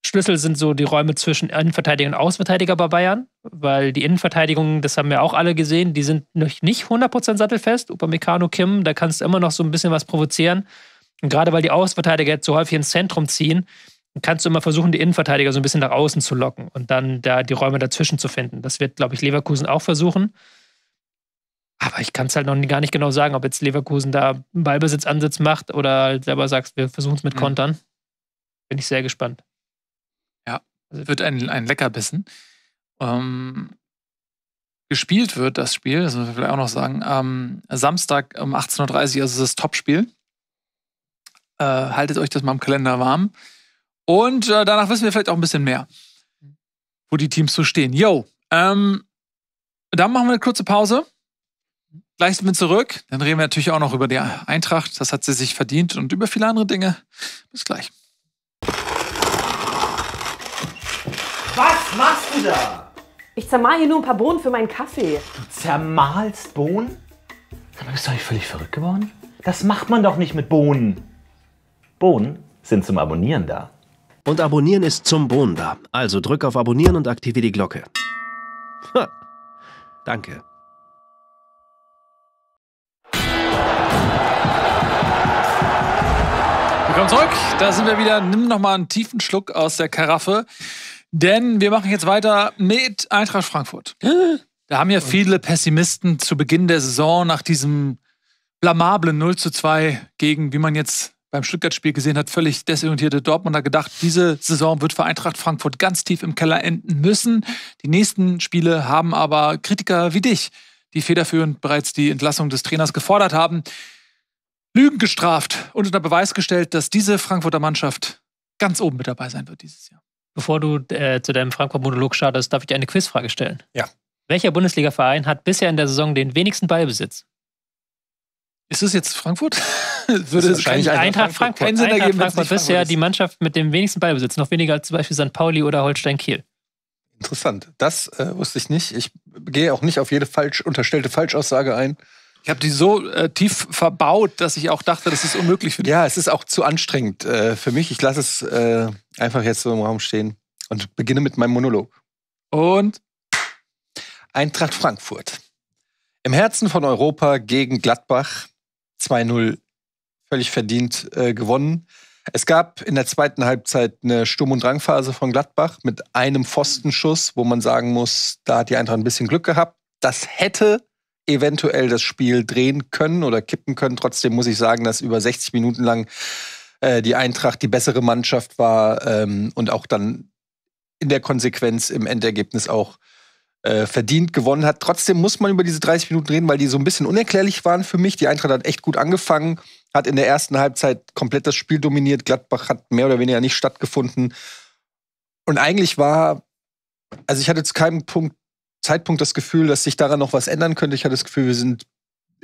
Schlüssel sind so die Räume zwischen Innenverteidiger und Außenverteidiger bei Bayern, weil die Innenverteidigung, das haben wir auch alle gesehen, die sind nicht 100% sattelfest. Upamecano, Kim, da kannst du immer noch so ein bisschen was provozieren. Und gerade weil die Außenverteidiger jetzt so häufig ins Zentrum ziehen, kannst du immer versuchen, die Innenverteidiger so ein bisschen nach außen zu locken und dann da die Räume dazwischen zu finden. Das wird, glaube ich, Leverkusen auch versuchen. Aber ich kann es halt noch gar nicht genau sagen, ob jetzt Leverkusen da einen Ballbesitzansatz macht oder halt selber sagst, wir versuchen es mit mhm. Kontern. Bin ich sehr gespannt. Ja, also wird ein, ein Leckerbissen. Ähm, gespielt wird das Spiel, das müssen wir vielleicht auch noch sagen, am Samstag um 18.30 Uhr, also das Topspiel. Äh, haltet euch das mal im Kalender warm. Und äh, danach wissen wir vielleicht auch ein bisschen mehr, wo die Teams so stehen. Yo, ähm, dann machen wir eine kurze Pause. Gleich sind wir zurück. Dann reden wir natürlich auch noch über die Eintracht. Das hat sie sich verdient und über viele andere Dinge. Bis gleich. Was machst du da? Ich zermal hier nur ein paar Bohnen für meinen Kaffee. Du zermalst Bohnen? Aber bist du eigentlich völlig verrückt geworden? Das macht man doch nicht mit Bohnen. Bohnen sind zum Abonnieren da. Und abonnieren ist zum Bohnen da. Also drück auf Abonnieren und aktiviere die Glocke. Ha. Danke. Willkommen zurück. Da sind wir wieder. Nimm nochmal einen tiefen Schluck aus der Karaffe, denn wir machen jetzt weiter mit Eintracht Frankfurt. Da haben ja viele Pessimisten zu Beginn der Saison nach diesem blamablen 0 zu 2 gegen, wie man jetzt beim Stuttgart-Spiel gesehen hat, völlig desorientierte Dortmunder gedacht, diese Saison wird für Eintracht Frankfurt ganz tief im Keller enden müssen. Die nächsten Spiele haben aber Kritiker wie dich, die federführend bereits die Entlassung des Trainers gefordert haben, Lügen gestraft und unter Beweis gestellt, dass diese Frankfurter Mannschaft ganz oben mit dabei sein wird dieses Jahr. Bevor du äh, zu deinem Frankfurt-Monolog startest, darf ich dir eine Quizfrage stellen. Ja. Welcher Bundesliga-Verein hat bisher in der Saison den wenigsten Ballbesitz? Ist es jetzt Frankfurt? Würde es wahrscheinlich Eintracht, Frankfurt, Frankfurt. keinen Sinn Eintracht ergeben, Frankfurt ist ja die Mannschaft mit dem wenigsten Ballbesitz, noch weniger als zum Beispiel St. Pauli oder Holstein Kiel. Interessant. Das äh, wusste ich nicht. Ich gehe auch nicht auf jede falsch unterstellte Falschaussage ein. Ich habe die so äh, tief verbaut, dass ich auch dachte, das ist unmöglich für dich. Ja, es ist auch zu anstrengend äh, für mich. Ich lasse es äh, einfach jetzt so im Raum stehen und beginne mit meinem Monolog. Und Eintracht Frankfurt. Im Herzen von Europa gegen Gladbach 2-0 völlig verdient äh, gewonnen. Es gab in der zweiten Halbzeit eine Sturm- und Drangphase von Gladbach mit einem Pfostenschuss, wo man sagen muss, da hat die Eintracht ein bisschen Glück gehabt. Das hätte eventuell das Spiel drehen können oder kippen können. Trotzdem muss ich sagen, dass über 60 Minuten lang äh, die Eintracht die bessere Mannschaft war ähm, und auch dann in der Konsequenz im Endergebnis auch äh, verdient gewonnen hat. Trotzdem muss man über diese 30 Minuten reden, weil die so ein bisschen unerklärlich waren für mich. Die Eintracht hat echt gut angefangen, hat in der ersten Halbzeit komplett das Spiel dominiert. Gladbach hat mehr oder weniger nicht stattgefunden. Und eigentlich war, also ich hatte zu keinem Punkt, Zeitpunkt das Gefühl, dass sich daran noch was ändern könnte. Ich hatte das Gefühl, wir sind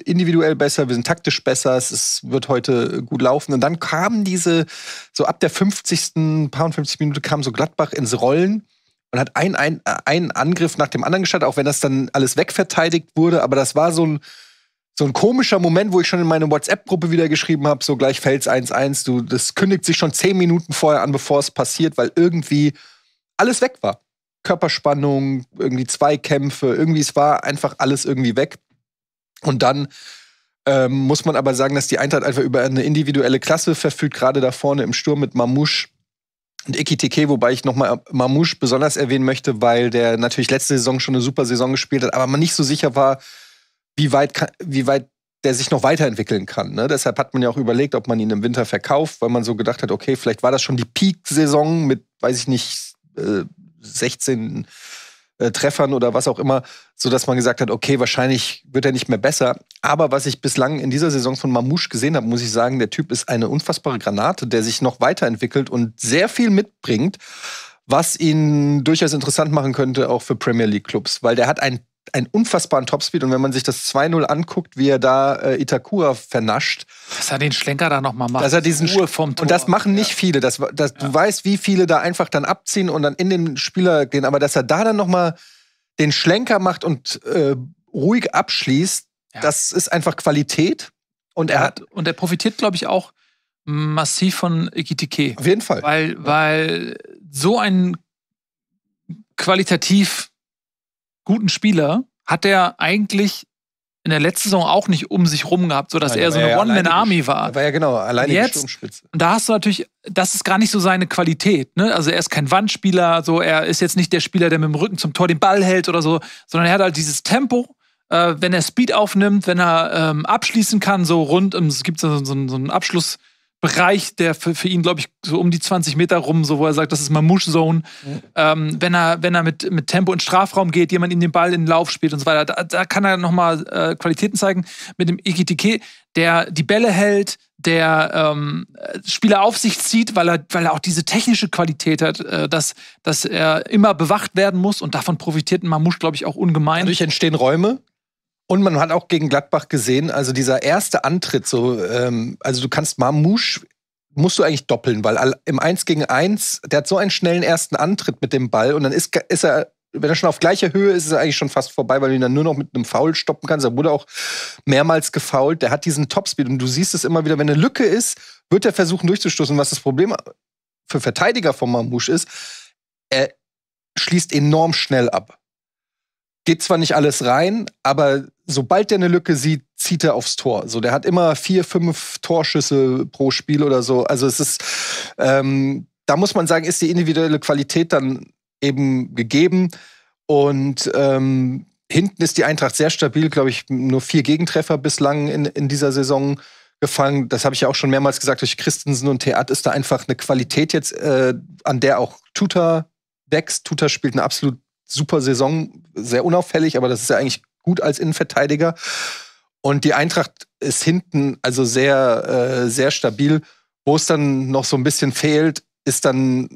individuell besser, wir sind taktisch besser, es wird heute gut laufen. Und dann kamen diese, so ab der 50. paar und 50 Minuten kam so Gladbach ins Rollen und hat einen, einen, äh, einen Angriff nach dem anderen gestartet, auch wenn das dann alles wegverteidigt wurde. Aber das war so ein, so ein komischer Moment, wo ich schon in meine WhatsApp-Gruppe wieder geschrieben habe, so gleich fällt's 1-1. Du, das kündigt sich schon zehn Minuten vorher an, bevor es passiert, weil irgendwie alles weg war. Körperspannung, irgendwie Zweikämpfe, irgendwie es war einfach alles irgendwie weg. Und dann ähm, muss man aber sagen, dass die Eintracht einfach über eine individuelle Klasse verfügt, gerade da vorne im Sturm mit Mamouche und Ekitike, wobei ich nochmal äh, Mamouche besonders erwähnen möchte, weil der natürlich letzte Saison schon eine super Saison gespielt hat, aber man nicht so sicher war, wie weit, wie weit der sich noch weiterentwickeln kann. Ne? Deshalb hat man ja auch überlegt, ob man ihn im Winter verkauft, weil man so gedacht hat, okay, vielleicht war das schon die Peak-Saison mit, weiß ich nicht, 16 äh, äh, Treffern oder was auch immer, sodass man gesagt hat, okay, wahrscheinlich wird er nicht mehr besser. Aber was ich bislang in dieser Saison von Mamouche gesehen habe, muss ich sagen, der Typ ist eine unfassbare Granate, der sich noch weiterentwickelt und sehr viel mitbringt, was ihn durchaus interessant machen könnte, auch für Premier League Clubs, weil der hat einen einen unfassbaren Topspeed. Und wenn man sich das 2-0 anguckt, wie er da äh, Itakura vernascht. Dass er den Schlenker da nochmal macht. Dass er diesen Ruhe vom Tor. Und das machen nicht ja. viele. Das, das, ja. Du weißt, wie viele da einfach dann abziehen und dann in den Spieler gehen. Aber dass er da dann nochmal den Schlenker macht und äh, ruhig abschließt, ja. das ist einfach Qualität. Und er hat. Und er profitiert, glaube ich, auch massiv von Ikitike. Auf jeden Fall. Weil, weil so einen qualitativ guten Spieler hat er eigentlich in der letzten Saison auch nicht um sich rum gehabt, sodass Nein, er so eine ja One-Man-Army war. war ja genau, alleine jetzt, Sturmspitze. Da hast du natürlich, das ist gar nicht so seine Qualität. Ne? Also er ist kein Wandspieler, so er ist jetzt nicht der Spieler, der mit dem Rücken zum Tor den Ball hält oder so, sondern er hat halt dieses Tempo, äh, wenn er Speed aufnimmt, wenn er ähm, abschließen kann, so rund, es gibt so, so, so einen Abschluss. Bereich, der für, für ihn, glaube ich, so um die 20 Meter rum, so wo er sagt, das ist Mamush zone Mhm. Ähm, wenn er, wenn er mit, mit Tempo in Strafraum geht, jemand ihm den Ball in den Lauf spielt und so weiter, da, da kann er nochmal äh, Qualitäten zeigen mit dem Ikitike, der die Bälle hält, der ähm, Spieler auf sich zieht, weil er, weil er auch diese technische Qualität hat, äh, dass, dass er immer bewacht werden muss und davon profitiert Mamush, glaube ich, auch ungemein. Dadurch entstehen Räume, und man hat auch gegen Gladbach gesehen, also dieser erste Antritt, so, ähm, also du kannst Mamouche, musst du eigentlich doppeln, weil im 1 gegen 1, der hat so einen schnellen ersten Antritt mit dem Ball und dann ist, ist er, wenn er schon auf gleicher Höhe ist, ist er eigentlich schon fast vorbei, weil du ihn dann nur noch mit einem Foul stoppen kannst. Er wurde auch mehrmals gefoult, der hat diesen Topspeed und du siehst es immer wieder, wenn eine Lücke ist, wird er versuchen durchzustoßen. Was das Problem für Verteidiger von Mamouche ist, er schließt enorm schnell ab geht zwar nicht alles rein, aber sobald der eine Lücke sieht, zieht er aufs Tor. So, der hat immer vier, fünf Torschüsse pro Spiel oder so. Also es ist, ähm, da muss man sagen, ist die individuelle Qualität dann eben gegeben. Und ähm, hinten ist die Eintracht sehr stabil, glaube ich, nur vier Gegentreffer bislang in, in dieser Saison gefangen. Das habe ich ja auch schon mehrmals gesagt, durch Christensen und Theat ist da einfach eine Qualität jetzt, äh, an der auch Tuta wächst. Tuta spielt eine absolut super Saison, sehr unauffällig, aber das ist ja eigentlich gut als Innenverteidiger. Und die Eintracht ist hinten also sehr, äh, sehr stabil. Wo es dann noch so ein bisschen fehlt, ist dann,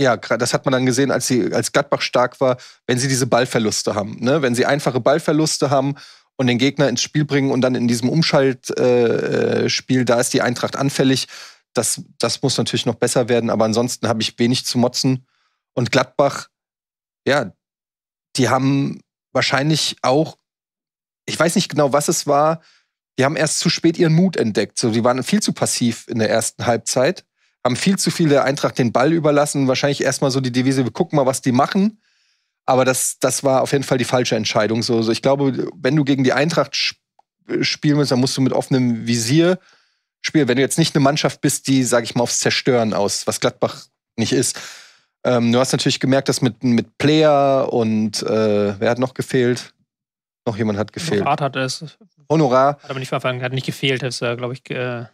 ja, das hat man dann gesehen, als sie, als Gladbach stark war, wenn sie diese Ballverluste haben. Ne? Wenn sie einfache Ballverluste haben und den Gegner ins Spiel bringen und dann in diesem Umschaltspiel, äh, äh da ist die Eintracht anfällig. Das, das muss natürlich noch besser werden, aber ansonsten habe ich wenig zu motzen. Und Gladbach, ja, die haben wahrscheinlich auch, ich weiß nicht genau, was es war, die haben erst zu spät ihren Mut entdeckt. So, die waren viel zu passiv in der ersten Halbzeit, haben viel zu viel der Eintracht den Ball überlassen. Wahrscheinlich erstmal so die Devise, wir gucken mal, was die machen. Aber das, das war auf jeden Fall die falsche Entscheidung. So, ich glaube, wenn du gegen die Eintracht sp spielen willst, dann musst du mit offenem Visier spielen. Wenn du jetzt nicht eine Mannschaft bist, die, sag ich mal, aufs Zerstören aus, was Gladbach nicht ist, ähm, du hast natürlich gemerkt, dass mit, mit Player und äh, wer hat noch gefehlt? Noch jemand hat gefehlt. Honorat hat es. Honorar. Hat aber nicht verfangen, hat nicht gefehlt, ist er, äh, glaube ich. Äh,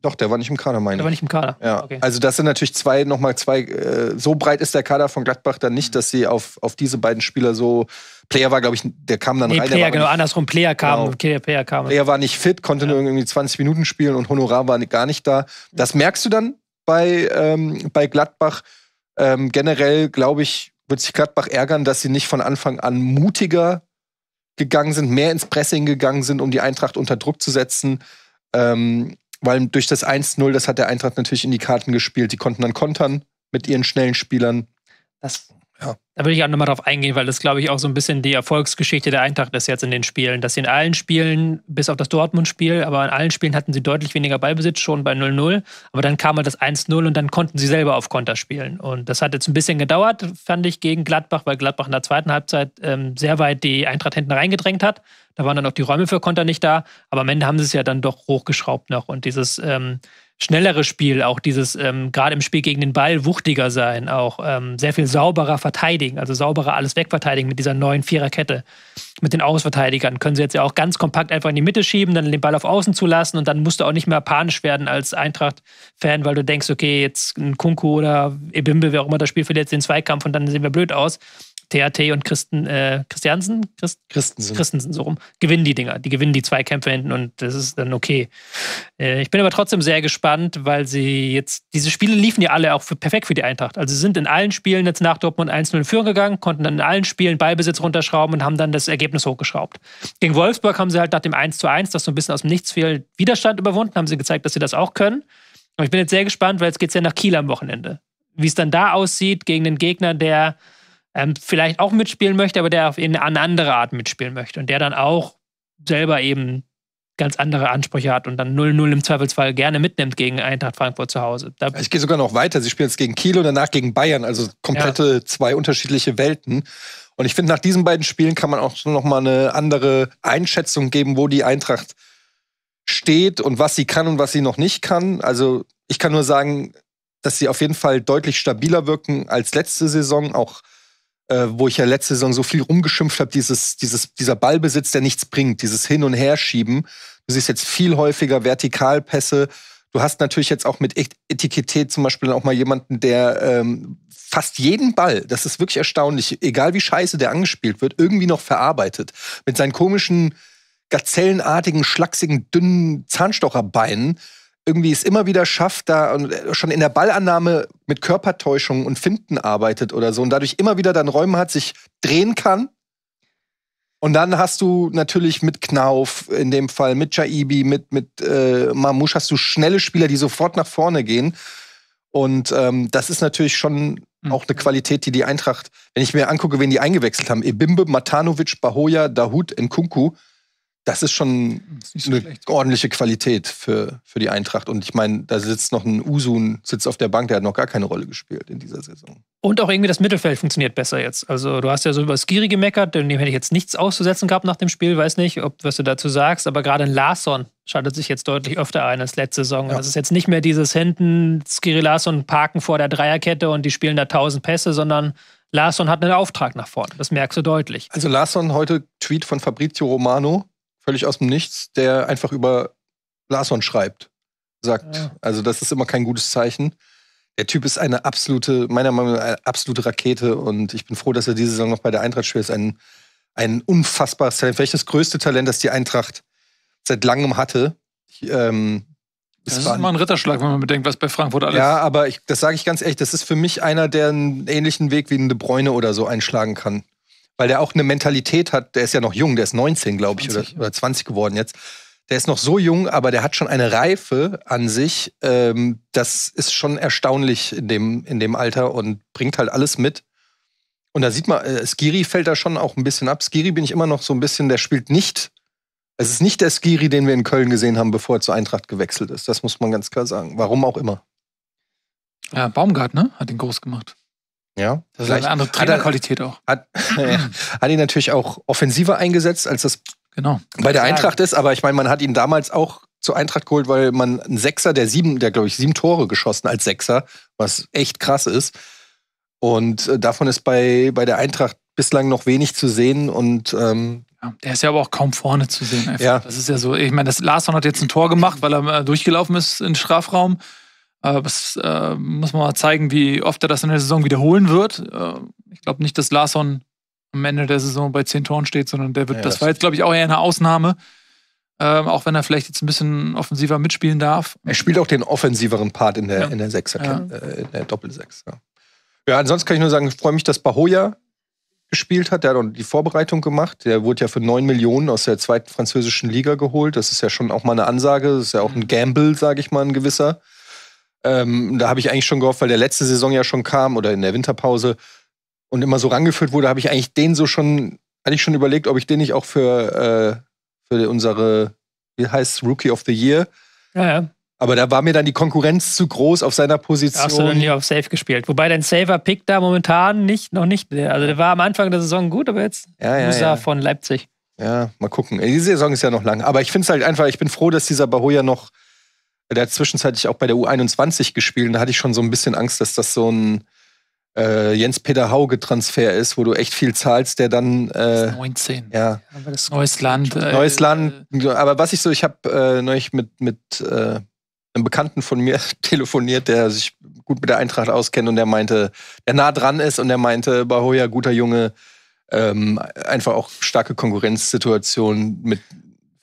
Doch, der war nicht im Kader, meine ich. Der war nicht im Kader. Ja. Okay. Also, das sind natürlich zwei, nochmal zwei. Äh, so breit ist der Kader von Gladbach dann nicht, mhm. dass sie auf, auf diese beiden Spieler so. Player war, glaube ich, der kam dann nee, rein. Player, genau, nicht, andersrum. Player kam, genau. Okay, Player kam. Player war nicht fit, konnte ja. nur irgendwie 20 Minuten spielen und Honorar war gar nicht da. Mhm. Das merkst du dann bei, ähm, bei Gladbach. Ähm, generell, glaube ich, wird sich Gladbach ärgern, dass sie nicht von Anfang an mutiger gegangen sind, mehr ins Pressing gegangen sind, um die Eintracht unter Druck zu setzen. Ähm, weil durch das 1-0, das hat der Eintracht natürlich in die Karten gespielt. Die konnten dann kontern mit ihren schnellen Spielern. Das ja. Da würde ich auch nochmal drauf eingehen, weil das, glaube ich, auch so ein bisschen die Erfolgsgeschichte der Eintracht ist jetzt in den Spielen. Dass sie in allen Spielen, bis auf das Dortmund-Spiel, aber in allen Spielen hatten sie deutlich weniger Ballbesitz, schon bei 0-0. Aber dann kam halt das 1-0 und dann konnten sie selber auf Konter spielen. Und das hat jetzt ein bisschen gedauert, fand ich, gegen Gladbach, weil Gladbach in der zweiten Halbzeit ähm, sehr weit die Eintracht hinten reingedrängt hat. Da waren dann auch die Räume für Konter nicht da. Aber am Ende haben sie es ja dann doch hochgeschraubt noch. Und dieses. Ähm, schnellere Spiel, auch dieses ähm, gerade im Spiel gegen den Ball wuchtiger sein, auch ähm, sehr viel sauberer verteidigen, also sauberer alles wegverteidigen mit dieser neuen Viererkette. Mit den Außenverteidigern können sie jetzt ja auch ganz kompakt einfach in die Mitte schieben, dann den Ball auf Außen zu lassen und dann musst du auch nicht mehr panisch werden als Eintracht-Fan, weil du denkst, okay, jetzt ein Kunku oder Ebimbe, wer auch immer das Spiel verliert, den Zweikampf und dann sehen wir blöd aus, THT und Christen, äh, Christiansen, Christ Christensen. Christensen so rum, gewinnen die Dinger. Die gewinnen die zwei Kämpfe hinten und das ist dann okay. Äh, ich bin aber trotzdem sehr gespannt, weil sie jetzt, diese Spiele liefen ja alle auch für, perfekt für die Eintracht. Also sie sind in allen Spielen jetzt nach Dortmund 1-0 in Führung gegangen, konnten dann in allen Spielen Ballbesitz runterschrauben und haben dann das Ergebnis hochgeschraubt. Gegen Wolfsburg haben sie halt nach dem 1-1, das so ein bisschen aus dem Nichts fiel, Widerstand überwunden, haben sie gezeigt, dass sie das auch können. Aber ich bin jetzt sehr gespannt, weil jetzt geht es ja nach Kiel am Wochenende. Wie es dann da aussieht gegen den Gegner, der ähm, vielleicht auch mitspielen möchte, aber der in eine andere Art mitspielen möchte und der dann auch selber eben ganz andere Ansprüche hat und dann 0-0 im Zweifelsfall gerne mitnimmt gegen Eintracht Frankfurt zu Hause. Da ich gehe sogar noch weiter. Sie spielen jetzt gegen Kiel und danach gegen Bayern, also komplette ja. zwei unterschiedliche Welten. Und ich finde, nach diesen beiden Spielen kann man auch noch mal eine andere Einschätzung geben, wo die Eintracht steht und was sie kann und was sie noch nicht kann. Also ich kann nur sagen, dass sie auf jeden Fall deutlich stabiler wirken als letzte Saison, auch äh, wo ich ja letzte Saison so viel rumgeschimpft habe, dieses, dieses, dieser Ballbesitz, der nichts bringt, dieses Hin- und Herschieben. Du siehst jetzt viel häufiger Vertikalpässe. Du hast natürlich jetzt auch mit Etikettet zum Beispiel auch mal jemanden, der ähm, fast jeden Ball, das ist wirklich erstaunlich, egal wie scheiße der angespielt wird, irgendwie noch verarbeitet. Mit seinen komischen, gazellenartigen, schlachsigen, dünnen Zahnstocherbeinen irgendwie es immer wieder schafft, da äh, schon in der Ballannahme mit Körpertäuschungen und Finden arbeitet oder so und dadurch immer wieder dann Räume hat, sich drehen kann. Und dann hast du natürlich mit Knauf, in dem Fall mit Jaibi, mit, mit äh, Mamouche, hast du schnelle Spieler, die sofort nach vorne gehen. Und ähm, das ist natürlich schon mhm. auch eine Qualität, die die Eintracht, wenn ich mir angucke, wen die eingewechselt haben, Ebimbe, Matanovic, Bahoya, Dahut, Nkunku, das ist schon das ist so eine schlecht. ordentliche Qualität für, für die Eintracht. Und ich meine, da sitzt noch ein Usun, sitzt auf der Bank, der hat noch gar keine Rolle gespielt in dieser Saison. Und auch irgendwie das Mittelfeld funktioniert besser jetzt. Also du hast ja so über Skiri gemeckert, dem hätte ich jetzt nichts auszusetzen gehabt nach dem Spiel, weiß nicht, ob was du dazu sagst, aber gerade in Larsson schaltet sich jetzt deutlich öfter ein als letzte Saison. Ja. Das ist jetzt nicht mehr dieses hinten Skiri Larsson parken vor der Dreierkette und die spielen da tausend Pässe, sondern Larsson hat einen Auftrag nach vorne. Das merkst du deutlich. Also Larsson heute Tweet von Fabrizio Romano völlig aus dem Nichts, der einfach über Larson schreibt, sagt. Ja. Also das ist immer kein gutes Zeichen. Der Typ ist eine absolute, meiner Meinung nach, eine absolute Rakete und ich bin froh, dass er diese Saison noch bei der Eintracht spielt. Ist ein, ein unfassbares Talent, vielleicht das größte Talent, das die Eintracht seit langem hatte. Ich, ähm, das ist immer ein Ritterschlag, wenn man bedenkt, was bei Frankfurt alles. Ja, aber ich, das sage ich ganz ehrlich, das ist für mich einer, der einen ähnlichen Weg wie ein De Bruyne oder so einschlagen kann weil der auch eine Mentalität hat, der ist ja noch jung, der ist 19, glaube ich, oder, oder 20 geworden jetzt. Der ist noch so jung, aber der hat schon eine Reife an sich. Ähm, das ist schon erstaunlich in dem, in dem Alter und bringt halt alles mit. Und da sieht man, äh, Skiri fällt da schon auch ein bisschen ab. Skiri bin ich immer noch so ein bisschen, der spielt nicht. Es ist nicht der Skiri, den wir in Köln gesehen haben, bevor er zur Eintracht gewechselt ist. Das muss man ganz klar sagen. Warum auch immer. Ja, Baumgart, ne? Hat ihn groß gemacht. Ja, das ist eine andere Trainerqualität auch. Hat, hat ihn natürlich auch offensiver eingesetzt, als das genau. bei der Eintracht ist. Aber ich meine, man hat ihn damals auch zur Eintracht geholt, weil man einen Sechser, der sieben, der glaube ich sieben Tore geschossen als Sechser, was echt krass ist. Und äh, davon ist bei, bei der Eintracht bislang noch wenig zu sehen und ähm, ja, der ist ja aber auch kaum vorne zu sehen. Ja. Das ist ja so. Ich meine, das Larsson hat jetzt ein Tor gemacht, weil er äh, durchgelaufen ist in den Strafraum. Aber äh, das äh, muss man mal zeigen, wie oft er das in der Saison wiederholen wird. Äh, ich glaube nicht, dass Larsson am Ende der Saison bei zehn Toren steht, sondern der wird, ja, das, das war jetzt, glaube ich, auch eher eine Ausnahme. Äh, auch wenn er vielleicht jetzt ein bisschen offensiver mitspielen darf. Er spielt auch den offensiveren Part in der, ja. in der Sechser, ja. Äh, in der Doppelsechs. Ja. ja, ansonsten kann ich nur sagen, ich freue mich, dass Bahoya gespielt hat. Der hat auch die Vorbereitung gemacht. Der wurde ja für 9 Millionen aus der zweiten französischen Liga geholt. Das ist ja schon auch mal eine Ansage. Das ist ja auch ein Gamble, sage ich mal, ein gewisser. Ähm, da habe ich eigentlich schon gehofft, weil der letzte Saison ja schon kam oder in der Winterpause und immer so rangeführt wurde, habe ich eigentlich den so schon, hatte ich schon überlegt, ob ich den nicht auch für, äh, für unsere, wie heißt Rookie of the Year. Ja, ja. Aber da war mir dann die Konkurrenz zu groß auf seiner Position. Hast du dann nie auf Safe gespielt. Wobei dein Saver-Pick da momentan nicht, noch nicht. Äh, also der war am Anfang der Saison gut, aber jetzt ja, ja, ja. von Leipzig. Ja, mal gucken. Die Saison ist ja noch lang. Aber ich finde es halt einfach, ich bin froh, dass dieser Bahoya noch der hat zwischenzeitlich auch bei der U21 gespielt und da hatte ich schon so ein bisschen Angst, dass das so ein äh, Jens-Peter Hauge-Transfer ist, wo du echt viel zahlst, der dann. Äh, 19. Ja. Aber das neues Land. Äh, neues äh, Land. Aber was ich so, ich habe äh, neulich mit, mit einem Bekannten von mir telefoniert, der sich gut mit der Eintracht auskennt und der meinte, der nah dran ist und der meinte, Bahoya, oh guter Junge, ähm, einfach auch starke Konkurrenzsituation mit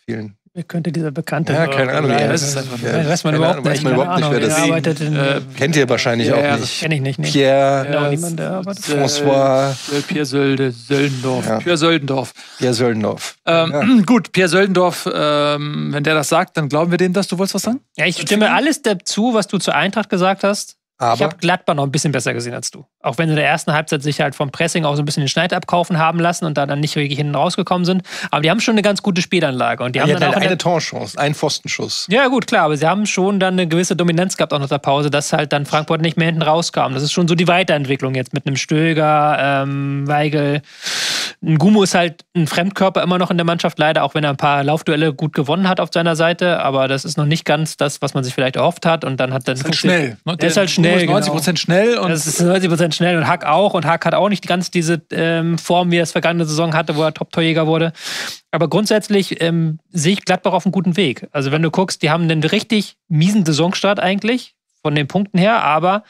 vielen Wer könnte dieser Bekannte Ja, keine Ahnung. Ja, das ist einfach, ja, weiß man überhaupt Ahnung, nicht. Weiß man überhaupt nicht, wer das arbeitet. Äh, kennt ihr wahrscheinlich ja, auch nicht. Ja, Kenne ich nicht. Nee. Pierre. Genau, niemand, der arbeitet. Äh, François. Pierre Sölde, Söldendorf. Ja. Pierre Söldendorf. Pierre Söldendorf. Ähm, ja. Gut, Pierre Söldendorf, ähm, wenn der das sagt, dann glauben wir dem das. Du wolltest was sagen? Ja, ich stimme alles dazu, was du zur Eintracht gesagt hast. Aber ich habe Gladbach noch ein bisschen besser gesehen als du. Auch wenn sie in der ersten Halbzeit sich halt vom Pressing auch so ein bisschen den Schneid abkaufen haben lassen und da dann nicht wirklich hinten rausgekommen sind. Aber die haben schon eine ganz gute Spielanlage. Und die ja, haben ja, dann auch eine Torchance, einen Pfostenschuss. Ja, gut, klar, aber sie haben schon dann eine gewisse Dominanz gehabt auch nach der Pause, dass halt dann Frankfurt nicht mehr hinten rauskam. Das ist schon so die Weiterentwicklung jetzt mit einem Stöger, ähm, Weigel. Ein ist halt ein Fremdkörper immer noch in der Mannschaft, leider, auch wenn er ein paar Laufduelle gut gewonnen hat auf seiner Seite. Aber das ist noch nicht ganz das, was man sich vielleicht erhofft hat. Und dann hat dann. Ist halt schnell. Der, ne? ist halt schnell. Genau. Ist 90 Prozent genau. schnell. Und das ist 90 Prozent schnell. Und Hack auch. Und Hack hat auch nicht ganz diese ähm, Form, wie er es vergangene Saison hatte, wo er Top-Torjäger wurde. Aber grundsätzlich ähm, sehe ich Gladbach auf einem guten Weg. Also, wenn du guckst, die haben einen richtig miesen Saisonstart eigentlich von den Punkten her, aber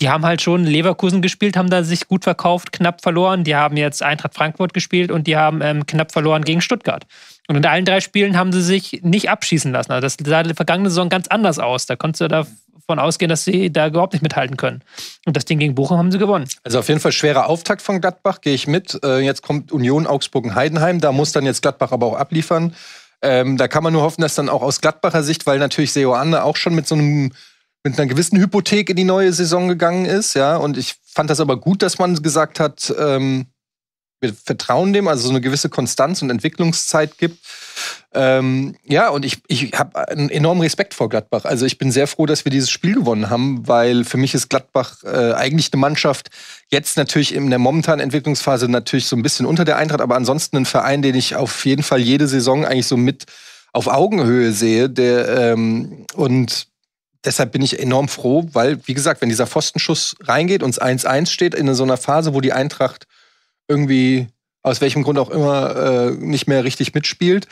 die haben halt schon Leverkusen gespielt, haben da sich gut verkauft, knapp verloren. Die haben jetzt Eintracht Frankfurt gespielt und die haben ähm, knapp verloren gegen Stuttgart. Und in allen drei Spielen haben sie sich nicht abschießen lassen. Also das sah in der vergangenen Saison ganz anders aus. Da konntest du davon ausgehen, dass sie da überhaupt nicht mithalten können. Und das Ding gegen Bochum haben sie gewonnen. Also auf jeden Fall schwerer Auftakt von Gladbach, gehe ich mit. Äh, jetzt kommt Union, Augsburg und Heidenheim. Da muss dann jetzt Gladbach aber auch abliefern. Ähm, da kann man nur hoffen, dass dann auch aus Gladbacher Sicht, weil natürlich Seoane auch schon mit so einem mit einer gewissen Hypothek in die neue Saison gegangen ist, ja. Und ich fand das aber gut, dass man gesagt hat, ähm, wir vertrauen dem, also so eine gewisse Konstanz und Entwicklungszeit gibt. Ähm, ja, und ich, ich habe einen enormen Respekt vor Gladbach. Also ich bin sehr froh, dass wir dieses Spiel gewonnen haben, weil für mich ist Gladbach äh, eigentlich eine Mannschaft, jetzt natürlich in der momentanen Entwicklungsphase natürlich so ein bisschen unter der Eintracht, aber ansonsten ein Verein, den ich auf jeden Fall jede Saison eigentlich so mit auf Augenhöhe sehe. Der, ähm, und deshalb bin ich enorm froh, weil, wie gesagt, wenn dieser Pfostenschuss reingeht und es 1-1 steht, in so einer Phase, wo die Eintracht irgendwie aus welchem Grund auch immer äh, nicht mehr richtig mitspielt,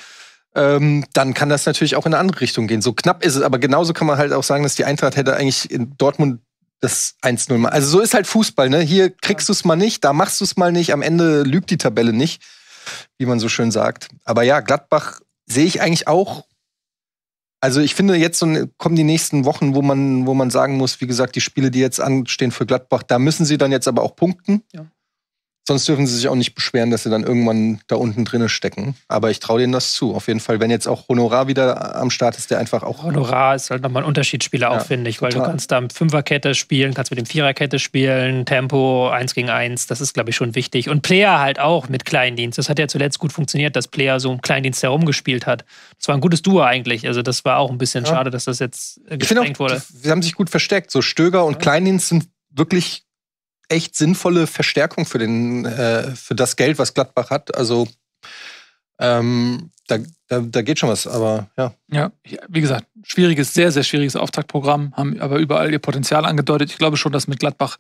ähm, dann kann das natürlich auch in eine andere Richtung gehen. So knapp ist es, aber genauso kann man halt auch sagen, dass die Eintracht hätte eigentlich in Dortmund das 1-0 mal. Also so ist halt Fußball, ne? Hier kriegst du es mal nicht, da machst du es mal nicht, am Ende lügt die Tabelle nicht, wie man so schön sagt. Aber ja, Gladbach sehe ich eigentlich auch also ich finde, jetzt so, kommen die nächsten Wochen, wo man, wo man sagen muss, wie gesagt, die Spiele, die jetzt anstehen für Gladbach, da müssen sie dann jetzt aber auch punkten. Ja. Sonst dürfen sie sich auch nicht beschweren, dass sie dann irgendwann da unten drinne stecken. Aber ich traue denen das zu. Auf jeden Fall, wenn jetzt auch Honorar wieder am Start ist, der einfach auch. Honorar ist halt nochmal ein Unterschiedsspieler ja, auch, finde ich, weil du kannst da mit Fünferkette spielen, kannst mit dem Viererkette spielen, Tempo, eins gegen eins, das ist, glaube ich, schon wichtig. Und Player halt auch mit Kleindienst. Das hat ja zuletzt gut funktioniert, dass Player so im Kleindienst herumgespielt hat. Das war ein gutes Duo eigentlich. Also, das war auch ein bisschen ja. schade, dass das jetzt äh, gesprengt ich auch, wurde. Sie haben sich gut versteckt. So Stöger und ja. Kleindienst sind wirklich echt sinnvolle Verstärkung für, den, äh, für das Geld, was Gladbach hat. Also ähm, da, da, da, geht schon was, aber ja. Ja, wie gesagt, schwieriges, sehr, sehr schwieriges Auftaktprogramm, haben aber überall ihr Potenzial angedeutet. Ich glaube schon, dass mit Gladbach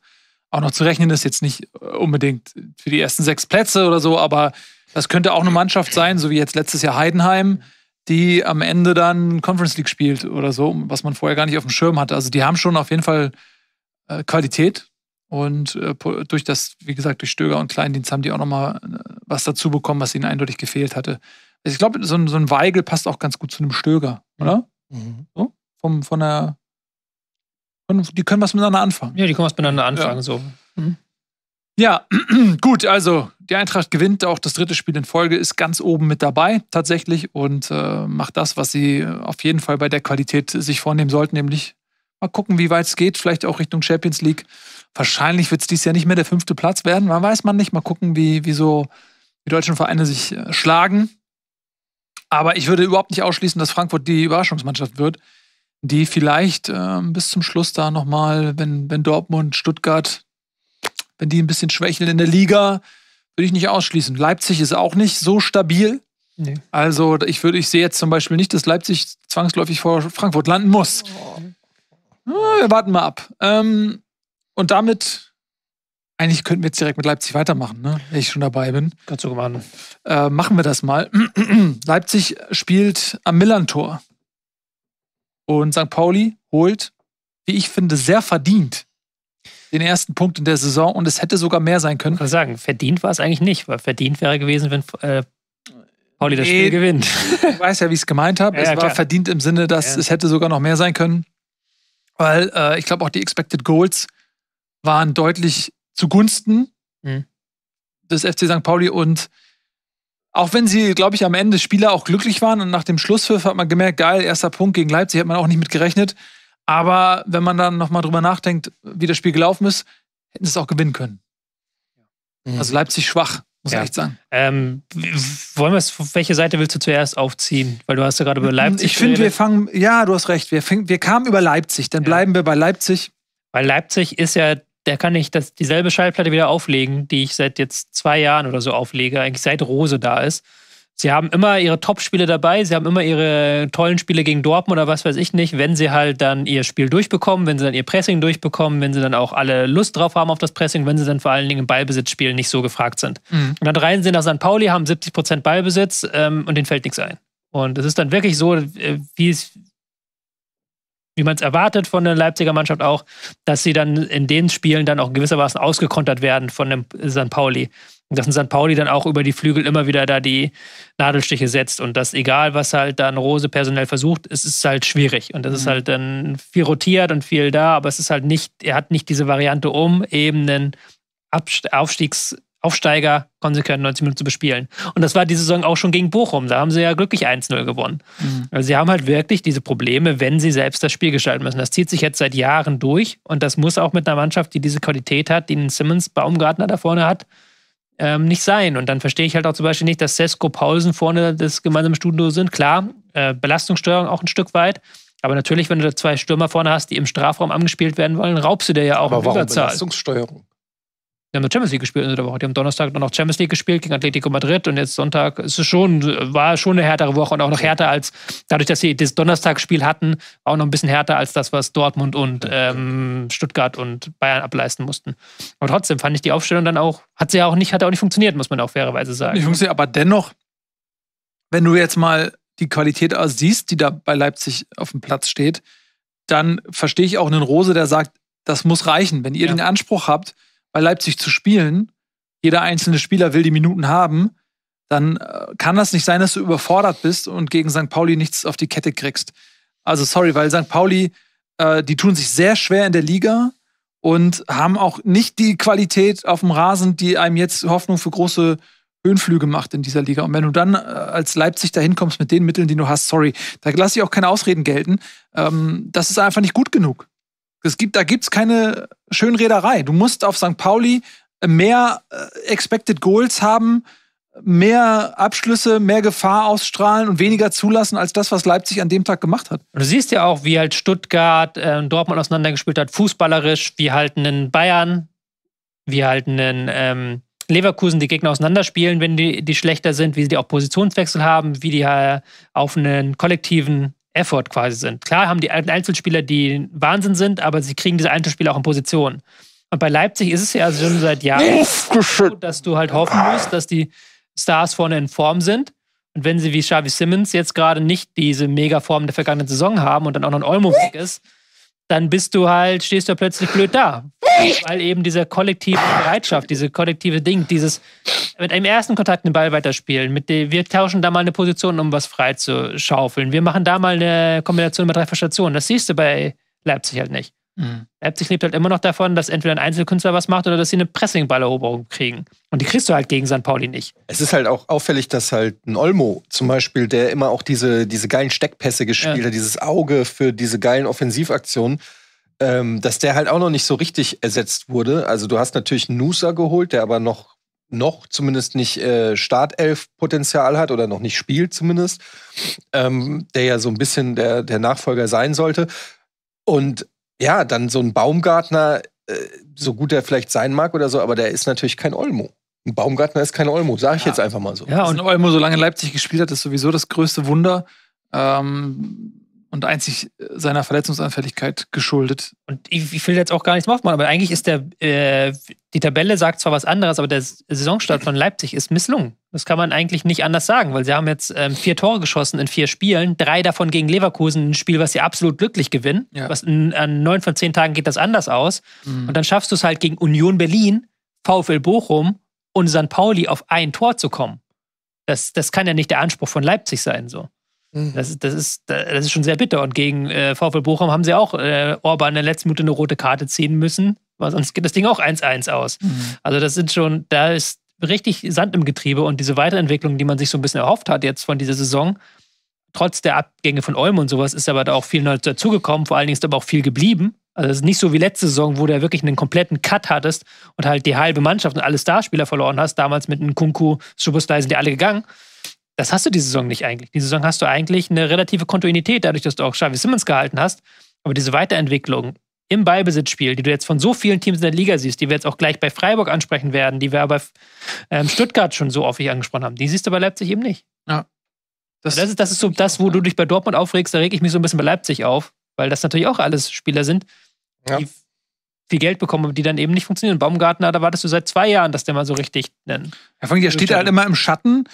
auch noch zu rechnen ist. Jetzt nicht äh, unbedingt für die ersten sechs Plätze oder so, aber das könnte auch eine Mannschaft sein, so wie jetzt letztes Jahr Heidenheim, die am Ende dann Conference League spielt oder so, was man vorher gar nicht auf dem Schirm hatte. Also die haben schon auf jeden Fall äh, Qualität. Und äh, durch das, wie gesagt, durch Stöger und Kleindienst haben die auch nochmal äh, was dazu bekommen, was ihnen eindeutig gefehlt hatte. Also ich glaube, so, so, ein Weigel passt auch ganz gut zu einem Stöger, oder? Mhm. So? Vom, von der. Von, die können was miteinander anfangen. Ja, die können was miteinander anfangen, ja. so. Mhm. Ja, gut, also die Eintracht gewinnt auch das dritte Spiel in Folge, ist ganz oben mit dabei tatsächlich und äh, macht das, was sie auf jeden Fall bei der Qualität sich vornehmen sollten, nämlich Mal gucken, wie weit es geht, vielleicht auch Richtung Champions League. Wahrscheinlich wird es dieses Jahr nicht mehr der fünfte Platz werden, man weiß man nicht. Mal gucken, wie, wie so die deutschen Vereine sich äh, schlagen. Aber ich würde überhaupt nicht ausschließen, dass Frankfurt die Überraschungsmannschaft wird, die vielleicht äh, bis zum Schluss da nochmal, wenn, wenn Dortmund, Stuttgart, wenn die ein bisschen schwächeln in der Liga, würde ich nicht ausschließen. Leipzig ist auch nicht so stabil. Nee. Also ich würde, ich sehe jetzt zum Beispiel nicht, dass Leipzig zwangsläufig vor Frankfurt landen muss. Oh wir warten mal ab. Ähm, und damit, eigentlich könnten wir jetzt direkt mit Leipzig weitermachen, ne? wenn ich schon dabei bin. Kannst du machen. Äh, machen wir das mal. Leipzig spielt am Millantor. Und St. Pauli holt, wie ich finde, sehr verdient den ersten Punkt in der Saison und es hätte sogar mehr sein können. Ich kann sagen, verdient war es eigentlich nicht, weil verdient wäre gewesen, wenn äh, Pauli das Spiel gewinnt. Ich weiß ja, wie ich es gemeint habe. Ja, es war klar. verdient im Sinne, dass ja. es hätte sogar noch mehr sein können weil äh, ich glaube auch die Expected Goals waren deutlich zugunsten mhm. des FC St. Pauli und auch wenn sie, glaube ich, am Ende Spieler auch glücklich waren und nach dem Schlusspfiff hat man gemerkt, geil, erster Punkt gegen Leipzig, hat man auch nicht mit gerechnet. Aber wenn man dann nochmal drüber nachdenkt, wie das Spiel gelaufen ist, hätten sie es auch gewinnen können. Mhm. Also Leipzig schwach muss ja. ich echt sagen. Ähm, wollen wir es, welche Seite willst du zuerst aufziehen? Weil du hast ja gerade über Leipzig Ich finde, wir fangen, ja, du hast recht, wir, fing, wir kamen über Leipzig, dann ja. bleiben wir bei Leipzig. Weil Leipzig ist ja, da kann ich das, dieselbe Schallplatte wieder auflegen, die ich seit jetzt zwei Jahren oder so auflege, eigentlich seit Rose da ist. Sie haben immer ihre Top-Spiele dabei, sie haben immer ihre tollen Spiele gegen Dortmund oder was weiß ich nicht, wenn sie halt dann ihr Spiel durchbekommen, wenn sie dann ihr Pressing durchbekommen, wenn sie dann auch alle Lust drauf haben auf das Pressing, wenn sie dann vor allen Dingen im Ballbesitzspielen nicht so gefragt sind. Mhm. Und dann reisen sie nach St. Pauli, haben 70% Prozent Ballbesitz ähm, und denen fällt nichts ein. Und es ist dann wirklich so, äh, wie es wie man es erwartet von der Leipziger Mannschaft auch, dass sie dann in den Spielen dann auch gewissermaßen ausgekontert werden von dem St. Pauli. Und dass ein St. Pauli dann auch über die Flügel immer wieder da die Nadelstiche setzt und dass egal, was halt dann Rose personell versucht, es ist halt schwierig und das mhm. ist halt dann viel rotiert und viel da, aber es ist halt nicht, er hat nicht diese Variante um, eben einen Aufstiegs- Aufsteiger konsequent 90 Minuten zu bespielen. Und das war diese Saison auch schon gegen Bochum. Da haben sie ja glücklich 1-0 gewonnen. Mhm. Also sie haben halt wirklich diese Probleme, wenn sie selbst das Spiel gestalten müssen. Das zieht sich jetzt seit Jahren durch und das muss auch mit einer Mannschaft, die diese Qualität hat, die einen Simmons Baumgartner da vorne hat, ähm, nicht sein. Und dann verstehe ich halt auch zum Beispiel nicht, dass Sesko Paulsen vorne das gemeinsame Studio sind. Klar, äh, Belastungssteuerung auch ein Stück weit. Aber natürlich, wenn du da zwei Stürmer vorne hast, die im Strafraum angespielt werden wollen, raubst du dir ja auch Aber warum Überzahl. Belastungssteuerung? Die haben Champions League gespielt in der Woche. Die haben Donnerstag dann auch Champions League gespielt gegen Atletico Madrid und jetzt Sonntag ist es schon, war schon eine härtere Woche und auch noch härter als, dadurch, dass sie das Donnerstagsspiel hatten, auch noch ein bisschen härter als das, was Dortmund und ähm, Stuttgart und Bayern ableisten mussten. Aber trotzdem fand ich die Aufstellung dann auch, hat sie ja auch nicht, hat auch nicht funktioniert, muss man auch fairerweise sagen. Nicht funktioniert, aber dennoch, wenn du jetzt mal die Qualität siehst, die da bei Leipzig auf dem Platz steht, dann verstehe ich auch einen Rose, der sagt, das muss reichen. Wenn ihr ja. den Anspruch habt, bei Leipzig zu spielen, jeder einzelne Spieler will die Minuten haben, dann äh, kann das nicht sein, dass du überfordert bist und gegen St. Pauli nichts auf die Kette kriegst. Also sorry, weil St. Pauli, äh, die tun sich sehr schwer in der Liga und haben auch nicht die Qualität auf dem Rasen, die einem jetzt Hoffnung für große Höhenflüge macht in dieser Liga. Und wenn du dann äh, als Leipzig dahin kommst mit den Mitteln, die du hast, sorry, da lasse ich auch keine Ausreden gelten. Ähm, das ist einfach nicht gut genug. Es gibt, da gibt's keine Schönrederei. Du musst auf St. Pauli äh, mehr äh, Expected Goals haben, mehr Abschlüsse, mehr Gefahr ausstrahlen und weniger zulassen als das, was Leipzig an dem Tag gemacht hat. Du siehst ja auch, wie halt Stuttgart äh, Dortmund auseinandergespielt hat, fußballerisch, wie halt einen Bayern, wie halt einen ähm, Leverkusen die Gegner auseinanderspielen, wenn die, die schlechter sind, wie sie die auch Positionswechsel haben, wie die äh, auf einen kollektiven Effort quasi sind. Klar haben die Einzelspieler, die Wahnsinn sind, aber sie kriegen diese Einzelspieler auch in Position. Und bei Leipzig ist es ja schon seit Jahren so, dass du halt hoffen musst, dass die Stars vorne in Form sind. Und wenn sie wie Xavi Simmons jetzt gerade nicht diese Mega-Form der vergangenen Saison haben und dann auch noch ein Olmo weg ist, dann bist du halt, stehst du plötzlich blöd da. Weil eben diese kollektive Bereitschaft, diese kollektive Ding, dieses mit einem ersten Kontakt den Ball weiterspielen, mit dem, wir tauschen da mal eine Position, um was freizuschaufeln, Wir machen da mal eine Kombination mit drei Stationen. Das siehst du bei Leipzig halt nicht. Mhm. Leipzig lebt halt immer noch davon, dass entweder ein Einzelkünstler was macht oder dass sie eine Pressingballeroberung kriegen. Und die kriegst du halt gegen St. Pauli nicht. Es ist halt auch auffällig, dass halt ein Olmo zum Beispiel, der immer auch diese, diese geilen Steckpässe gespielt ja. hat, dieses Auge für diese geilen Offensivaktionen, ähm, dass der halt auch noch nicht so richtig ersetzt wurde. Also du hast natürlich einen Nusa geholt, der aber noch, noch zumindest nicht äh, Startelf-Potenzial hat oder noch nicht spielt zumindest, ähm, der ja so ein bisschen der, der Nachfolger sein sollte. Und ja, dann so ein Baumgartner, äh, so gut er vielleicht sein mag oder so, aber der ist natürlich kein Olmo. Ein Baumgartner ist kein Olmo, sage ich ja. jetzt einfach mal so. Ja, und Olmo, solange Leipzig gespielt hat, ist sowieso das größte Wunder. Ähm, und einzig äh, seiner Verletzungsanfälligkeit geschuldet. Und ich, ich will jetzt auch gar nichts machen, aber eigentlich ist der, äh, die Tabelle sagt zwar was anderes, aber der Saisonstart von Leipzig ist misslungen. Das kann man eigentlich nicht anders sagen, weil sie haben jetzt ähm, vier Tore geschossen in vier Spielen, drei davon gegen Leverkusen, ein Spiel, was sie absolut glücklich gewinnen. Ja. Was in, an neun von zehn Tagen geht das anders aus. Mhm. Und dann schaffst du es halt gegen Union Berlin, VfL Bochum und St. Pauli auf ein Tor zu kommen. Das, das kann ja nicht der Anspruch von Leipzig sein, so. Mhm. Das, ist, das, ist, das ist schon sehr bitter. Und gegen äh, VfL Bochum haben sie auch äh, Orban in der letzten Minute eine rote Karte ziehen müssen, weil sonst geht das Ding auch 1-1 aus. Mhm. Also, das sind schon, da ist richtig Sand im Getriebe und diese Weiterentwicklung, die man sich so ein bisschen erhofft hat jetzt von dieser Saison, trotz der Abgänge von Olm und sowas, ist aber da auch viel neu dazugekommen. Vor allen Dingen ist aber auch viel geblieben. Also es ist nicht so wie letzte Saison, wo du ja wirklich einen kompletten Cut hattest und halt die halbe Mannschaft und alle Starspieler verloren hast. Damals mit einem Kunku, Subustai sind die alle gegangen. Das hast du diese Saison nicht eigentlich. Diese Saison hast du eigentlich eine relative Kontinuität, dadurch, dass du auch Xavi Simmons gehalten hast. Aber diese Weiterentwicklung im Ballbesitzspiel, die du jetzt von so vielen Teams in der Liga siehst, die wir jetzt auch gleich bei Freiburg ansprechen werden, die wir aber ähm, Stuttgart schon so häufig angesprochen haben, die siehst du bei Leipzig eben nicht. Ja. Das, das, ist, das ist so das, wo du dich bei Dortmund aufregst, da reg ich mich so ein bisschen bei Leipzig auf, weil das natürlich auch alles Spieler sind, ja. die viel Geld bekommen, aber die dann eben nicht funktionieren. Baumgartner, da wartest du seit zwei Jahren, dass der mal so richtig nennt. Herr Frank, der steht halt immer im Schatten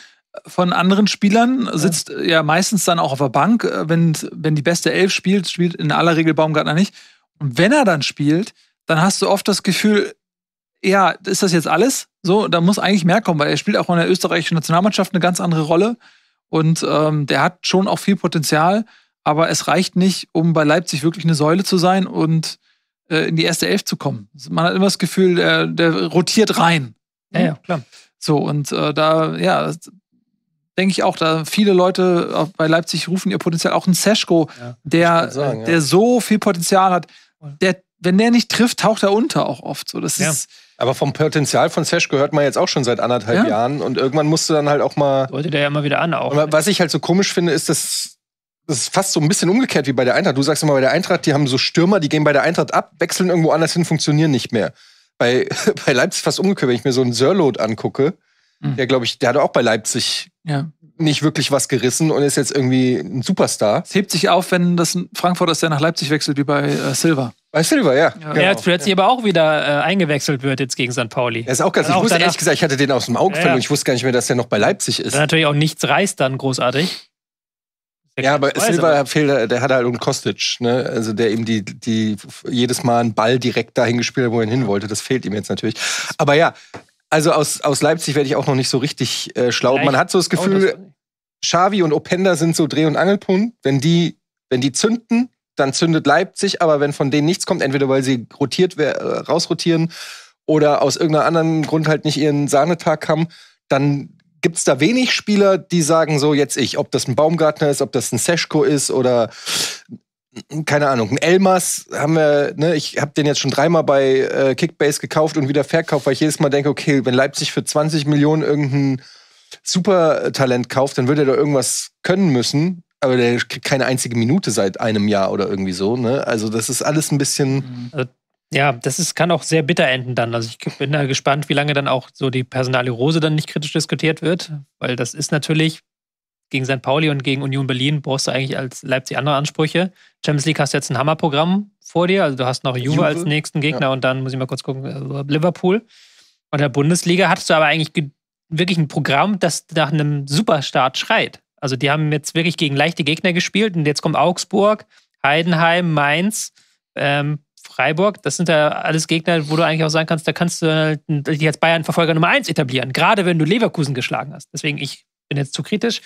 von anderen Spielern, sitzt ja, äh, ja meistens dann auch auf der Bank. Äh, wenn, wenn die beste Elf spielt, spielt in aller Regel Baumgartner nicht. Und wenn er dann spielt, dann hast du oft das Gefühl, ja, ist das jetzt alles? So, da muss eigentlich mehr kommen, weil er spielt auch in der österreichischen Nationalmannschaft eine ganz andere Rolle. Und ähm, der hat schon auch viel Potenzial, aber es reicht nicht, um bei Leipzig wirklich eine Säule zu sein und äh, in die erste Elf zu kommen. Man hat immer das Gefühl, der, der rotiert rein. Ja, ja, mhm. klar. So, und äh, da, ja, denke ich auch, da viele Leute äh, bei Leipzig rufen ihr Potenzial, auch ein Seschko, ja, der, sagen, der ja. so viel Potenzial hat, der, wenn der nicht trifft, taucht er unter auch oft. So, das ja. ist, aber vom Potenzial von Seschko hört man jetzt auch schon seit anderthalb ja. Jahren und irgendwann musst du dann halt auch mal. Deutet der ja immer wieder an auch. Was ich halt so komisch finde, ist, dass das ist fast so ein bisschen umgekehrt wie bei der Eintracht. Du sagst immer bei der Eintracht, die haben so Stürmer, die gehen bei der Eintracht ab, wechseln irgendwo anders hin, funktionieren nicht mehr. Bei, bei Leipzig fast umgekehrt, wenn ich mir so einen Sörlot angucke, mhm. der glaube ich, der hat auch bei Leipzig ja. nicht wirklich was gerissen und ist jetzt irgendwie ein Superstar. Es hebt sich auf, wenn das ein Frankfurter ist, der nach Leipzig wechselt, wie bei äh, Silva. Bei Silva, ja. ja. Genau. Er plötzlich ja. aber auch wieder äh, eingewechselt wird jetzt gegen St. Pauli. Er ist auch ganz. Also ich auch wusste ehrlich gesagt, ich hatte den aus dem Auge verloren. Ja. Ich wusste gar nicht mehr, dass der noch bei Leipzig ist. natürlich auch nichts reißt dann großartig. Ja, aber Weise, fehlt, der hat halt einen Kostic, ne? Also der eben die, die jedes Mal einen Ball direkt dahin gespielt hat, wo er hin wollte. Das fehlt ihm jetzt natürlich. Aber ja, also aus, aus Leipzig werde ich auch noch nicht so richtig äh, schlau. Vielleicht. Man hat so das Gefühl, oh, und Openda sind so Dreh- und Angelpunkt. Wenn die, wenn die zünden, dann zündet Leipzig, aber wenn von denen nichts kommt, entweder weil sie rotiert äh, rausrotieren oder aus irgendeinem anderen Grund halt nicht ihren Sahnetag haben, dann gibt es da wenig Spieler, die sagen so, jetzt ich, ob das ein Baumgartner ist, ob das ein Seschko ist oder keine Ahnung, ein Elmas haben wir, ne, ich habe den jetzt schon dreimal bei äh, Kickbase gekauft und wieder verkauft, weil ich jedes Mal denke, okay, wenn Leipzig für 20 Millionen irgendein Supertalent kauft, dann würde er doch irgendwas können müssen, aber der kriegt keine einzige Minute seit einem Jahr oder irgendwie so, ne? Also das ist alles ein bisschen also, ja, das ist, kann auch sehr bitter enden dann. Also ich bin da gespannt, wie lange dann auch so die Personalie Rose dann nicht kritisch diskutiert wird, weil das ist natürlich gegen St. Pauli und gegen Union Berlin brauchst du eigentlich als Leipzig andere Ansprüche. Champions League hast du jetzt ein Hammerprogramm vor dir, also du hast noch Juve, Juve. als nächsten Gegner ja. und dann muss ich mal kurz gucken, äh, Liverpool. Und in der Bundesliga hattest du aber eigentlich wirklich ein Programm, das nach einem Superstart schreit. Also die haben jetzt wirklich gegen leichte Gegner gespielt und jetzt kommt Augsburg, Heidenheim, Mainz, ähm, Freiburg. Das sind ja alles Gegner, wo du eigentlich auch sagen kannst, da kannst du halt dich als Bayern-Verfolger Nummer 1 etablieren, gerade wenn du Leverkusen geschlagen hast. Deswegen, ich bin jetzt zu kritisch.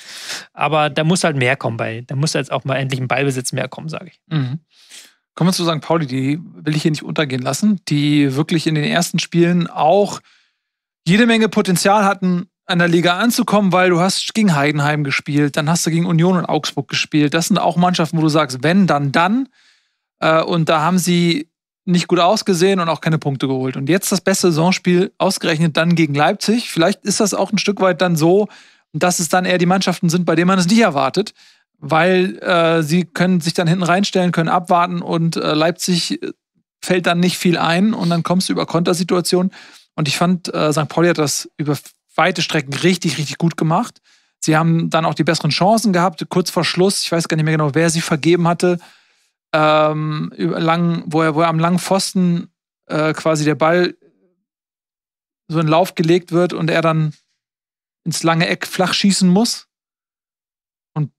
Aber da muss halt mehr kommen bei. Da muss jetzt auch mal endlich ein Ballbesitz mehr kommen, sage ich. Mhm. Kommen wir zu St. Pauli, die will ich hier nicht untergehen lassen, die wirklich in den ersten Spielen auch jede Menge Potenzial hatten, an der Liga anzukommen, weil du hast gegen Heidenheim gespielt, dann hast du gegen Union und Augsburg gespielt. Das sind auch Mannschaften, wo du sagst, wenn, dann, dann. Äh, und da haben sie nicht gut ausgesehen und auch keine Punkte geholt. Und jetzt das beste Saisonspiel ausgerechnet dann gegen Leipzig. Vielleicht ist das auch ein Stück weit dann so, dass es dann eher die Mannschaften sind, bei denen man es nicht erwartet, weil äh, sie können sich dann hinten reinstellen, können abwarten und äh, Leipzig äh, fällt dann nicht viel ein und dann kommst du über Kontersituationen. Und ich fand, äh, St. Pauli hat das über weite Strecken richtig, richtig gut gemacht. Sie haben dann auch die besseren Chancen gehabt, kurz vor Schluss. Ich weiß gar nicht mehr genau, wer sie vergeben hatte. Ähm, lang, wo, er, wo er am langen Pfosten äh, quasi der Ball so in Lauf gelegt wird und er dann ins lange Eck flach schießen muss und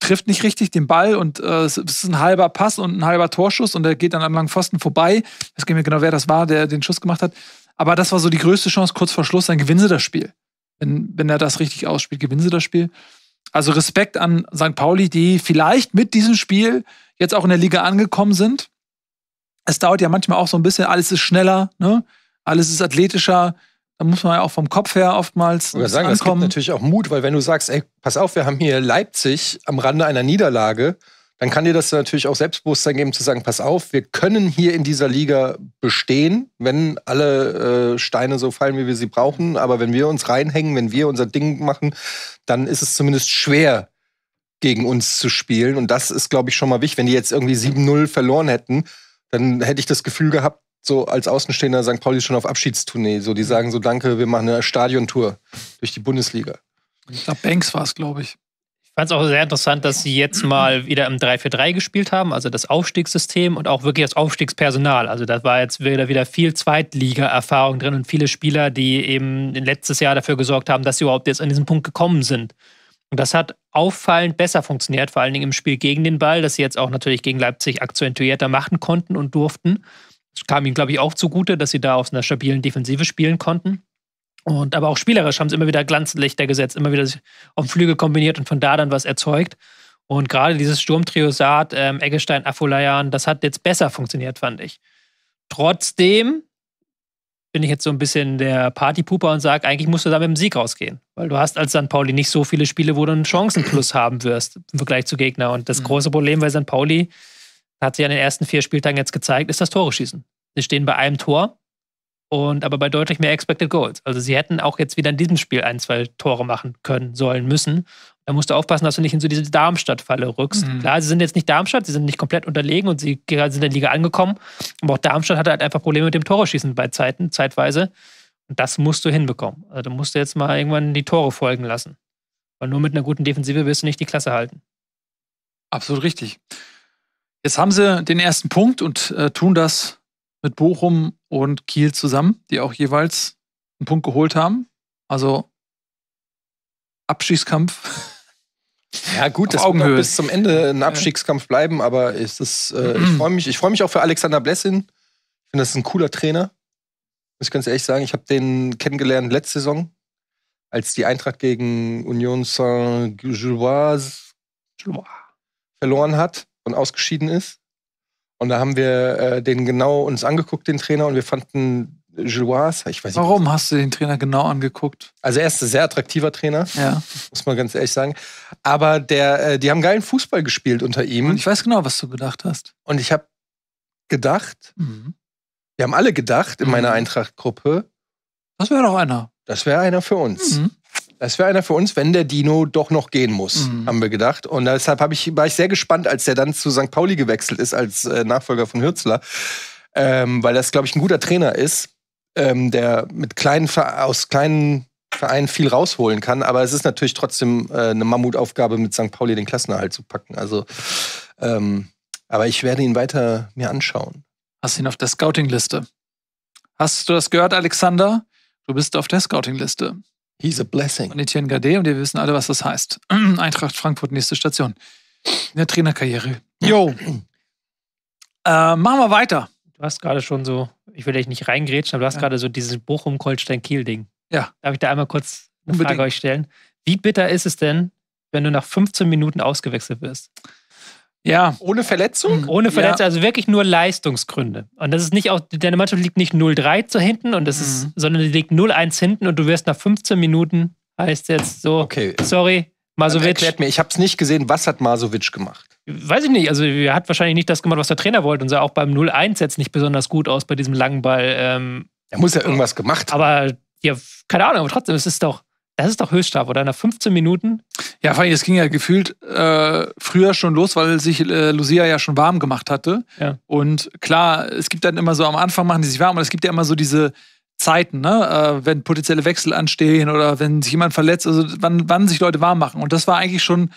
trifft nicht richtig den Ball und äh, es ist ein halber Pass und ein halber Torschuss und er geht dann am langen Pfosten vorbei. Ich weiß gar nicht mehr genau, wer das war, der den Schuss gemacht hat. Aber das war so die größte Chance kurz vor Schluss, dann gewinnen sie das Spiel. Wenn, wenn er das richtig ausspielt, gewinnen sie das Spiel. Also Respekt an St. Pauli, die vielleicht mit diesem Spiel jetzt auch in der Liga angekommen sind. Es dauert ja manchmal auch so ein bisschen, alles ist schneller, ne? alles ist athletischer, da muss man ja auch vom Kopf her oftmals ich sagen, ankommen. Das gibt natürlich auch Mut, weil wenn du sagst, ey, pass auf, wir haben hier Leipzig am Rande einer Niederlage, dann kann dir das natürlich auch Selbstbewusstsein geben, zu sagen, pass auf, wir können hier in dieser Liga bestehen, wenn alle äh, Steine so fallen, wie wir sie brauchen. Aber wenn wir uns reinhängen, wenn wir unser Ding machen, dann ist es zumindest schwer, gegen uns zu spielen. Und das ist, glaube ich, schon mal wichtig. Wenn die jetzt irgendwie 7-0 verloren hätten, dann hätte ich das Gefühl gehabt, so als Außenstehender St. Pauli schon auf Abschiedstournee. So, die mhm. sagen so, danke, wir machen eine Stadiontour durch die Bundesliga. Ich glaube, Banks war es, glaube ich. Ich fand es auch sehr interessant, dass sie jetzt mal wieder im 3-4-3 gespielt haben, also das Aufstiegssystem und auch wirklich das Aufstiegspersonal. Also da war jetzt wieder, wieder viel Zweitliga-Erfahrung drin und viele Spieler, die eben letztes Jahr dafür gesorgt haben, dass sie überhaupt jetzt an diesen Punkt gekommen sind. Und das hat auffallend besser funktioniert, vor allen Dingen im Spiel gegen den Ball, dass sie jetzt auch natürlich gegen Leipzig akzentuierter machen konnten und durften. Es kam ihnen, glaube ich, auch zugute, dass sie da aus einer stabilen Defensive spielen konnten. Und aber auch spielerisch haben sie immer wieder Glanzlichter gesetzt, immer wieder sich auf Flügel kombiniert und von da dann was erzeugt. Und gerade dieses Sturmtrio Saat, ähm, Eggestein, Afolayan, das hat jetzt besser funktioniert, fand ich. Trotzdem bin ich jetzt so ein bisschen der Partypuper und sage, eigentlich musst du da mit dem Sieg rausgehen. Weil du hast als St. Pauli nicht so viele Spiele, wo du einen Chancenplus haben wirst im Vergleich zu Gegner. Und das mhm. große Problem bei St. Pauli hat sich an den ersten vier Spieltagen jetzt gezeigt, ist das Tore schießen. Sie stehen bei einem Tor und aber bei deutlich mehr Expected Goals. Also sie hätten auch jetzt wieder in diesem Spiel ein, zwei Tore machen können, sollen, müssen. Da musst du aufpassen, dass du nicht in so diese Darmstadt-Falle rückst. Mhm. Klar, sie sind jetzt nicht Darmstadt, sie sind nicht komplett unterlegen und sie sind in der Liga angekommen. Aber auch Darmstadt hatte halt einfach Probleme mit dem Tore-Schießen bei Zeiten, zeitweise. Und das musst du hinbekommen. Also du musst jetzt mal irgendwann die Tore folgen lassen. Weil nur mit einer guten Defensive wirst du nicht die Klasse halten. Absolut richtig. Jetzt haben sie den ersten Punkt und äh, tun das mit Bochum und Kiel zusammen, die auch jeweils einen Punkt geholt haben. Also Abschießkampf. Ja, gut, das Augenhöhe. wird bis zum Ende ein Abstiegskampf bleiben, aber es ist, äh, ich mhm. freue mich, ich mich auch für Alexander Blessin. Ich finde, das ist ein cooler Trainer. Muss ich ganz ehrlich sagen, ich habe den kennengelernt letzte Saison, als die Eintracht gegen Union Saint-Gilloise verloren hat und ausgeschieden ist. Und da haben wir äh, den genau uns angeguckt, den Trainer, und wir fanden Gilloise, ich weiß nicht. Warum hast du den Trainer genau angeguckt? Also er ist ein sehr attraktiver Trainer, ja. muss man ganz ehrlich sagen. Aber der, äh, die haben geilen Fußball gespielt unter ihm. Und ich weiß genau, was du gedacht hast. Und ich habe gedacht, mhm. wir haben alle gedacht in meiner mhm. Eintracht-Gruppe. Das wäre doch einer. Das wäre einer für uns. Mhm. Das wäre einer für uns, wenn der Dino doch noch gehen muss, mhm. haben wir gedacht. Und deshalb ich, war ich sehr gespannt, als der dann zu St. Pauli gewechselt ist als äh, Nachfolger von Hürzler, ähm, weil das, glaube ich, ein guter Trainer ist, ähm, der mit kleinen aus kleinen Vereinen viel rausholen kann. Aber es ist natürlich trotzdem äh, eine Mammutaufgabe, mit St. Pauli den Klassenerhalt zu packen. Also, ähm, aber ich werde ihn weiter mir anschauen. Hast ihn auf der Scouting-Liste? Hast du das gehört, Alexander? Du bist auf der Scouting-Liste. He's a blessing. Und Etienne Gardet und wir wissen alle, was das heißt. Eintracht Frankfurt, nächste Station. In der Trainerkarriere. Jo. Äh, machen wir weiter. Du hast gerade schon so, ich will dich nicht reingrätschen, aber du hast ja. gerade so dieses Bochum-Kolstein-Kiel-Ding. Ja. Darf ich da einmal kurz eine Unbedingt. Frage euch stellen? Wie bitter ist es denn, wenn du nach 15 Minuten ausgewechselt wirst? Ja. Ohne Verletzung? Mhm. Ohne Verletzung, ja. also wirklich nur Leistungsgründe. Und das ist nicht auch, deine Mannschaft liegt nicht 0-3 zu hinten und das mhm. ist, sondern die liegt 0-1 hinten und du wirst nach 15 Minuten, heißt jetzt so, okay. sorry, Masovic. Dann erklärt mir, ich habe es nicht gesehen, was hat Masovic gemacht? Weiß ich nicht, also er hat wahrscheinlich nicht das gemacht, was der Trainer wollte und sah auch beim 0-1 jetzt nicht besonders gut aus bei diesem langen Ball. Ähm, er muss ja äh, irgendwas gemacht haben. Aber ja, keine Ahnung, aber trotzdem, es ist doch das ist doch Höchststrafe, oder? Nach 15 Minuten? Ja, vor allem, es ging ja gefühlt äh, früher schon los, weil sich äh, Lucia ja schon warm gemacht hatte. Ja. Und klar, es gibt dann immer so, am Anfang machen die sich warm, aber es gibt ja immer so diese Zeiten, ne? Äh, wenn potenzielle Wechsel anstehen oder wenn sich jemand verletzt, also wann, wann sich Leute warm machen. Und das war eigentlich schon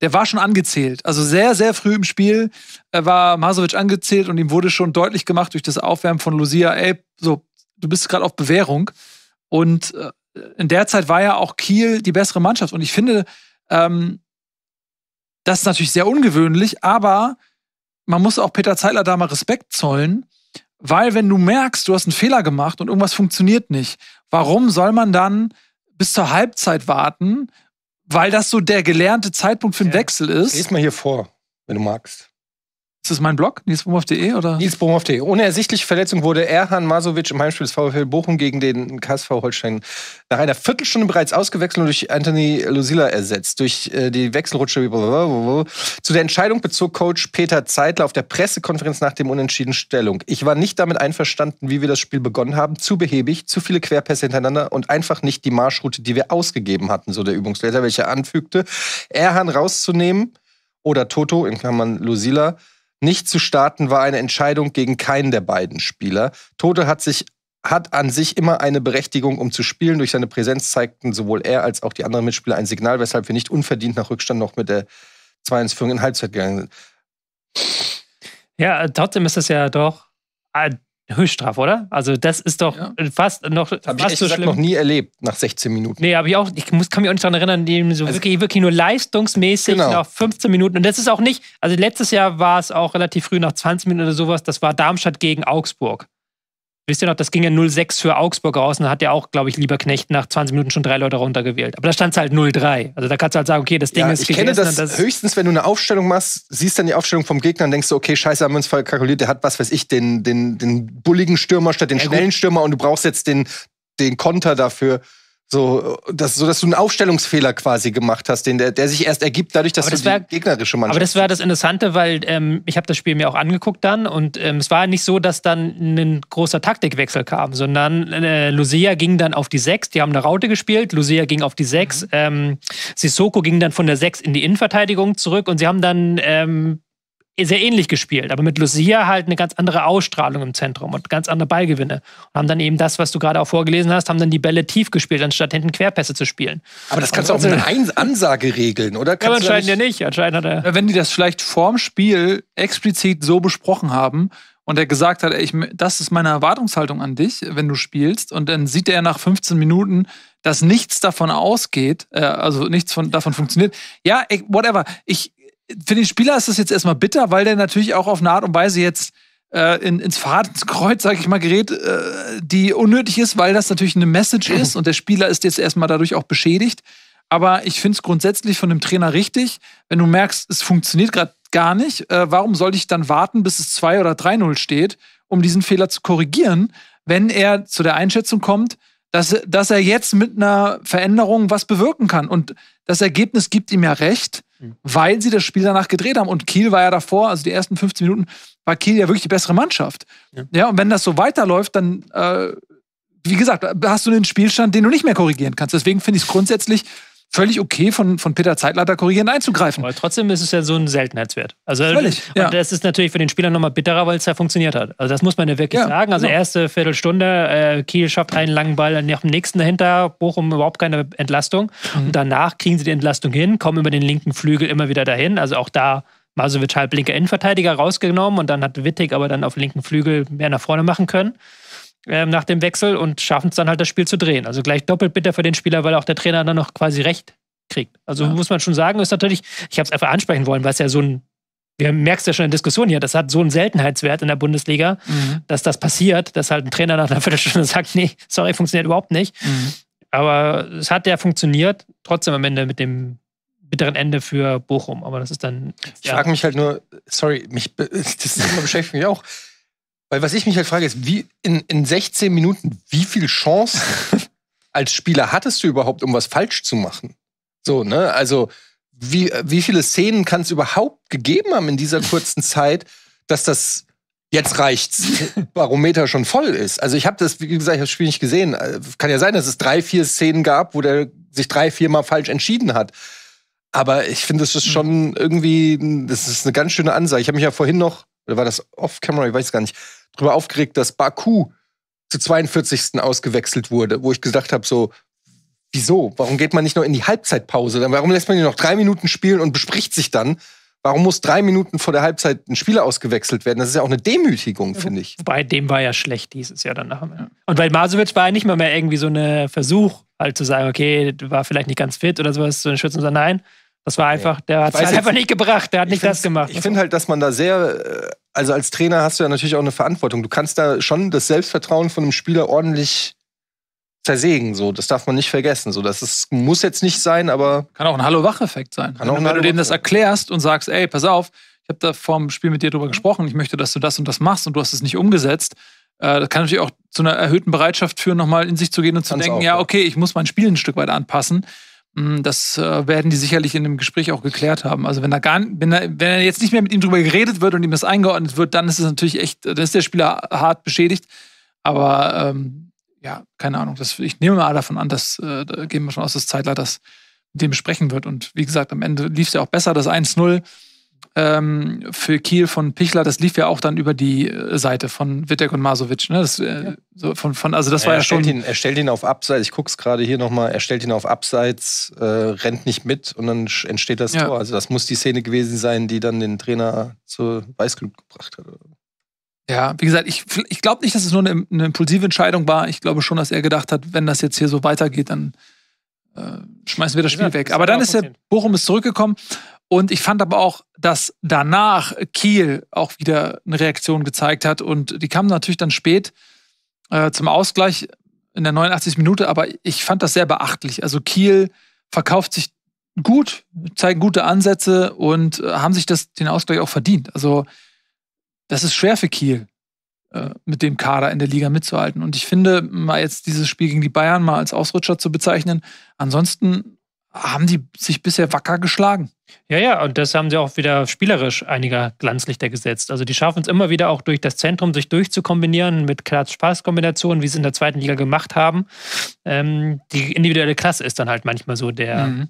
der war schon angezählt. Also sehr, sehr früh im Spiel äh, war Masovic angezählt und ihm wurde schon deutlich gemacht durch das Aufwärmen von Lucia, ey, so, du bist gerade auf Bewährung. Und äh, in der Zeit war ja auch Kiel die bessere Mannschaft. Und ich finde, ähm, das ist natürlich sehr ungewöhnlich, aber man muss auch Peter Zeitler da mal Respekt zollen, weil wenn du merkst, du hast einen Fehler gemacht und irgendwas funktioniert nicht, warum soll man dann bis zur Halbzeit warten, weil das so der gelernte Zeitpunkt für einen ja. Wechsel ist? Lies mal hier vor, wenn du magst. Ist das mein Blog? Nilsbrumhoff.de oder? Nilsbrumhoff.de. Ohne ersichtliche Verletzung wurde Erhan Masovic im Heimspiel des VfL Bochum gegen den KSV Holstein nach einer Viertelstunde bereits ausgewechselt und durch Anthony Lusilla ersetzt. Durch äh, die Wechselrutsche. Zu der Entscheidung bezog Coach Peter Zeitler auf der Pressekonferenz nach dem Unentschieden Stellung. Ich war nicht damit einverstanden, wie wir das Spiel begonnen haben. Zu behäbig, zu viele Querpässe hintereinander und einfach nicht die Marschroute, die wir ausgegeben hatten, so der Übungsleiter, welcher anfügte, Erhan rauszunehmen oder Toto, in Klammern Lusilla, nicht zu starten war eine Entscheidung gegen keinen der beiden Spieler. Tode hat sich hat an sich immer eine Berechtigung, um zu spielen. Durch seine Präsenz zeigten sowohl er als auch die anderen Mitspieler ein Signal, weshalb wir nicht unverdient nach Rückstand noch mit der 2-1-Führung in Halbzeit gegangen sind. Ja, trotzdem ist es ja doch äh, Höchststrafe, oder? Also das ist doch ja. fast noch das hab fast ich so schlimm. noch nie erlebt nach 16 Minuten. Nee, habe ich auch. Ich muss, kann mich auch nicht daran erinnern, die so also, wirklich, wirklich nur leistungsmäßig genau. nach 15 Minuten. Und das ist auch nicht. Also letztes Jahr war es auch relativ früh nach 20 Minuten oder sowas. Das war Darmstadt gegen Augsburg. Wisst ihr noch, das ging ja 0-6 für Augsburg raus und da hat ja auch, glaube ich, Lieberknecht nach 20 Minuten schon drei Leute runtergewählt. Aber da stand es halt 0-3. Also da kannst du halt sagen, okay, das Ding ja, ist Ich kenne das, das, höchstens, wenn du eine Aufstellung machst, siehst dann die Aufstellung vom Gegner und denkst so, okay, scheiße, haben wir uns verkalkuliert, der hat, was weiß ich, den, den, den bulligen Stürmer statt den ja, schnellen gut. Stürmer und du brauchst jetzt den, den Konter dafür. So, das, so dass du einen Aufstellungsfehler quasi gemacht hast, den, der, der sich erst ergibt, dadurch, dass das du wär, die gegnerische Mannschaft. Aber das war das Interessante, weil ähm, ich habe das Spiel mir auch angeguckt dann und ähm, es war nicht so, dass dann ein großer Taktikwechsel kam, sondern äh, Lucia ging dann auf die Sechs, die haben eine Raute gespielt, Lucia ging auf die Sechs, mhm. ähm, Sissoko ging dann von der Sechs in die Innenverteidigung zurück und sie haben dann ähm, sehr ähnlich gespielt, aber mit Lucia halt eine ganz andere Ausstrahlung im Zentrum und ganz andere Ballgewinne. Und haben dann eben das, was du gerade auch vorgelesen hast, haben dann die Bälle tief gespielt, anstatt hinten Querpässe zu spielen. Aber das kannst also, du auch mit einer Ansage regeln, oder? Kannst ja, anscheinend ja nicht. Anscheinend hat er Wenn die das vielleicht vorm Spiel explizit so besprochen haben, und er gesagt hat, ey, ich, das ist meine Erwartungshaltung an dich, wenn du spielst. Und dann sieht er nach 15 Minuten, dass nichts davon ausgeht, äh, also nichts von, davon funktioniert. Ja, ey, whatever. Ich für den Spieler ist das jetzt erstmal bitter, weil der natürlich auch auf eine Art und Weise jetzt äh, in, ins Fadenkreuz, sag ich mal, gerät, äh, die unnötig ist, weil das natürlich eine Message mhm. ist und der Spieler ist jetzt erstmal dadurch auch beschädigt. Aber ich finde es grundsätzlich von dem Trainer richtig, wenn du merkst, es funktioniert gerade gar nicht, äh, warum sollte ich dann warten, bis es 2 oder 3-0 steht, um diesen Fehler zu korrigieren, wenn er zu der Einschätzung kommt, dass, dass er jetzt mit einer Veränderung was bewirken kann. Und das Ergebnis gibt ihm ja recht weil sie das Spiel danach gedreht haben. Und Kiel war ja davor, also die ersten 15 Minuten, war Kiel ja wirklich die bessere Mannschaft. Ja, ja und wenn das so weiterläuft, dann, äh, wie gesagt, hast du einen Spielstand, den du nicht mehr korrigieren kannst. Deswegen finde ich es grundsätzlich völlig okay von, von Peter Zeitleiter korrigieren einzugreifen. Aber trotzdem ist es ja so ein Seltenheitswert. Also, völlig, ja. Und das ist natürlich für den Spieler nochmal bitterer, weil es ja funktioniert hat. Also das muss man ja wirklich ja, sagen. Also genau. erste Viertelstunde, äh, Kiel schafft einen langen Ball, nach dem nächsten dahinter, Bochum überhaupt keine Entlastung. Mhm. Und danach kriegen sie die Entlastung hin, kommen über den linken Flügel immer wieder dahin. Also auch da Masowitsch halb linker Innenverteidiger rausgenommen und dann hat Wittig aber dann auf linken Flügel mehr nach vorne machen können ähm, nach dem Wechsel und schaffen es dann halt, das Spiel zu drehen. Also gleich doppelt bitter für den Spieler, weil auch der Trainer dann noch quasi recht kriegt. Also ja. muss man schon sagen, ist natürlich, ich habe es einfach ansprechen wollen, weil es ja so ein wir merkst ja schon in der Diskussion hier, das hat so einen Seltenheitswert in der Bundesliga, mhm. dass das passiert, dass halt ein Trainer nach einer Viertelstunde sagt, nee, sorry, funktioniert überhaupt nicht. Mhm. Aber es hat ja funktioniert, trotzdem am Ende mit dem bitteren Ende für Bochum. Aber das ist dann. Ich ja. frage mich halt nur, sorry, mich, das Thema beschäftigt mich auch. Weil was ich mich halt frage, ist, wie in, in 16 Minuten, wie viel Chance als Spieler hattest du überhaupt, um was falsch zu machen? So, ne? Also, wie, wie viele Szenen kann es überhaupt gegeben haben in dieser kurzen Zeit, dass das jetzt reicht's Barometer schon voll ist? Also, ich habe das, wie gesagt, ich das Spiel nicht gesehen. Äh, kann ja sein, dass es drei, vier Szenen gab, wo der sich drei, vier Mal falsch entschieden hat. Aber ich finde, das ist hm. schon irgendwie, das ist eine ganz schöne Ansage. Ich habe mich ja vorhin noch oder war das off-camera, ich weiß gar nicht, drüber aufgeregt, dass Baku zu 42. ausgewechselt wurde, wo ich gesagt habe, so, wieso? Warum geht man nicht noch in die Halbzeitpause? Warum lässt man ihn noch drei Minuten spielen und bespricht sich dann? Warum muss drei Minuten vor der Halbzeit ein Spieler ausgewechselt werden? Das ist ja auch eine Demütigung, finde ich. Wobei, dem war ja schlecht dieses Jahr dann nachher. Ja. Und bei Masewitsch war ja nicht mal mehr irgendwie so ein Versuch, halt zu sagen, okay, war vielleicht nicht ganz fit oder sowas, so ein Schützen, sondern nein, das war einfach, der hat es halt einfach nicht gebracht, der hat nicht das gemacht. Ich finde halt, dass man da sehr, äh, also als Trainer hast du ja natürlich auch eine Verantwortung. Du kannst da schon das Selbstvertrauen von einem Spieler ordentlich zersägen. So, das darf man nicht vergessen. So, das ist, muss jetzt nicht sein, aber kann auch ein Hallo-Wach-Effekt sein. Kann wenn auch ein wenn du denen das erklärst und sagst, ey, pass auf, ich habe da vor dem Spiel mit dir drüber mhm. gesprochen, ich möchte, dass du das und das machst und du hast es nicht umgesetzt. Äh, das kann natürlich auch zu einer erhöhten Bereitschaft führen, nochmal in sich zu gehen und zu Kann's denken, auch, ja, okay, ich muss mein Spiel ein Stück weit anpassen. Mm, das äh, werden die sicherlich in dem Gespräch auch geklärt haben. Also wenn da gar, wenn, er, wenn er jetzt nicht mehr mit ihm drüber geredet wird und ihm das eingeordnet wird, dann ist es natürlich echt, dann ist der Spieler hart beschädigt. Aber ähm, ja, keine Ahnung. Das, ich nehme mal davon an, dass äh, da gehen wir schon aus, dass Zeitler das mit dem besprechen wird. Und wie gesagt, am Ende lief es ja auch besser, das 1-0 ähm, für Kiel von Pichler, das lief ja auch dann über die äh, Seite von Wittek und Masovic. Ne? Das, äh, so von, von, also das ja, war ja schon. Ihn, er stellt ihn auf Abseits, ich gucke es gerade hier nochmal, er stellt ihn auf Abseits, äh, rennt nicht mit und dann entsteht das ja. Tor. Also das muss die Szene gewesen sein, die dann den Trainer zur Weißglut gebracht hat. Ja, wie gesagt, ich, ich glaube nicht, dass es nur eine, eine, impulsive Entscheidung war. Ich glaube schon, dass er gedacht hat, wenn das jetzt hier so weitergeht, dann äh, schmeißen wir das Spiel ja, weg. Aber dann ist der Bochum ist zurückgekommen. Und ich fand aber auch, dass danach Kiel auch wieder eine Reaktion gezeigt hat. Und die kam natürlich dann spät äh, zum Ausgleich in der 89. Minute. Aber ich fand das sehr beachtlich. Also Kiel verkauft sich gut, zeigen gute Ansätze und äh, haben sich das, den Ausgleich auch verdient. Also das ist schwer für Kiel äh, mit dem Kader in der Liga mitzuhalten. Und ich finde, mal jetzt dieses Spiel gegen die Bayern mal als Ausrutscher zu bezeichnen, ansonsten haben die sich bisher wacker geschlagen. Ja, ja, und das haben sie auch wieder spielerisch einiger Glanzlichter gesetzt. Also die schaffen es immer wieder auch durch das Zentrum sich durchzukombinieren mit Klatsch-Spaß-Kombinationen, wie sie in der zweiten Liga gemacht haben. Ähm, die individuelle Klasse ist dann halt manchmal so der, mhm.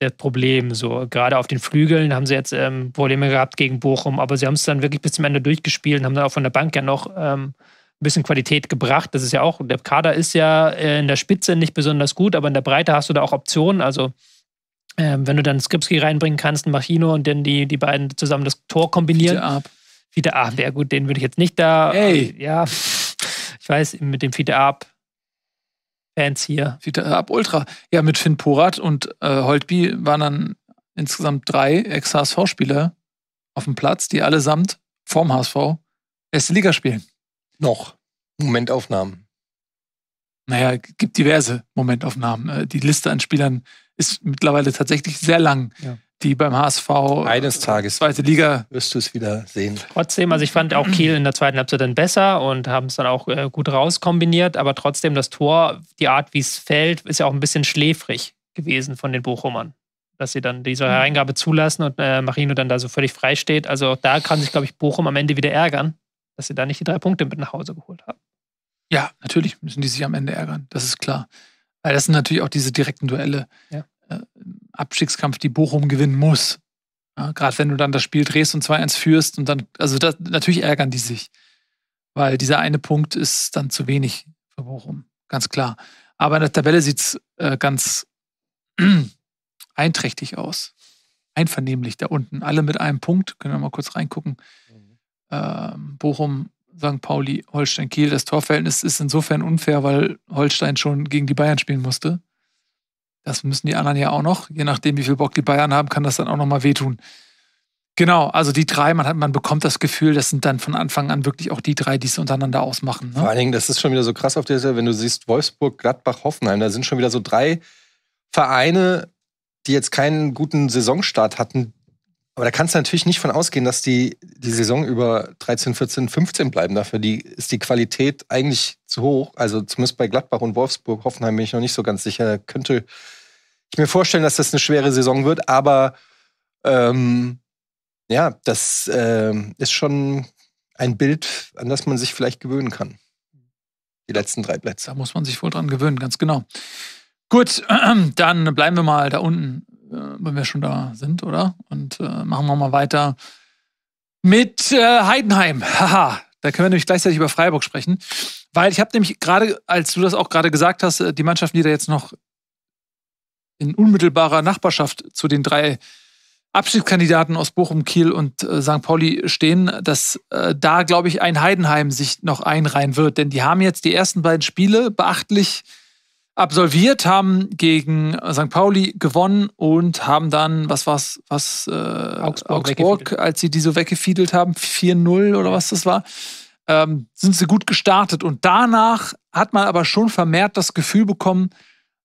der Problem. So gerade auf den Flügeln haben sie jetzt ähm, Probleme gehabt gegen Bochum, aber sie haben es dann wirklich bis zum Ende durchgespielt und haben dann auch von der Bank ja noch ähm, ein bisschen Qualität gebracht. Das ist ja auch, der Kader ist ja äh, in der Spitze nicht besonders gut, aber in der Breite hast du da auch Optionen. Also ähm, wenn du dann Skripski reinbringen kannst, ein Machino und dann die, die beiden zusammen das Tor kombinieren. Wieder ab. Wieder ab, ja gut, den würde ich jetzt nicht da. Ey. Ja, ich weiß, mit dem Fiete ab. Fans hier. Fiete ab Ultra. Ja, mit Finn Porat und äh, Holtby waren dann insgesamt drei Ex-HSV-Spieler auf dem Platz, die allesamt vorm HSV erste Liga spielen. Noch. Momentaufnahmen. Naja, gibt diverse Momentaufnahmen. Äh, die Liste an Spielern ist mittlerweile tatsächlich sehr lang. Ja die beim HSV eines äh, Tages zweite Liga wirst du es wieder sehen. Trotzdem, also ich fand auch Kiel in der zweiten Halbzeit dann besser und haben es dann auch äh, gut rauskombiniert, aber trotzdem das Tor, die Art, wie es fällt, ist ja auch ein bisschen schläfrig gewesen von den Bochumern, dass sie dann diese mhm. Hereingabe zulassen und äh, Marino dann da so völlig frei steht. Also da kann sich glaube ich Bochum am Ende wieder ärgern, dass sie da nicht die drei Punkte mit nach Hause geholt haben. Ja, natürlich müssen die sich am Ende ärgern, das ist klar. Weil das sind natürlich auch diese direkten Duelle. Ja. Äh, Abstiegskampf, die Bochum gewinnen muss. Ja, Gerade wenn du dann das Spiel drehst und 2-1 führst und dann, also das, natürlich ärgern die sich. Weil dieser eine Punkt ist dann zu wenig für Bochum, ganz klar. Aber in der Tabelle sieht es äh, ganz einträchtig aus. Einvernehmlich da unten. Alle mit einem Punkt. Können wir mal kurz reingucken. Ähm, Bochum, St. Pauli, Holstein, Kiel. Das Torverhältnis ist insofern unfair, weil Holstein schon gegen die Bayern spielen musste. Das müssen die anderen ja auch noch. Je nachdem, wie viel Bock die Bayern haben, kann das dann auch nochmal wehtun. Genau, also die drei, man, hat, man bekommt das Gefühl, das sind dann von Anfang an wirklich auch die drei, die es untereinander ausmachen. Ne? Vor allen Dingen, das ist schon wieder so krass auf der dieser, wenn du siehst, Wolfsburg, Gladbach, Hoffenheim, da sind schon wieder so drei Vereine, die jetzt keinen guten Saisonstart hatten, aber da kannst du natürlich nicht von ausgehen, dass die die Saison über 13, 14, 15 bleiben. Dafür die, ist die Qualität eigentlich zu hoch. Also zumindest bei Gladbach und Wolfsburg, Hoffenheim bin ich noch nicht so ganz sicher. Könnte ich mir vorstellen, dass das eine schwere Saison wird. Aber ähm, ja, das äh, ist schon ein Bild, an das man sich vielleicht gewöhnen kann. Die letzten drei Plätze. Da muss man sich wohl dran gewöhnen, ganz genau. Gut, dann bleiben wir mal da unten äh, wenn wir schon da sind, oder? Und äh, machen wir mal weiter mit äh, Heidenheim. Haha, da können wir nämlich gleichzeitig über Freiburg sprechen. Weil ich habe nämlich gerade, als du das auch gerade gesagt hast, äh, die Mannschaften, die da jetzt noch in unmittelbarer Nachbarschaft zu den drei Abschiedskandidaten aus Bochum, Kiel und äh, St. Pauli stehen, dass äh, da, glaube ich, ein Heidenheim sich noch einreihen wird. Denn die haben jetzt die ersten beiden Spiele beachtlich äh, absolviert, haben gegen äh, St. Pauli gewonnen und haben dann, was war's, was äh, Augsburg, Augsburg als sie die so weggefiedelt haben, 4-0 oder was das war, ähm, sind sie gut gestartet. Und danach hat man aber schon vermehrt das Gefühl bekommen,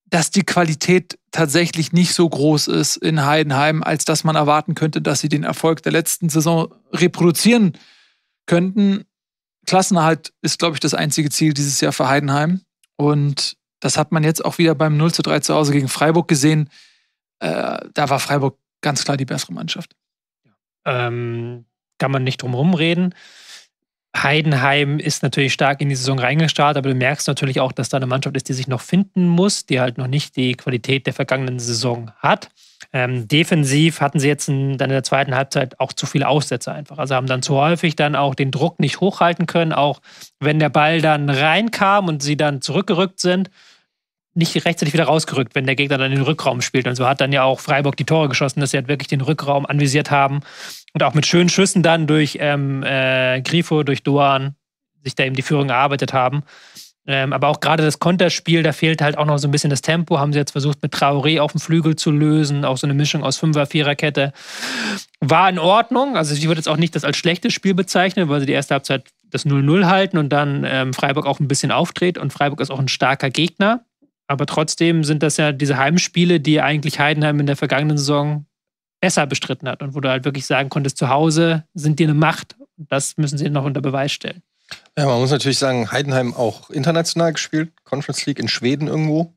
dass die Qualität tatsächlich nicht so groß ist in Heidenheim, als dass man erwarten könnte, dass sie den Erfolg der letzten Saison reproduzieren könnten. Klassenerhalt ist, glaube ich, das einzige Ziel dieses Jahr für Heidenheim. Und das hat man jetzt auch wieder beim 0 zu 3 zu Hause gegen Freiburg gesehen. Äh, da war Freiburg ganz klar die bessere Mannschaft. Ähm, kann man nicht drum reden. Heidenheim ist natürlich stark in die Saison reingestartet, aber du merkst natürlich auch, dass da eine Mannschaft ist, die sich noch finden muss, die halt noch nicht die Qualität der vergangenen Saison hat. Ähm, defensiv hatten sie jetzt in, dann in der zweiten Halbzeit auch zu viele Aussätze einfach. Also haben dann zu häufig dann auch den Druck nicht hochhalten können, auch wenn der Ball dann reinkam und sie dann zurückgerückt sind nicht rechtzeitig wieder rausgerückt, wenn der Gegner dann den Rückraum spielt. Und so hat dann ja auch Freiburg die Tore geschossen, dass sie halt wirklich den Rückraum anvisiert haben und auch mit schönen Schüssen dann durch ähm, äh, Grifo, durch Doan sich da eben die Führung erarbeitet haben. Ähm, aber auch gerade das Konterspiel, da fehlt halt auch noch so ein bisschen das Tempo. Haben sie jetzt versucht, mit Traoré auf dem Flügel zu lösen, auch so eine Mischung aus Fünfer, Viererkette. War in Ordnung. Also ich würde jetzt auch nicht das als schlechtes Spiel bezeichnen, weil sie die erste Halbzeit das 0-0 halten und dann ähm, Freiburg auch ein bisschen aufdreht. Und Freiburg ist auch ein starker Gegner. Aber trotzdem sind das ja diese Heimspiele, die eigentlich Heidenheim in der vergangenen Saison besser bestritten hat und wo du halt wirklich sagen konntest, zu Hause sind die eine Macht. Das müssen sie noch unter Beweis stellen. Ja, man muss natürlich sagen, Heidenheim auch international gespielt, Conference League in Schweden irgendwo.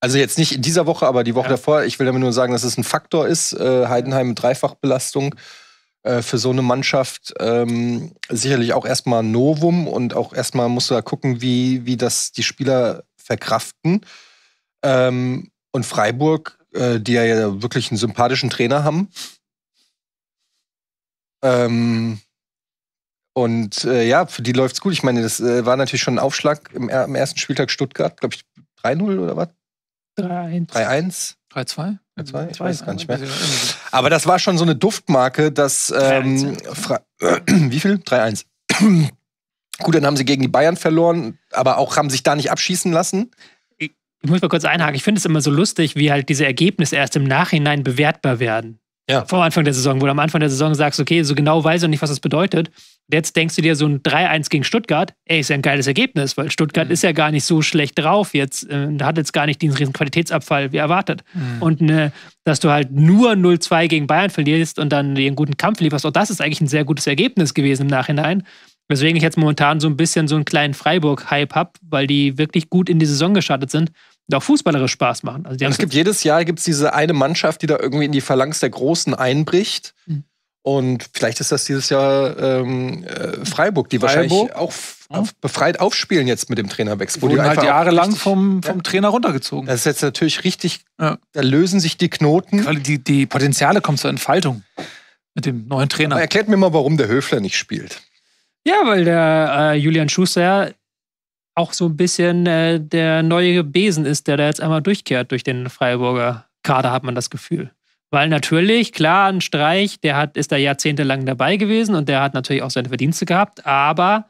Also jetzt nicht in dieser Woche, aber die Woche ja. davor. Ich will damit nur sagen, dass es ein Faktor ist. Äh, Heidenheim mit Dreifachbelastung äh, für so eine Mannschaft ähm, sicherlich auch erstmal ein Novum und auch erstmal musst du da gucken, wie, wie das die Spieler verkraften. Ähm, und Freiburg, äh, die ja wirklich einen sympathischen Trainer haben. Ähm, und äh, ja, für die läuft es gut. Ich meine, das äh, war natürlich schon ein Aufschlag im, am ersten Spieltag Stuttgart, glaube ich, 3-0 oder was? 3-1. 3-1. 3-2? 3-2, Ich weiß gar nicht mehr. Aber das war schon so eine Duftmarke, dass ähm, Fra- wie viel? 3-1. Gut, dann haben sie gegen die Bayern verloren, aber auch haben sich da nicht abschießen lassen. Ich muss mal kurz einhaken. Ich finde es immer so lustig, wie halt diese Ergebnisse erst im Nachhinein bewertbar werden. Ja. Vor Anfang der Saison, wo du am Anfang der Saison sagst, okay, so genau weiß ich nicht, was das bedeutet. Jetzt denkst du dir so ein 3-1 gegen Stuttgart, ey, ist ja ein geiles Ergebnis, weil Stuttgart mhm. ist ja gar nicht so schlecht drauf jetzt, äh, hat jetzt gar nicht diesen riesen Qualitätsabfall wie erwartet. Mhm. Und ne, dass du halt nur 0-2 gegen Bayern verlierst und dann den guten Kampf lieferst, auch oh, das ist eigentlich ein sehr gutes Ergebnis gewesen im Nachhinein. Weswegen ich jetzt momentan so ein bisschen so einen kleinen Freiburg-Hype habe, weil die wirklich gut in die Saison gestartet sind und auch fußballerisch Spaß machen. Also, also es gibt jedes Jahr gibt's diese eine Mannschaft, die da irgendwie in die Phalanx der Großen einbricht. Mhm. Und vielleicht ist das dieses Jahr ähm, äh, Freiburg, die Freiburg? wahrscheinlich auch auf, befreit aufspielen jetzt mit dem Trainerwechsel. Wo die halt jahrelang vom, vom ja. Trainer runtergezogen. Das ist jetzt natürlich richtig, ja. da lösen sich die Knoten. die, die Potenziale kommen zur Entfaltung mit dem neuen Trainer. Aber erklärt mir mal, warum der Höfler nicht spielt. Ja, weil der äh, Julian Schuster auch so ein bisschen äh, der neue Besen ist, der da jetzt einmal durchkehrt durch den Freiburger Kader, hat man das Gefühl. Weil natürlich, klar, ein Streich, der hat, ist da jahrzehntelang dabei gewesen und der hat natürlich auch seine Verdienste gehabt, aber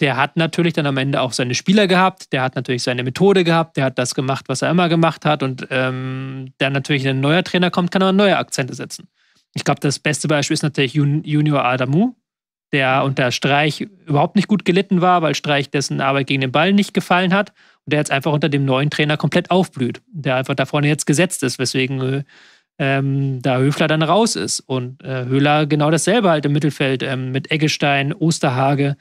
der hat natürlich dann am Ende auch seine Spieler gehabt, der hat natürlich seine Methode gehabt, der hat das gemacht, was er immer gemacht hat und ähm, dann natürlich ein neuer Trainer kommt, kann er neue Akzente setzen. Ich glaube, das beste Beispiel ist natürlich Junior Adamu, der mhm. unter Streich überhaupt nicht gut gelitten war, weil Streich dessen Arbeit gegen den Ball nicht gefallen hat und der jetzt einfach unter dem neuen Trainer komplett aufblüht, der einfach da vorne jetzt gesetzt ist, weswegen äh, ähm, da Höfler dann raus ist und äh, Höhler genau dasselbe halt im Mittelfeld ähm, mit Eggestein, Osterhage,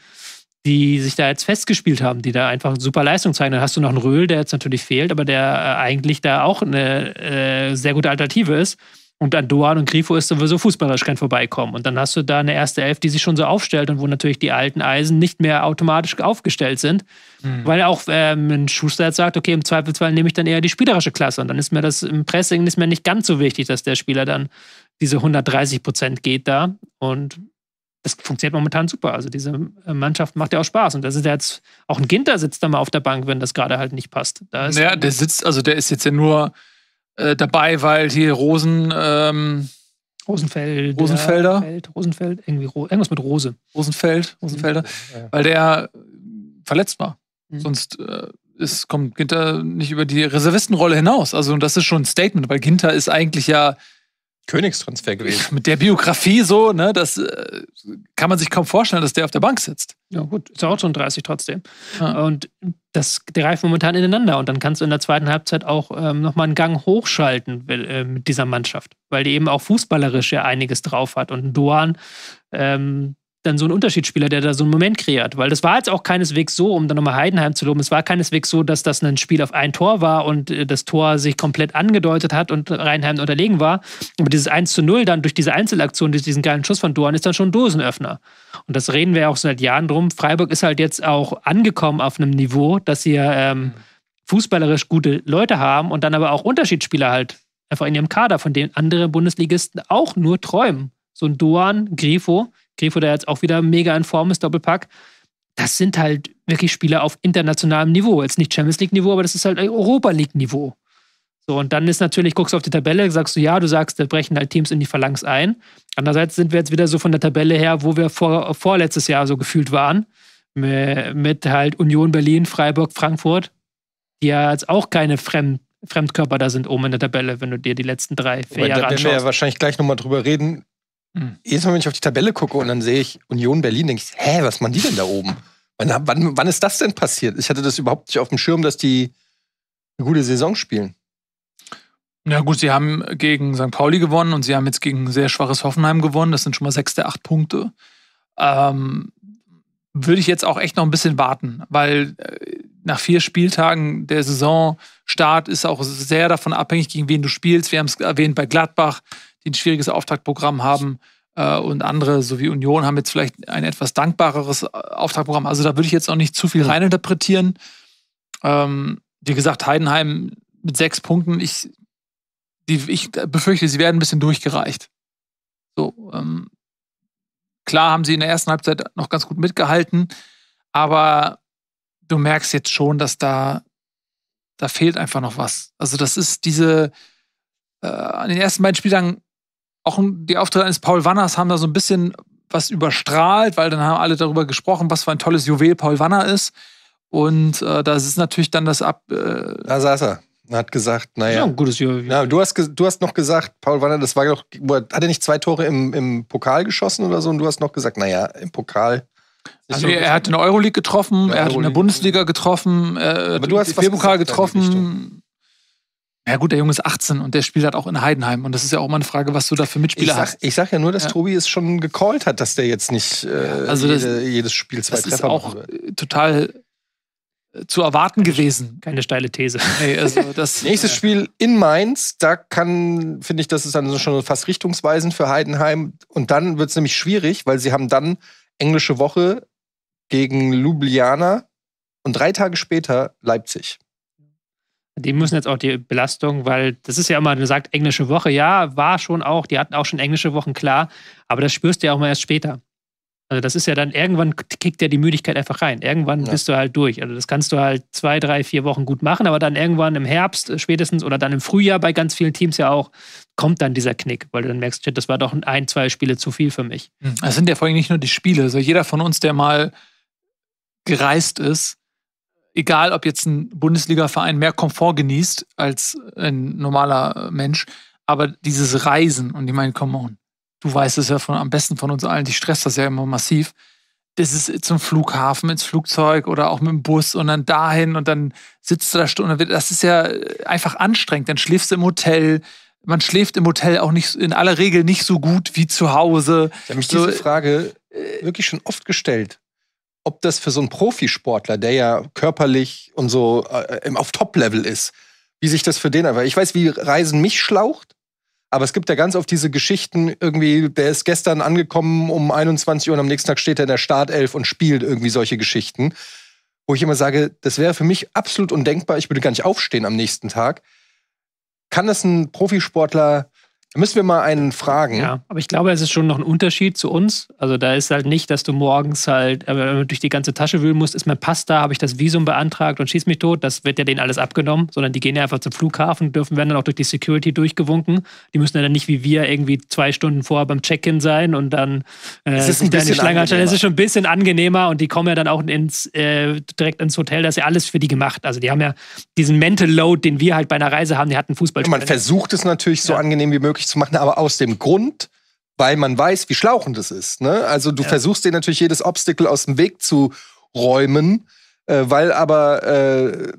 die sich da jetzt festgespielt haben, die da einfach super Leistung zeigen. Dann hast du noch einen Röhl, der jetzt natürlich fehlt, aber der äh, eigentlich da auch eine äh, sehr gute Alternative ist. Und an Doan und Grifo ist sowieso fußballerisch kein Vorbeikommen. Und dann hast du da eine erste Elf, die sich schon so aufstellt und wo natürlich die alten Eisen nicht mehr automatisch aufgestellt sind. Mhm. Weil auch ähm, ein Schuster jetzt sagt, okay, im Zweifelsfall nehme ich dann eher die spielerische Klasse. Und dann ist mir das im Pressing ist mir nicht ganz so wichtig, dass der Spieler dann diese 130 Prozent geht da. Und das funktioniert momentan super. Also diese äh, Mannschaft macht ja auch Spaß. Und da sitzt ja jetzt auch ein Ginter sitzt da mal auf der Bank, wenn das gerade halt nicht passt. Da naja, der sitzt, also der ist jetzt ja nur äh, dabei, weil hier Rosen. Ähm, Rosenfeld. Rosenfelder. Feld, Rosenfeld, irgendwie Ro irgendwas mit Rose. Rosenfeld, Rosenfelder. Ja. Weil der äh, verletzt war. Mhm. Sonst äh, ist, kommt Ginter nicht über die Reservistenrolle hinaus. Also, das ist schon ein Statement, weil Ginter ist eigentlich ja Königstransfer gewesen. Mit der Biografie so, ne, das äh, kann man sich kaum vorstellen, dass der auf der Bank sitzt. Ja, gut, ist ja auch schon 30 trotzdem. Ja. Und das greift momentan ineinander. Und dann kannst du in der zweiten Halbzeit auch ähm, nochmal einen Gang hochschalten äh, mit dieser Mannschaft, weil die eben auch fußballerisch ja einiges drauf hat. Und Doan ähm, dann so ein Unterschiedsspieler, der da so einen Moment kreiert. Weil das war jetzt auch keineswegs so, um dann nochmal Heidenheim zu loben, es war keineswegs so, dass das ein Spiel auf ein Tor war und äh, das Tor sich komplett angedeutet hat und Reinheim unterlegen war. Aber dieses 1 zu 0 dann durch diese Einzelaktion, durch diesen geilen Schuss von Duan ist dann schon ein Dosenöffner. Und das reden wir ja auch seit Jahren drum. Freiburg ist halt jetzt auch angekommen auf einem Niveau, dass sie ähm, fußballerisch gute Leute haben und dann aber auch Unterschiedsspieler halt einfach in ihrem Kader, von denen andere Bundesligisten auch nur träumen. So ein Duan, Grifo, Grifo, der jetzt auch wieder mega in Form ist, Doppelpack. Das sind halt wirklich Spieler auf internationalem Niveau. Jetzt nicht Champions League-Niveau, aber das ist halt Europa League-Niveau. So, und dann ist natürlich, guckst du auf die Tabelle, sagst du, ja, du sagst, da brechen halt Teams in die Phalanx ein. Andererseits sind wir jetzt wieder so von der Tabelle her, wo wir vor, vorletztes Jahr so gefühlt waren, mit, halt Union Berlin, Freiburg, Frankfurt, die ja jetzt auch keine Fremd, Fremdkörper da sind oben in der Tabelle, wenn du dir die letzten drei, vier Weil, Jahre anschaust. Da werden wir ja wahrscheinlich gleich nochmal drüber reden. Mhm. Jedes Mal, wenn ich auf die Tabelle gucke und dann sehe ich Union Berlin, denke ich, hä, was machen die denn da oben? Wann, wann, wann ist das denn passiert? Ich hatte das überhaupt nicht auf dem Schirm, dass die eine gute Saison spielen. Ja gut, sie haben gegen St. Pauli gewonnen und sie haben jetzt gegen sehr schwaches Hoffenheim gewonnen. Das sind schon mal sechs der acht Punkte. Ähm, würde ich jetzt auch echt noch ein bisschen warten, weil äh, nach vier Spieltagen der Saisonstart ist auch sehr davon abhängig, gegen wen du spielst. Wir haben es erwähnt bei Gladbach die ein schwieriges Auftaktprogramm haben. Äh, und andere, so wie Union, haben jetzt vielleicht ein etwas dankbareres äh, Auftaktprogramm. Also da würde ich jetzt auch nicht zu viel reininterpretieren. Ähm, wie gesagt, Heidenheim mit sechs Punkten, ich, die, ich befürchte, sie werden ein bisschen durchgereicht. So, ähm, klar haben sie in der ersten Halbzeit noch ganz gut mitgehalten, aber du merkst jetzt schon, dass da, da fehlt einfach noch was. Also, das ist diese, äh, an den ersten beiden Spieltagen auch die Auftritte eines Paul Wanners haben da so ein bisschen was überstrahlt, weil dann haben alle darüber gesprochen, was für ein tolles Juwel Paul Wanner ist. Und äh, das ist natürlich dann das Ab. Äh da saß er. Hat gesagt, naja. Ja, ein gutes Juwel. Ja, du, hast, du hast noch gesagt, Paul Wanner, das war doch. Hat er nicht zwei Tore im, im Pokal geschossen oder so? Und du hast noch gesagt, naja, im Pokal also er, er hat in der Euroleague getroffen, er hat in der Bundesliga getroffen, er hat im DFB-Pokal getroffen. Ja gut, der Junge ist 18 und der spielt halt auch in Heidenheim. Und das ist ja auch mal eine Frage, was du da für Mitspieler ich sag, hast. Ich sag ja nur, dass ja. Tobi es schon gecallt hat, dass der jetzt nicht äh, also das, jede, jedes Spiel zwei das Treffer ist auch äh, total äh, zu erwarten gewesen. Keine steile These. Hey, also das, Nächstes ja. Spiel in Mainz, da kann, finde ich, das ist dann schon fast richtungsweisend für Heidenheim. Und dann wird es nämlich schwierig, weil sie haben dann englische Woche gegen Ljubljana und drei Tage später Leipzig. Die müssen jetzt auch die Belastung, weil das ist ja immer, du sagst englische Woche, ja, war schon auch, die hatten auch schon englische Wochen, klar, aber das spürst du ja auch mal erst später. Also das ist ja dann, irgendwann kickt ja die Müdigkeit einfach rein. Irgendwann ja. bist du halt durch. Also das kannst du halt zwei, drei, vier Wochen gut machen, aber dann irgendwann im Herbst spätestens oder dann im Frühjahr bei ganz vielen Teams ja auch, kommt dann dieser Knick, weil du dann merkst, shit, das war doch ein, zwei Spiele zu viel für mich. Es sind ja vor allem nicht nur die Spiele. Also jeder von uns, der mal gereist ist, egal ob jetzt ein Bundesliga-Verein mehr Komfort genießt als ein normaler äh, Mensch, aber dieses Reisen, und ich meine, come on, du weißt es ja von, am besten von uns allen, die stresst das ja immer massiv. Das ist zum Flughafen, ins Flugzeug oder auch mit dem Bus und dann dahin und dann sitzt du da Stunden. Das ist ja äh, einfach anstrengend. Dann schläfst du im Hotel. Man schläft im Hotel auch nicht in aller Regel nicht so gut wie zu Hause. Ich habe mich so, diese äh, Frage wirklich schon oft gestellt ob das für so einen Profisportler, der ja körperlich und so äh, auf Top-Level ist, wie sich das für den einfach. Ich weiß, wie Reisen mich schlaucht, aber es gibt ja ganz oft diese Geschichten, irgendwie, der ist gestern angekommen um 21 Uhr und am nächsten Tag steht er in der Startelf und spielt irgendwie solche Geschichten, wo ich immer sage, das wäre für mich absolut undenkbar, ich würde gar nicht aufstehen am nächsten Tag. Kann das ein Profisportler da müssen wir mal einen fragen. Ja, aber ich glaube, es ist schon noch ein Unterschied zu uns. Also da ist halt nicht, dass du morgens halt äh, durch die ganze Tasche wühlen musst, ist mein Pass da, habe ich das Visum beantragt und schieß mich tot. Das wird ja denen alles abgenommen, sondern die gehen ja einfach zum Flughafen, dürfen werden dann auch durch die Security durchgewunken. Die müssen ja dann nicht wie wir irgendwie zwei Stunden vorher beim Check-in sein und dann äh, es ist ein bisschen Schlange anstellen. Es ist schon ein bisschen angenehmer und die kommen ja dann auch ins, äh, direkt ins Hotel. Das ist ja alles für die gemacht. Also die haben ja diesen Mental Load, den wir halt bei einer Reise haben, die hatten Fußball. Man versucht es natürlich so ja. angenehm wie möglich nervig zu machen, aber aus dem Grund, weil man weiß, wie schlauchend es ist. Ne? Also du ja. versuchst dir natürlich jedes Obstacle aus dem Weg zu räumen, äh, weil aber äh,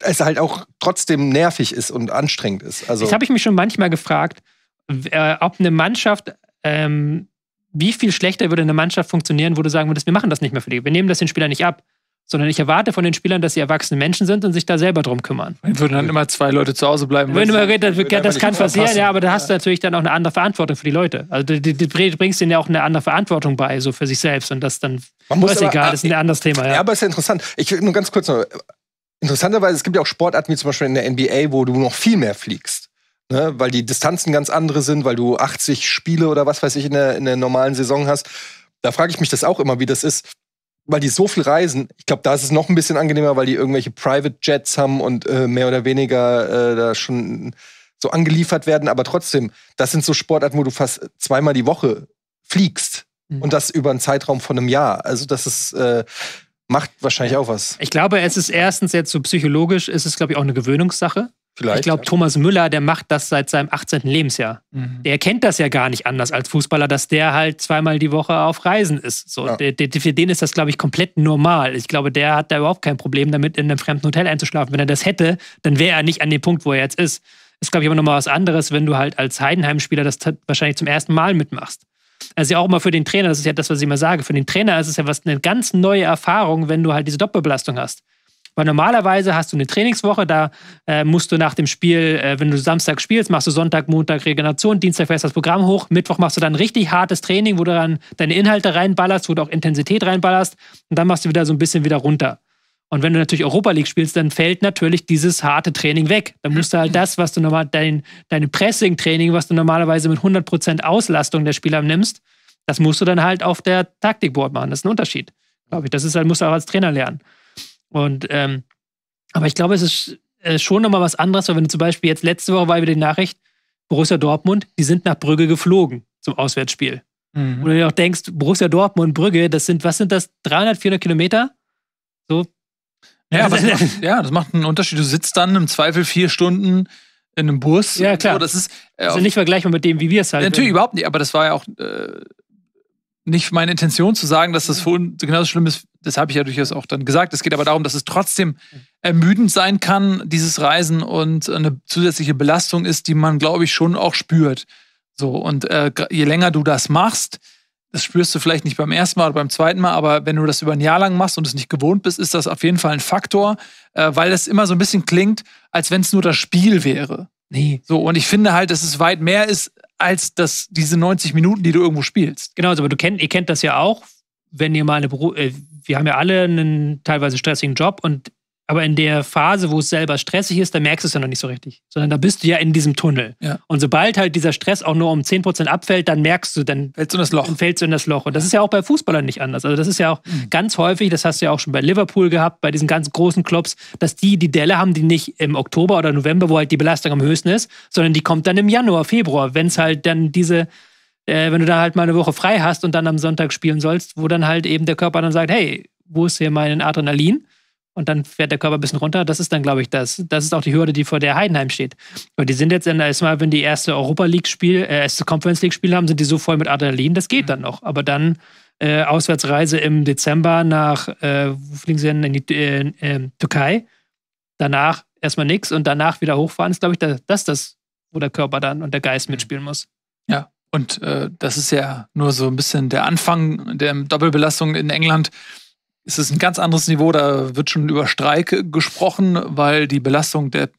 es halt auch trotzdem nervig ist und anstrengend ist. Also Jetzt habe ich mich schon manchmal gefragt, äh, ob eine Mannschaft, ähm, wie viel schlechter würde eine Mannschaft funktionieren, wo du sagen würdest, wir machen das nicht mehr für die, wir nehmen das den Spieler nicht ab sondern ich erwarte von den Spielern, dass sie erwachsene Menschen sind und sich da selber drum kümmern. Dann würden dann immer zwei Leute zu Hause bleiben. Wenn du mal das, das kann passieren, ja, aber da hast du natürlich dann auch eine andere Verantwortung für die Leute. Also du, du, du bringst ihnen ja auch eine andere Verantwortung bei, so für sich selbst und das dann Man muss ist aber, egal, das ist ein ah, anderes Thema. Ja, ja aber ist ja interessant. Ich will nur ganz kurz noch, interessanterweise, es gibt ja auch Sportarten wie zum Beispiel in der NBA, wo du noch viel mehr fliegst. Ne? Weil die Distanzen ganz andere sind, weil du 80 Spiele oder was weiß ich in der, in der normalen Saison hast. Da frage ich mich das auch immer, wie das ist weil die so viel reisen, ich glaube, da ist es noch ein bisschen angenehmer, weil die irgendwelche Private Jets haben und äh, mehr oder weniger äh, da schon so angeliefert werden. Aber trotzdem, das sind so Sportarten, wo du fast zweimal die Woche fliegst. Mhm. Und das über einen Zeitraum von einem Jahr. Also, das ist. Äh, macht wahrscheinlich auch was. Ich glaube, es ist erstens jetzt so psychologisch, ist es, glaube ich, auch eine Gewöhnungssache. Vielleicht, ich glaube, Thomas Müller, der macht das seit seinem 18. Lebensjahr. Mhm. Der kennt das ja gar nicht anders als Fußballer, dass der halt zweimal die Woche auf Reisen ist. So, ja. der, der, für den ist das, glaube ich, komplett normal. Ich glaube, der hat da überhaupt kein Problem damit, in einem fremden Hotel einzuschlafen. Wenn er das hätte, dann wäre er nicht an dem Punkt, wo er jetzt ist. Ist, glaube ich, aber nochmal was anderes, wenn du halt als Heidenheim-Spieler das wahrscheinlich zum ersten Mal mitmachst. Also ja auch immer für den Trainer, das ist ja das, was ich immer sage. Für den Trainer ist es ja was eine ganz neue Erfahrung, wenn du halt diese Doppelbelastung hast. Weil normalerweise hast du eine Trainingswoche, da äh, musst du nach dem Spiel, äh, wenn du Samstag spielst, machst du Sonntag, Montag Regeneration, Dienstag fährst das Programm hoch, Mittwoch machst du dann richtig hartes Training, wo du dann deine Inhalte reinballerst, wo du auch Intensität reinballerst und dann machst du wieder so ein bisschen wieder runter. Und wenn du natürlich Europa League spielst, dann fällt natürlich dieses harte Training weg. Dann musst du halt das, was du normal, dein, dein Pressing-Training, was du normalerweise mit 100% Auslastung der Spieler nimmst, das musst du dann halt auf der Taktikboard machen. Das ist ein Unterschied, glaube ich. Das ist halt, musst du auch als Trainer lernen. Und ähm, aber ich glaube, es ist äh, schon nochmal was anderes, weil wenn du zum Beispiel jetzt letzte Woche war wieder die Nachricht, Borussia Dortmund, die sind nach Brügge geflogen zum Auswärtsspiel. Mhm. Oder du auch denkst, Borussia Dortmund, Brügge, das sind, was sind das, 300, 400 Kilometer? So. Ja, also, das macht, ja, das macht einen Unterschied. Du sitzt dann im Zweifel vier Stunden in einem Bus. Ja, klar. So, das ist, äh, das nicht vergleichbar mit dem, wie wir es halt. Natürlich, würden. überhaupt nicht. Aber das war ja auch äh, nicht meine Intention zu sagen, dass das für uns genauso schlimm ist. Das habe ich ja durchaus auch dann gesagt. Es geht aber darum, dass es trotzdem ermüdend sein kann, dieses Reisen und eine zusätzliche Belastung ist, die man, glaube ich, schon auch spürt. So, und äh, je länger du das machst, das spürst du vielleicht nicht beim ersten Mal oder beim zweiten Mal, aber wenn du das über ein Jahr lang machst und es nicht gewohnt bist, ist das auf jeden Fall ein Faktor, äh, weil das immer so ein bisschen klingt, als wenn es nur das Spiel wäre. Nee. So, und ich finde halt, dass es weit mehr ist als das, diese 90 Minuten, die du irgendwo spielst. Genau, also, aber du kennt, ihr kennt das ja auch, wenn ihr mal eine Beru äh, wir haben ja alle einen teilweise stressigen Job und aber in der Phase, wo es selber stressig ist, da merkst du es ja noch nicht so richtig. Sondern da bist du ja in diesem Tunnel. Ja. Und sobald halt dieser Stress auch nur um 10% abfällt, dann merkst du, dann fällst du in das Loch. Fällst du in das Loch. Und das ist ja auch bei Fußballern nicht anders. Also das ist ja auch mhm. ganz häufig, das hast du ja auch schon bei Liverpool gehabt, bei diesen ganz großen Clubs, dass die die Delle haben, die nicht im Oktober oder November, wo halt die Belastung am höchsten ist, sondern die kommt dann im Januar, Februar, wenn es halt dann diese äh, wenn du da halt mal eine Woche frei hast und dann am Sonntag spielen sollst, wo dann halt eben der Körper dann sagt, hey, wo ist hier mein Adrenalin? und dann fährt der Körper ein bisschen runter. Das ist dann, glaube ich, das. Das ist auch die Hürde, die vor der Heidenheim steht. Und die sind jetzt erstmal, wenn die erste Europa League-Spiel, äh, erste Conference League-Spiel haben, sind die so voll mit Adrenalin. Das geht mhm. dann noch. Aber dann äh, Auswärtsreise im Dezember nach, äh, wo fliegen sie denn? In die äh, ähm, Türkei. Danach erstmal nichts und danach wieder hochfahren, ist, glaube ich, das, das, das, wo der Körper dann und der Geist mhm. mitspielen muss. Ja, und äh, das ist ja nur so ein bisschen der Anfang der Doppelbelastung in England ist es ein ganz anderes Niveau. Da wird schon über Streik gesprochen, weil die Belastung der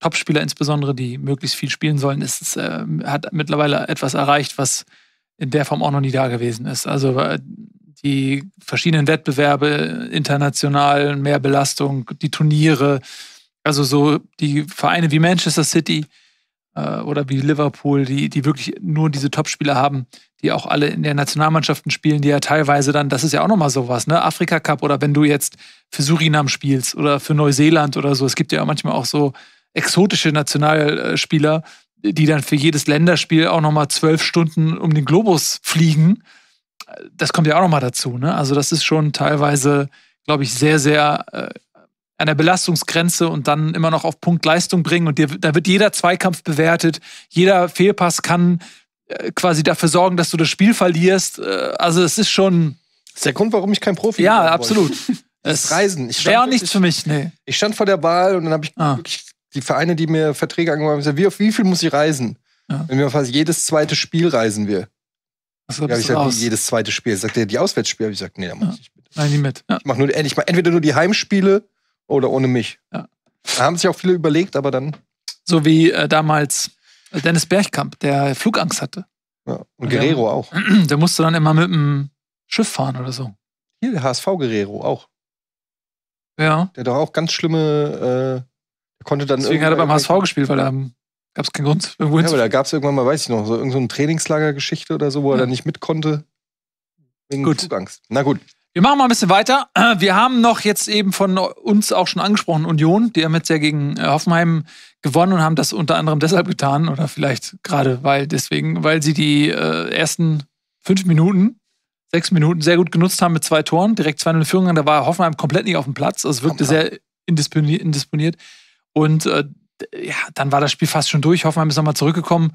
Topspieler, insbesondere die möglichst viel spielen sollen, ist, äh, hat mittlerweile etwas erreicht, was in der Form auch noch nie da gewesen ist. Also äh, die verschiedenen Wettbewerbe international, mehr Belastung, die Turniere, also so die Vereine wie Manchester City, äh, oder wie Liverpool, die, die wirklich nur diese Topspieler haben, die auch alle in der Nationalmannschaften spielen, die ja teilweise dann, das ist ja auch nochmal sowas, ne? Afrika Cup oder wenn du jetzt für Surinam spielst oder für Neuseeland oder so. Es gibt ja manchmal auch so exotische Nationalspieler, die dann für jedes Länderspiel auch nochmal zwölf Stunden um den Globus fliegen. Das kommt ja auch nochmal dazu, ne? Also das ist schon teilweise, glaube ich, sehr, sehr äh, an der Belastungsgrenze und dann immer noch auf Punkt Leistung bringen. Und dir, da wird jeder Zweikampf bewertet, jeder Fehlpass kann äh, quasi dafür sorgen, dass du das Spiel verlierst. Äh, also es ist schon. Das ist der Grund, warum ich kein Profi bin. Ja, absolut. Das Reisen. Wäre auch nichts für mich, nee. Ich stand vor der Wahl und dann habe ich ah. die Vereine, die mir Verträge angeboten haben, gesagt, wie, wie viel muss ich reisen? Ja. Wenn wir fast jedes zweite Spiel reisen wir. Also, ja, ich sag, jedes zweite Spiel. Sagt er, die Auswärtsspiele? ich gesagt, nee, da muss ja. ich nicht mit. Nein, nicht mit. Ja. Ich mach nur endlich mal entweder nur die Heimspiele oder ohne mich. Ja. Da haben sich auch viele überlegt, aber dann. So wie äh, damals äh, Dennis Bergkamp, der Flugangst hatte. Ja, und Guerrero der, auch. Der musste dann immer mit dem Schiff fahren oder so. Hier, HSV Guerrero auch. Ja. Der doch auch ganz schlimme. Äh, konnte dann Deswegen hat er beim HSV gespielt, weil da gab es keinen Grund. Irgendwo ja, aber da gab es irgendwann mal, weiß ich noch, so irgendeine so Trainingslagergeschichte oder so, wo ja. er dann nicht mit konnte. Wegen gut. Flugangst. Na gut. Wir machen mal ein bisschen weiter. Wir haben noch jetzt eben von uns auch schon angesprochen Union. Die haben jetzt ja gegen äh, Hoffenheim gewonnen und haben das unter anderem deshalb getan oder vielleicht gerade weil deswegen, weil sie die äh, ersten fünf Minuten, sechs Minuten sehr gut genutzt haben mit zwei Toren, direkt 2-0 Führung. Da war Hoffenheim komplett nicht auf dem Platz. Also es wirkte sehr indisponiert. indisponiert. Und äh, ja, dann war das Spiel fast schon durch. Hoffenheim ist nochmal zurückgekommen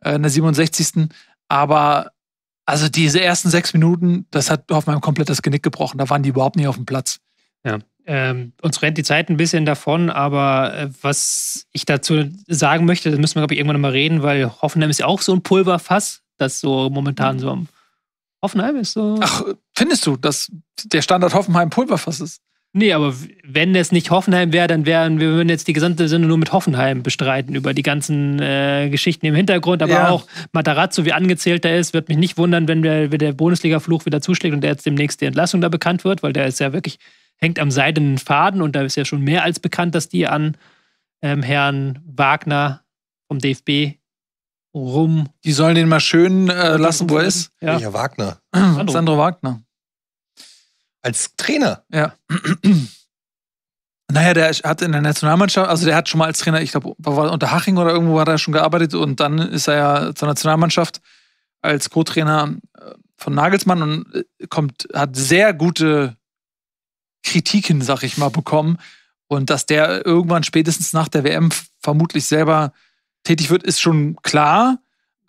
äh, in der 67. Aber also diese ersten sechs Minuten, das hat Hoffmann komplett das Genick gebrochen. Da waren die überhaupt nicht auf dem Platz. Ja. Ähm, uns rennt die Zeit ein bisschen davon, aber äh, was ich dazu sagen möchte, da müssen wir, glaube ich, irgendwann mal reden, weil Hoffenheim ist ja auch so ein Pulverfass, das so momentan mhm. so am Hoffenheim ist so. Ach, findest du, dass der Standard Hoffenheim Pulverfass ist? Nee, aber wenn es nicht Hoffenheim wäre, dann wären wir würden jetzt die gesamte Sinne nur mit Hoffenheim bestreiten, über die ganzen äh, Geschichten im Hintergrund. Aber ja. auch Matarazzo, wie angezählt er ist, wird mich nicht wundern, wenn der, wenn der Bundesliga-Fluch wieder zuschlägt und der jetzt demnächst die Entlassung da bekannt wird, weil der ist ja wirklich, hängt am seidenen Faden und da ist ja schon mehr als bekannt, dass die an ähm, Herrn Wagner vom DFB rum. Die sollen den mal schön äh, lassen, wo er ist. Ja. Welcher Wagner? Sandro, Sandro Wagner. Als Trainer? Ja. Naja, der hat in der Nationalmannschaft, also der hat schon mal als Trainer, ich glaube, war unter Haching oder irgendwo hat er schon gearbeitet und dann ist er ja zur Nationalmannschaft als Co-Trainer äh, von Nagelsmann und äh, kommt, hat sehr gute Kritiken, sag ich mal, bekommen. Und dass der irgendwann spätestens nach der WM vermutlich selber tätig wird, ist schon klar.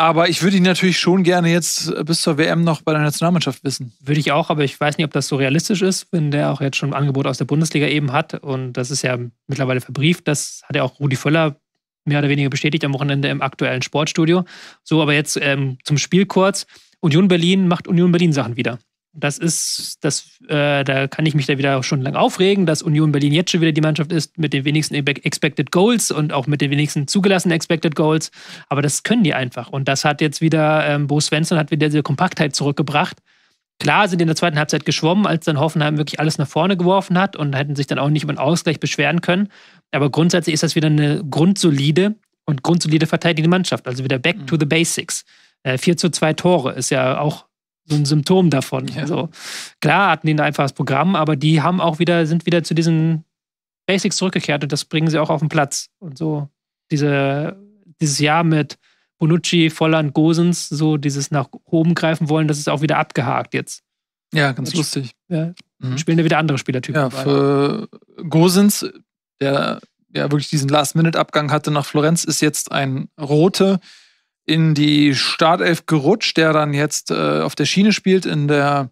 Aber ich würde ihn natürlich schon gerne jetzt äh, bis zur WM noch bei der Nationalmannschaft wissen. Würde ich auch, aber ich weiß nicht, ob das so realistisch ist, wenn der auch jetzt schon ein Angebot aus der Bundesliga eben hat. Und das ist ja mittlerweile verbrieft. Das hat ja auch Rudi Völler mehr oder weniger bestätigt am Wochenende im aktuellen Sportstudio. So, aber jetzt ähm, zum Spiel kurz. Union Berlin macht Union Berlin Sachen wieder. Das ist, das, äh, da kann ich mich da wieder stundenlang aufregen, dass Union Berlin jetzt schon wieder die Mannschaft ist mit den wenigsten Expected Goals und auch mit den wenigsten zugelassenen Expected Goals. Aber das können die einfach. Und das hat jetzt wieder, ähm, Bo Svensson hat wieder diese Kompaktheit zurückgebracht. Klar sind die in der zweiten Halbzeit geschwommen, als dann Hoffenheim wirklich alles nach vorne geworfen hat und hätten sich dann auch nicht über einen Ausgleich beschweren können. Aber grundsätzlich ist das wieder eine grundsolide und grundsolide verteidigende Mannschaft. Also wieder back mhm. to the basics. Äh, 4 zu 2 Tore ist ja auch so ein Symptom davon. Ja. Also klar hatten die ein einfaches Programm, aber die haben auch wieder, sind wieder zu diesen Basics zurückgekehrt und das bringen sie auch auf den Platz. Und so diese, dieses Jahr mit Bonucci, Volland, Gosens, so dieses nach oben greifen wollen, das ist auch wieder abgehakt jetzt. Ja, ganz jetzt, lustig. Ja, mhm. Spielen da wieder andere Spielertypen. Ja, für Gosens, der ja wirklich diesen Last-Minute-Abgang hatte nach Florenz, ist jetzt ein Rote, in die Startelf gerutscht, der dann jetzt äh, auf der Schiene spielt in der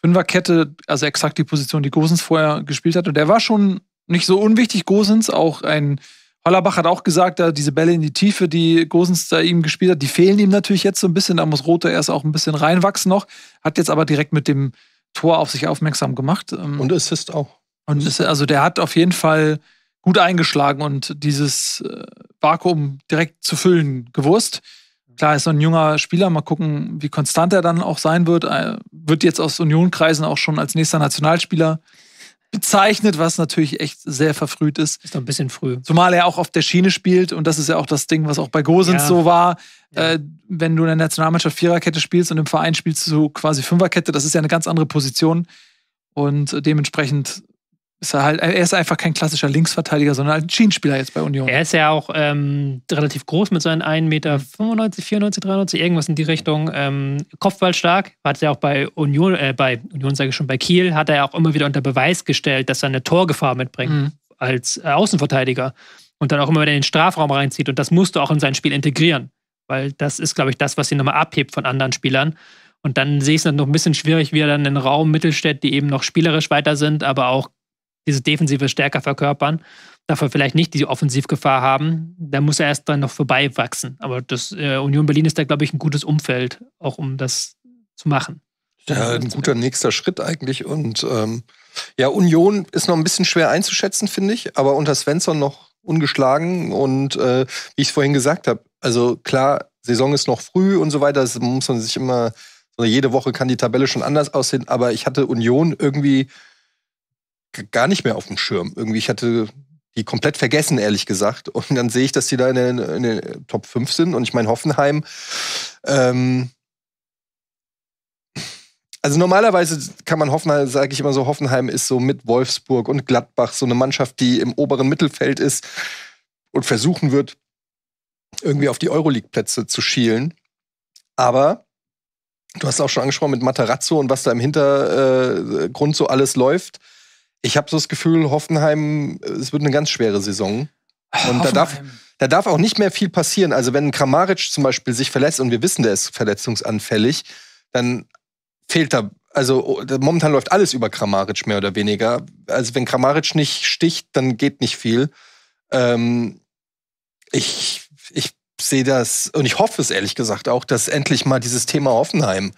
Fünferkette, also exakt die Position, die Gosens vorher gespielt hat. Und der war schon nicht so unwichtig, Gosens. Auch ein Hollerbach hat auch gesagt, da diese Bälle in die Tiefe, die Gosens da ihm gespielt hat, die fehlen ihm natürlich jetzt so ein bisschen. Da muss Rothe erst auch ein bisschen reinwachsen noch. Hat jetzt aber direkt mit dem Tor auf sich aufmerksam gemacht. Ähm. Und Assist auch. Und also der hat auf jeden Fall gut eingeschlagen und dieses äh, Vakuum direkt zu füllen gewusst. Klar, ist noch ein junger Spieler. Mal gucken, wie konstant er dann auch sein wird. Äh, wird jetzt aus Unionkreisen auch schon als nächster Nationalspieler bezeichnet, was natürlich echt sehr verfrüht ist. Ist noch ein bisschen früh. Zumal er auch auf der Schiene spielt und das ist ja auch das Ding, was auch bei Gosens ja. so war. Ja. Äh, wenn du in der Nationalmannschaft Viererkette spielst und im Verein spielst du quasi Fünferkette, das ist ja eine ganz andere Position und dementsprechend ist er, halt, er ist einfach kein klassischer Linksverteidiger, sondern halt ein Schienenspieler jetzt bei Union. Er ist ja auch ähm, relativ groß mit seinen 1,95 Meter, 94, 93, irgendwas in die Richtung. Ähm, Kopfballstark, hat er auch bei Union, äh, bei Union sage ich schon, bei Kiel, hat er ja auch immer wieder unter Beweis gestellt, dass er eine Torgefahr mitbringt mhm. als äh, Außenverteidiger und dann auch immer wieder in den Strafraum reinzieht. Und das musst du auch in sein Spiel integrieren, weil das ist, glaube ich, das, was ihn nochmal abhebt von anderen Spielern. Und dann sehe ich es dann noch ein bisschen schwierig, wie er dann in Raum Mittelstädt, die eben noch spielerisch weiter sind, aber auch diese Defensive stärker verkörpern, dafür vielleicht nicht die Offensivgefahr haben. Da muss er erst dann noch vorbei wachsen. Aber das äh, Union Berlin ist da, glaube ich, ein gutes Umfeld, auch um das zu machen. Ja, ein guter nächster Schritt eigentlich. Und ähm, ja, Union ist noch ein bisschen schwer einzuschätzen, finde ich, aber unter Svensson noch ungeschlagen. Und äh, wie ich es vorhin gesagt habe, also klar, Saison ist noch früh und so weiter, das muss man sich immer, jede Woche kann die Tabelle schon anders aussehen, aber ich hatte Union irgendwie gar nicht mehr auf dem Schirm. Irgendwie, ich hatte die komplett vergessen, ehrlich gesagt. Und dann sehe ich, dass die da in den, in der Top 5 sind. Und ich meine, Hoffenheim. Ähm, also normalerweise kann man Hoffenheim, sage ich immer so, Hoffenheim ist so mit Wolfsburg und Gladbach so eine Mannschaft, die im oberen Mittelfeld ist und versuchen wird, irgendwie auf die Euroleague-Plätze zu schielen. Aber du hast auch schon angesprochen mit Matarazzo und was da im Hintergrund so alles läuft ich habe so das Gefühl, Hoffenheim, äh, es wird eine ganz schwere Saison. Und da darf, da darf auch nicht mehr viel passieren. Also wenn Kramaric zum Beispiel sich verletzt und wir wissen, der ist verletzungsanfällig, dann fehlt da, also oh, momentan läuft alles über Kramaric mehr oder weniger. Also wenn Kramaric nicht sticht, dann geht nicht viel. Ähm, ich ich sehe das und ich hoffe es ehrlich gesagt auch, dass endlich mal dieses Thema Hoffenheim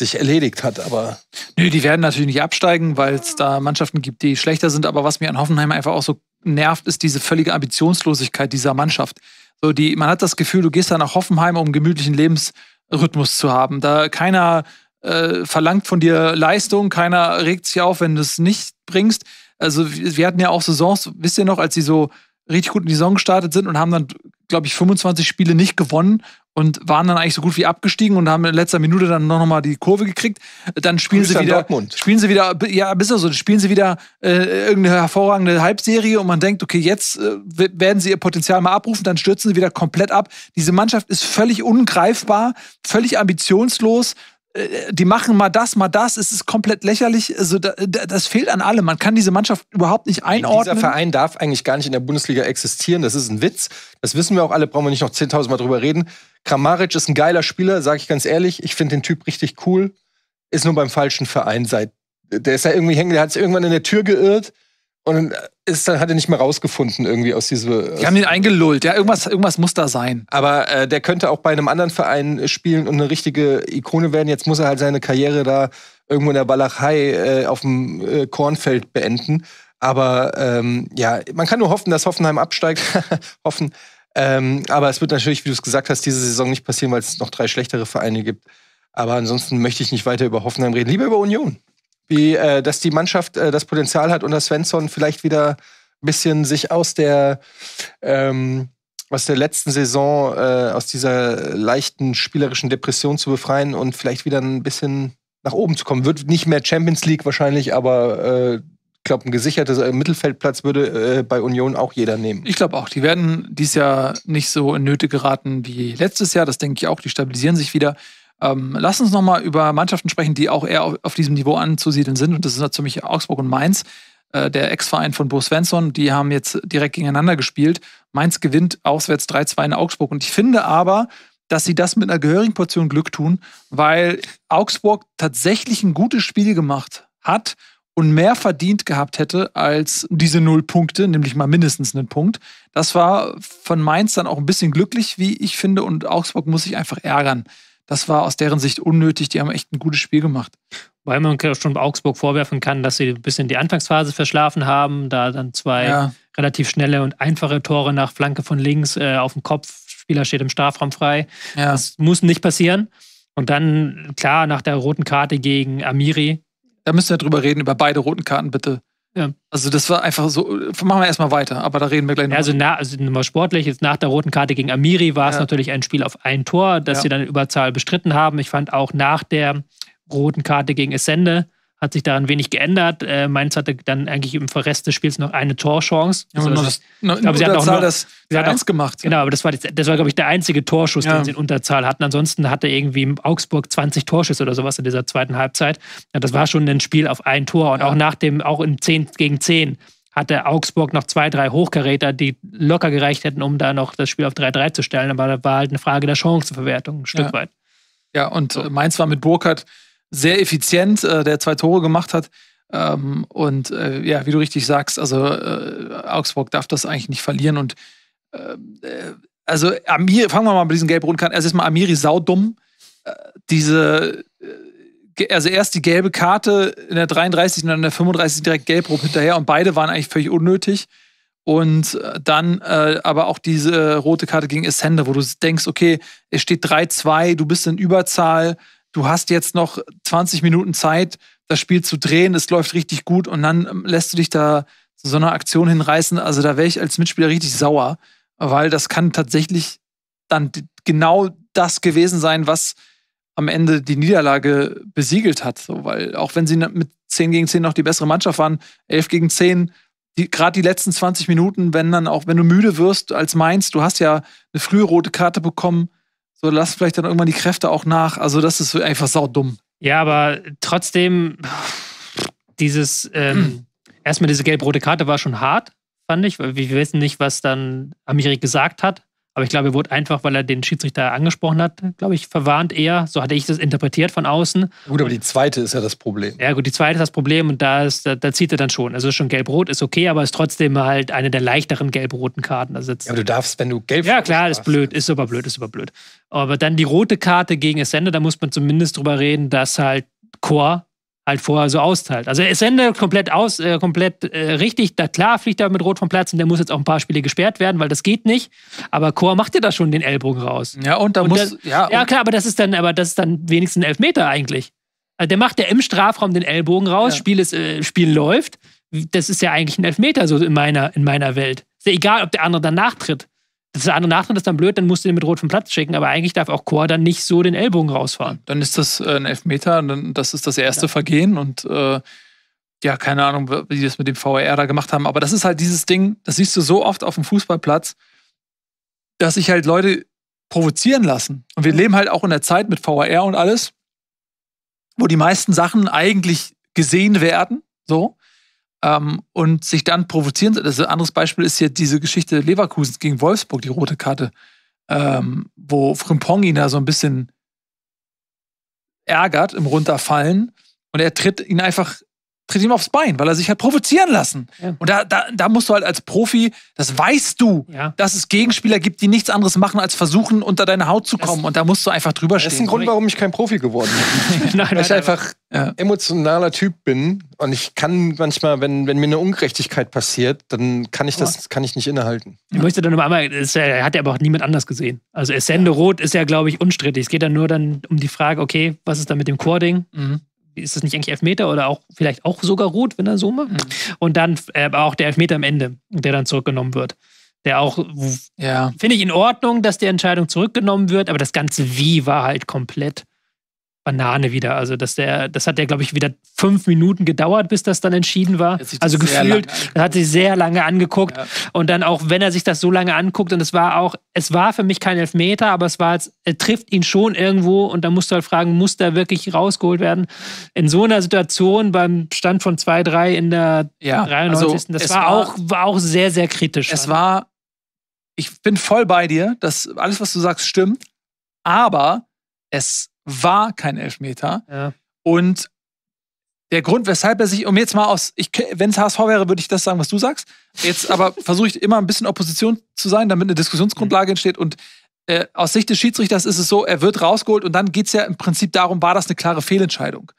sich erledigt hat. Aber Nö, die werden natürlich nicht absteigen, weil es da Mannschaften gibt, die schlechter sind. Aber was mir an Hoffenheim einfach auch so nervt, ist diese völlige Ambitionslosigkeit dieser Mannschaft. So die, man hat das Gefühl, du gehst da nach Hoffenheim, um einen gemütlichen Lebensrhythmus zu haben. Da keiner äh, verlangt von dir Leistung, keiner regt sich auf, wenn du es nicht bringst. Also wir hatten ja auch Saisons, wisst ihr noch, als sie so richtig gut in die Saison gestartet sind und haben dann, glaube ich, 25 Spiele nicht gewonnen und waren dann eigentlich so gut wie abgestiegen und haben in letzter Minute dann noch mal die Kurve gekriegt. Dann spielen Grüß sie wieder, Dortmund. spielen sie wieder, ja, bis so, spielen sie wieder äh, irgendeine hervorragende Halbserie und man denkt, okay, jetzt äh, werden sie ihr Potenzial mal abrufen, dann stürzen sie wieder komplett ab. Diese Mannschaft ist völlig ungreifbar, völlig ambitionslos, äh, äh, die machen mal das, mal das, es ist komplett lächerlich. Also da, das fehlt an allem. Man kann diese Mannschaft überhaupt nicht einordnen. Dieser Verein darf eigentlich gar nicht in der Bundesliga existieren. Das ist ein Witz. Das wissen wir auch alle, brauchen wir nicht noch 10.000 Mal drüber reden. Kramaric ist ein geiler Spieler, sage ich ganz ehrlich. Ich finde den Typ richtig cool. Ist nur beim falschen Verein seit. Der ist ja irgendwie hängen, der hat sich irgendwann in der Tür geirrt und ist dann hat er nicht mehr rausgefunden irgendwie aus diesem. Die haben ihn eingelullt, ja, irgendwas, irgendwas muss da sein. Aber äh, der könnte auch bei einem anderen Verein spielen und eine richtige Ikone werden. Jetzt muss er halt seine Karriere da irgendwo in der Walachei äh, auf dem äh, Kornfeld beenden. Aber ähm, ja, man kann nur hoffen, dass Hoffenheim absteigt. hoffen. Ähm, aber es wird natürlich, wie du es gesagt hast, diese Saison nicht passieren, weil es noch drei schlechtere Vereine gibt. Aber ansonsten möchte ich nicht weiter über Hoffenheim reden, lieber über Union die, äh, dass die Mannschaft äh, das Potenzial hat, unter Svensson vielleicht wieder ein bisschen sich aus der ähm, aus der letzten Saison, äh, aus dieser leichten spielerischen Depression zu befreien und vielleicht wieder ein bisschen nach oben zu kommen. Wird nicht mehr Champions League wahrscheinlich, aber äh, ich glaube, ein gesicherter äh, Mittelfeldplatz würde äh, bei Union auch jeder nehmen. Ich glaube auch. Die werden dieses Jahr nicht so in Nöte geraten wie letztes Jahr. Das denke ich auch. Die stabilisieren sich wieder. Ähm, lass uns nochmal über Mannschaften sprechen, die auch eher auf, auf, diesem Niveau anzusiedeln sind. Und das sind natürlich Augsburg und Mainz, äh, der Ex-Verein von Bo Svensson. Die haben jetzt direkt gegeneinander gespielt. Mainz gewinnt auswärts 3-2 in Augsburg. Und ich finde aber, dass sie das mit einer gehörigen Portion Glück tun, weil Augsburg tatsächlich ein gutes Spiel gemacht hat und mehr verdient gehabt hätte als diese null Punkte, nämlich mal mindestens einen Punkt. Das war von Mainz dann auch ein bisschen glücklich, wie ich finde, und Augsburg muss sich einfach ärgern, das war aus deren Sicht unnötig. Die haben echt ein gutes Spiel gemacht. Weil man schon Augsburg vorwerfen kann, dass sie ein bisschen die Anfangsphase verschlafen haben, da dann zwei ja. relativ schnelle und einfache Tore nach Flanke von links äh, auf dem Kopf. Spieler steht im Strafraum frei. Ja. Das muss nicht passieren. Und dann, klar, nach der roten Karte gegen Amiri. Da müssen wir drüber reden, über beide roten Karten bitte. Ja. Also das war einfach so, machen wir erstmal weiter, aber da reden wir gleich nochmal. also, na, also mal sportlich, jetzt nach der roten Karte gegen Amiri war es natürlich ein Spiel auf ein Tor, das sie dann Überzahl bestritten haben. Ich fand auch nach der roten Karte gegen Essende hat sich daran wenig geändert. Äh, Mainz hatte dann eigentlich im Rest des Spiels noch eine Torchance. Ja, also, aber sie hat auch nur, sie hat auch, gemacht. Genau, aber das war, das war, glaube ich, der einzige Torschuss, ja. den sie in Unterzahl hatten. Ansonsten hatte irgendwie Augsburg 20 Torschüsse oder sowas in dieser zweiten Halbzeit. Ja, das war schon ein Spiel auf ein Tor. Und auch nach dem, auch in 10 gegen 10 hatte Augsburg noch zwei, drei Hochkaräter, die locker gereicht hätten, um da noch das Spiel auf 3-3 zu stellen. Aber da war halt eine Frage der Chancenverwertung ein Stück weit. Ja, und so. Äh, Mainz war mit Burkhardt sehr effizient, äh, der zwei Tore gemacht hat. Ähm, und äh, ja, wie du richtig sagst, also äh, Augsburg darf das eigentlich nicht verlieren. Und äh, äh, also Amiri, fangen wir mal mit diesen gelb-roten Karten. Erst mal Amiri saudumm. Äh, diese, also erst die gelbe Karte in der 33 und dann in der 35 direkt gelb-rot hinterher und beide waren eigentlich völlig unnötig. Und dann äh, aber auch diese rote Karte gegen Essende, wo du denkst, okay, es steht 3-2, du bist in Überzahl, du hast jetzt noch 20 Minuten Zeit, das Spiel zu drehen, es läuft richtig gut und dann ähm, lässt du dich da zu so einer Aktion hinreißen. Also da wäre ich als Mitspieler richtig sauer, weil das kann tatsächlich dann genau das gewesen sein, was am Ende die Niederlage besiegelt hat. So, weil auch wenn sie mit 10 gegen 10 noch die bessere Mannschaft waren, 11 gegen 10, gerade die letzten 20 Minuten, wenn dann auch, wenn du müde wirst als Mainz, du hast ja eine frühe rote Karte bekommen, so lassen vielleicht dann irgendwann die Kräfte auch nach. Also das ist einfach saudumm. Ja, aber trotzdem dieses ähm, erstmal diese gelb-rote Karte war schon hart, fand ich, weil wir wissen nicht, was dann Amiri gesagt hat. Aber ich glaube, er wurde einfach, weil er den Schiedsrichter angesprochen hat, glaube ich, verwarnt eher. So hatte ich das interpretiert von außen. Gut, aber die zweite ist ja das Problem. Ja, gut, die zweite ist das Problem und da, ist, da, da zieht er dann schon. Also schon gelb-rot ist okay, aber ist trotzdem halt eine der leichteren gelb-roten Karten. Also jetzt, ja, aber du darfst, wenn du gelb Ja, klar, ist blöd, ist aber blöd, ist aber blöd. Aber dann die rote Karte gegen Ascender, da muss man zumindest drüber reden, dass halt Chor halt vorher so austeilt. Also es sendet komplett aus, äh, komplett äh, richtig. Da klar fliegt er mit Rot vom Platz und der muss jetzt auch ein paar Spiele gesperrt werden, weil das geht nicht. Aber Chor macht ja da schon den Ellbogen raus. Ja, und da und muss. Das, ja, ja, klar, aber das ist dann, aber das ist dann wenigstens ein Elfmeter eigentlich. Also der macht ja im Strafraum den Ellbogen raus, ja. Spiel, ist, äh, Spiel läuft. Das ist ja eigentlich ein Elfmeter, so in meiner, in meiner Welt. Ist ja egal, ob der andere danach tritt. Das andere Nachteil ist dann blöd, dann musst du den mit Rot vom Platz schicken, aber eigentlich darf auch Chor dann nicht so den Ellbogen rausfahren. Dann ist das äh, ein Elfmeter, dann, das ist das erste ja. Vergehen und äh, ja, keine Ahnung, wie die das mit dem VR da gemacht haben, aber das ist halt dieses Ding, das siehst du so oft auf dem Fußballplatz, dass sich halt Leute provozieren lassen. Und wir leben halt auch in der Zeit mit VR und alles, wo die meisten Sachen eigentlich gesehen werden, so ähm, und sich dann provozieren. Das ein anderes Beispiel ist hier diese Geschichte Leverkusens gegen Wolfsburg, die rote Karte, ähm, wo Frimpong ihn da so ein bisschen ärgert im Runterfallen und er tritt ihn einfach tritt ihm aufs Bein, weil er sich hat provozieren lassen. Ja. Und da, da, da musst du halt als Profi, das weißt du, ja. dass es Gegenspieler gibt, die nichts anderes machen, als versuchen, unter deine Haut zu kommen. Das, und da musst du einfach drüber stehen. Das ist ein Grund, warum ich kein Profi geworden bin. nein, weil nein, ich einfach ja. emotionaler Typ bin. Und ich kann manchmal, wenn, wenn mir eine Ungerechtigkeit passiert, dann kann ich das kann ich nicht innehalten. Ich möchte dann einmal, das hat ja aber auch niemand anders gesehen. Also Essende Rot ist ja, glaube ich, unstrittig. Es geht dann nur dann um die Frage, okay, was ist da mit dem Chording? Mhm ist das nicht eigentlich Elfmeter oder auch vielleicht auch sogar rot, wenn er so macht? Mhm. Und dann äh, auch der Elfmeter am Ende, der dann zurückgenommen wird. Der auch, ja. finde ich in Ordnung, dass die Entscheidung zurückgenommen wird, aber das ganze Wie war halt komplett Banane wieder. Also dass der, das hat ja, glaube ich, wieder fünf Minuten gedauert, bis das dann entschieden war. Also gefühlt, das hat sich sehr lange angeguckt. Ja. Und dann auch, wenn er sich das so lange anguckt, und es war auch, es war für mich kein Elfmeter, aber es war jetzt, er trifft ihn schon irgendwo und dann musst du halt fragen, muss der wirklich rausgeholt werden? In so einer Situation beim Stand von 2-3 in der ja, 93. Also das war, war, auch, war auch sehr, sehr kritisch. Es war, ich bin voll bei dir, dass alles, was du sagst, stimmt. Aber es war kein Elfmeter. Ja. Und der Grund, weshalb er sich, um jetzt mal aus, wenn es HSV wäre, würde ich das sagen, was du sagst. Jetzt aber versuche ich immer ein bisschen Opposition zu sein, damit eine Diskussionsgrundlage mhm. entsteht. Und äh, aus Sicht des Schiedsrichters ist es so, er wird rausgeholt und dann geht es ja im Prinzip darum, war das eine klare Fehlentscheidung.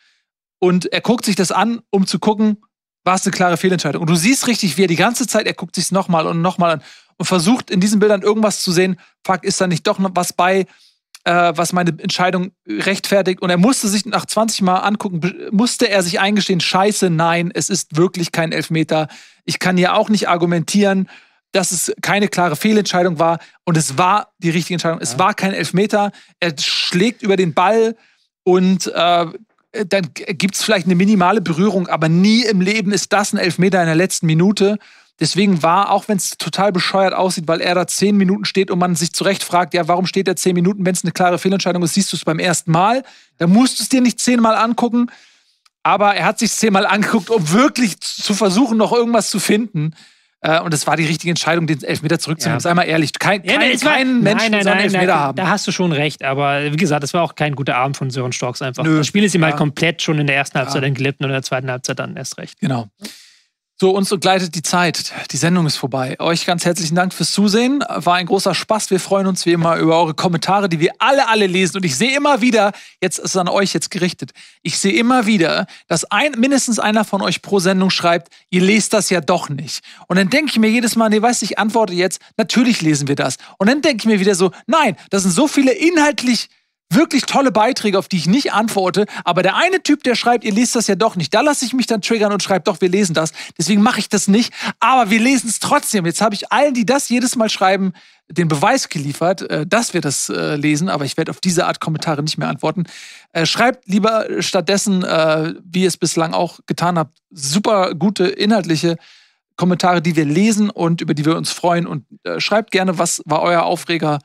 Und er guckt sich das an, um zu gucken, war es eine klare Fehlentscheidung. Und du siehst richtig, wie er die ganze Zeit, er guckt sich es nochmal und nochmal an und versucht in diesen Bildern irgendwas zu sehen, fuck, ist da nicht doch noch was bei? äh, was meine Entscheidung rechtfertigt. Und er musste sich nach 20 Mal angucken, musste er sich eingestehen, scheiße, nein, es ist wirklich kein Elfmeter. Ich kann hier auch nicht argumentieren, dass es keine klare Fehlentscheidung war. Und es war die richtige Entscheidung. Es ja. war kein Elfmeter. Er schlägt über den Ball und äh, dann gibt es vielleicht eine minimale Berührung, aber nie im Leben ist das ein Elfmeter in der letzten Minute. Deswegen war, auch wenn es total bescheuert aussieht, weil er da zehn Minuten steht und man sich zurecht fragt, ja, warum steht er zehn Minuten, wenn es eine klare Fehlentscheidung ist, siehst du es beim ersten Mal. Da musst du es dir nicht zehnmal angucken. Aber er hat sich zehnmal angeguckt, um wirklich zu versuchen, noch irgendwas zu finden. Äh, und es war die richtige Entscheidung, den Elfmeter zurückzunehmen. Ja. Sei mal ehrlich, kein, kein, ja, war, kein Mensch nein, nein, nein, Elfmeter nein, haben. Da hast du schon recht, aber äh, wie gesagt, das war auch kein guter Abend von Sören Storcks einfach. Nö. Das Spiel ist ihm halt ja. halt komplett schon in der ersten Halbzeit ja. entglitten und in der zweiten Halbzeit dann erst recht. Genau. So, uns begleitet die Zeit. Die Sendung ist vorbei. Euch ganz herzlichen Dank fürs Zusehen. War ein großer Spaß. Wir freuen uns wie immer über eure Kommentare, die wir alle, alle lesen. Und ich sehe immer wieder, jetzt ist es an euch jetzt gerichtet, ich sehe immer wieder, dass ein, mindestens einer von euch pro Sendung schreibt, ihr lest das ja doch nicht. Und dann denke ich mir jedes Mal, nee, weißt du, ich antworte jetzt, natürlich lesen wir das. Und dann denke ich mir wieder so, nein, das sind so viele inhaltlich wirklich tolle Beiträge, auf die ich nicht antworte. Aber der eine Typ, der schreibt, ihr lest das ja doch nicht. Da lasse ich mich dann triggern und schreibe, doch, wir lesen das. Deswegen mache ich das nicht. Aber wir lesen es trotzdem. Jetzt habe ich allen, die das jedes Mal schreiben, den Beweis geliefert, äh, dass wir das äh, lesen. Aber ich werde auf diese Art Kommentare nicht mehr antworten. Äh, schreibt lieber stattdessen, wie ihr es bislang auch getan habt, super gute inhaltliche Kommentare, die wir lesen und über die wir uns freuen. Und schreibt gerne, was war euer Aufreger?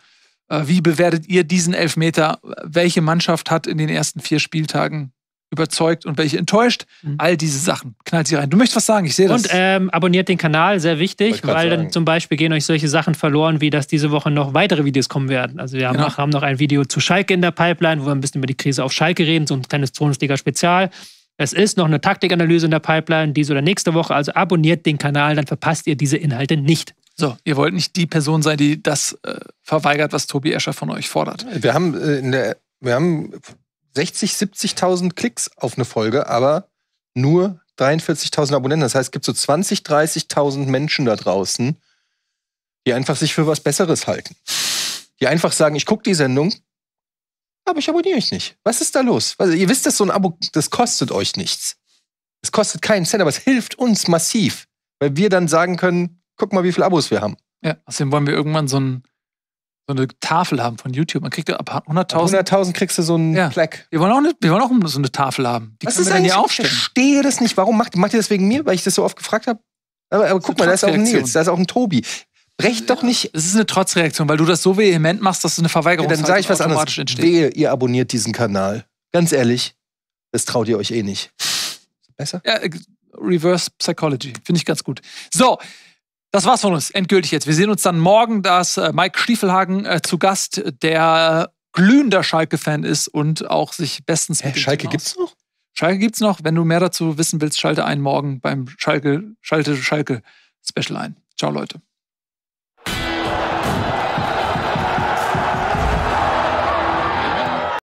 Äh, wie bewertet ihr diesen Elfmeter? Welche Mannschaft hat in den ersten vier Spieltagen überzeugt und welche enttäuscht? Mhm. All diese Sachen. Knallt sie rein. Du möchtest was sagen, ich sehe das. Und ähm, abonniert den Kanal, sehr wichtig, weil dann zum Beispiel gehen euch solche Sachen verloren, wie dass diese Woche noch weitere Videos kommen werden. Also wir haben, genau. noch, haben noch ein Video zu Schalke in der Pipeline, wo wir ein bisschen über die Krise auf Schalke reden, so ein kleines Zonenstiger-Spezial. Es ist noch eine Taktikanalyse in der Pipeline, diese oder nächste Woche. Also abonniert den Kanal, dann verpasst ihr diese Inhalte nicht. So, ihr wollt nicht die Person sein, die das äh, verweigert, was Tobi Escher von euch fordert. Wir haben, äh, in der, wir haben 60, 70.000 Klicks auf eine Folge, aber nur 43.000 Abonnenten. Das heißt, es gibt so 20, 30.000 Menschen da draußen, die einfach sich für was Besseres halten. Die einfach sagen, ich gucke die Sendung, aber ich abonniere euch nicht. Was ist da los? Also, ihr wisst, dass so ein Abo, das kostet euch nichts. Es kostet keinen Cent, aber es hilft uns massiv, weil wir dann sagen können, guck mal, wie viele Abos wir haben. Ja, außerdem wollen wir irgendwann so, ein, so eine Tafel haben von YouTube. Man kriegt ab 100.000. 100.000 kriegst du so einen ja. Wir wollen auch, wir wollen auch so eine Tafel haben. Die Was ist wir dann hier aufstellen. Ich verstehe das nicht. Warum macht, macht ihr das wegen mir? Weil ich das so oft gefragt habe? Aber, aber guck mal, da ist auch ein Nils, da ist auch ein Tobi. Brecht doch nicht. Es ist eine Trotzreaktion, weil du das so vehement machst, dass du eine Verweigerung ja, Dann sage ich was anderes. Entsteht. Wehe, ihr abonniert diesen Kanal. Ganz ehrlich, das traut ihr euch eh nicht. Besser? Ja, äh, Reverse Psychology. Finde ich ganz gut. So, das war's von uns, endgültig jetzt. Wir sehen uns dann morgen. Da ist äh, Mike Stiefelhagen äh, zu Gast, der glühender Schalke-Fan ist und auch sich bestens Hä, Schalke gibt's noch? Schalke gibt's noch. Wenn du mehr dazu wissen willst, schalte ein morgen beim Schalke, Schalke Special ein. Ciao, Leute.